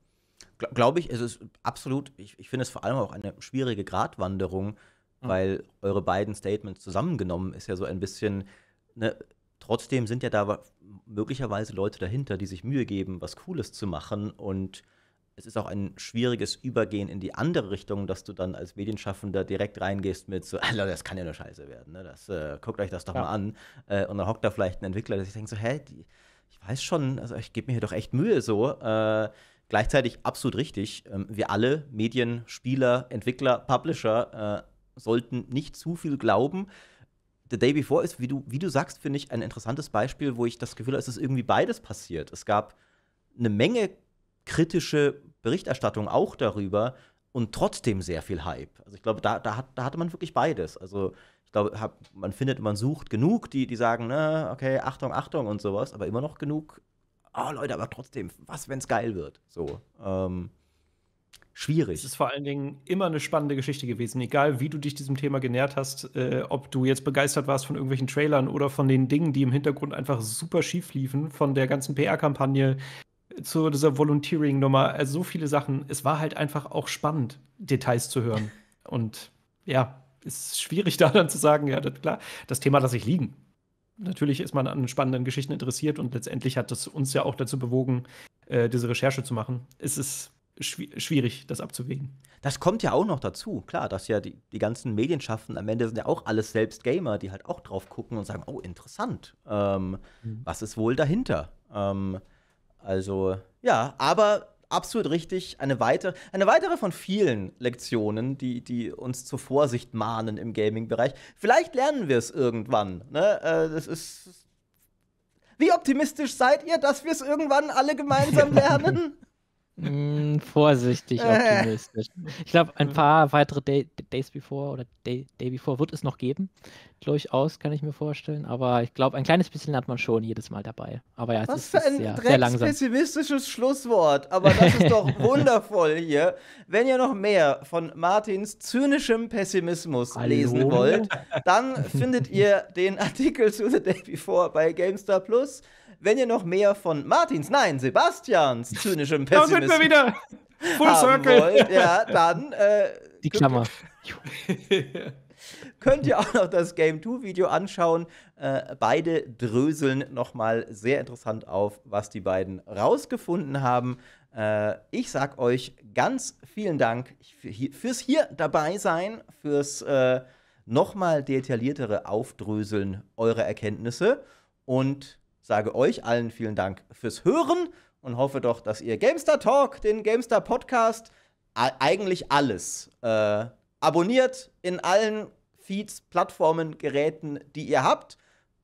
Glaube ich, es ist absolut, ich, ich finde es vor allem auch eine schwierige Gratwanderung, mhm. weil eure beiden Statements zusammengenommen ist ja so ein bisschen, ne, trotzdem sind ja da möglicherweise Leute dahinter, die sich Mühe geben, was Cooles zu machen und es ist auch ein schwieriges Übergehen in die andere Richtung, dass du dann als Medienschaffender direkt reingehst mit so, Alter, das kann ja nur scheiße werden. Ne? Das, äh, guckt euch das doch ja. mal an. Äh, und dann hockt da vielleicht ein Entwickler, der sich denkt so, hä, die, ich weiß schon, also ich gebe mir hier doch echt Mühe so. Äh, Gleichzeitig absolut richtig, ähm, wir alle, Medien, Spieler, Entwickler, Publisher, äh, sollten nicht zu viel glauben. The Day Before ist, wie du, wie du sagst, finde ich ein interessantes Beispiel, wo ich das Gefühl habe, es ist irgendwie beides passiert. Es gab eine Menge kritische Berichterstattung auch darüber und trotzdem sehr viel Hype. Also ich glaube, da, da, hat, da hatte man wirklich beides. Also ich glaube, hab, man findet, man sucht genug, die, die sagen, ne, okay, Achtung, Achtung und sowas, aber immer noch genug oh Leute, aber trotzdem, was, wenn es geil wird? So. Ähm, schwierig. Es ist vor allen Dingen immer eine spannende Geschichte gewesen, egal wie du dich diesem Thema genährt hast, äh, ob du jetzt begeistert warst von irgendwelchen Trailern oder von den Dingen, die im Hintergrund einfach super schief liefen, von der ganzen PR-Kampagne zu dieser Volunteering-Nummer, also so viele Sachen. Es war halt einfach auch spannend, Details zu hören. Und ja, es ist schwierig da dann zu sagen, ja, das, klar, das Thema lasse ich liegen natürlich ist man an spannenden Geschichten interessiert und letztendlich hat das uns ja auch dazu bewogen, äh, diese Recherche zu machen. Es ist schw schwierig, das abzuwägen. Das kommt ja auch noch dazu, klar, dass ja die, die ganzen Medienschaffen am Ende sind ja auch alles selbst Gamer, die halt auch drauf gucken und sagen, oh, interessant, ähm, mhm. was ist wohl dahinter? Ähm, also, ja, aber absolut richtig. Eine weitere, eine weitere von vielen Lektionen, die, die uns zur Vorsicht mahnen im Gaming-Bereich. Vielleicht lernen wir es irgendwann. Ne? Äh, das ist. Wie optimistisch seid ihr, dass wir es irgendwann alle gemeinsam lernen? Mm, vorsichtig optimistisch. Ich glaube, ein paar weitere Day, Days Before oder Day, Day Before wird es noch geben. Durchaus, kann ich mir vorstellen. Aber ich glaube, ein kleines bisschen hat man schon jedes Mal dabei. Aber ja, es Was ist, für ein ist sehr, sehr langsam. pessimistisches Schlusswort. Aber das ist doch wundervoll hier. Wenn ihr noch mehr von Martins zynischem Pessimismus Hallo? lesen wollt, dann findet ihr den Artikel zu The Day Before bei GameStar Plus wenn ihr noch mehr von Martins, nein, Sebastians zynischem Pessimismus. da sind wir wieder. Full Circle. Wollt, ja, dann. Äh, Die Klammer. könnt ihr auch noch das Game 2 Video anschauen. Äh, beide dröseln nochmal sehr interessant auf, was die beiden rausgefunden haben. Äh, ich sag euch ganz vielen Dank fürs hier dabei sein, fürs äh, nochmal detailliertere Aufdröseln eurer Erkenntnisse und sage euch allen vielen Dank fürs Hören und hoffe doch, dass ihr Gamestar Talk, den Gamestar Podcast, eigentlich alles äh, abonniert in allen Feeds, Plattformen, Geräten, die ihr habt.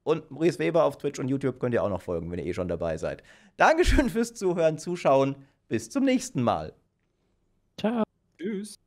Und Maurice Weber auf Twitch und YouTube könnt ihr auch noch folgen, wenn ihr eh schon dabei seid. Dankeschön fürs Zuhören, Zuschauen. Bis zum nächsten Mal. Ciao. Tschüss.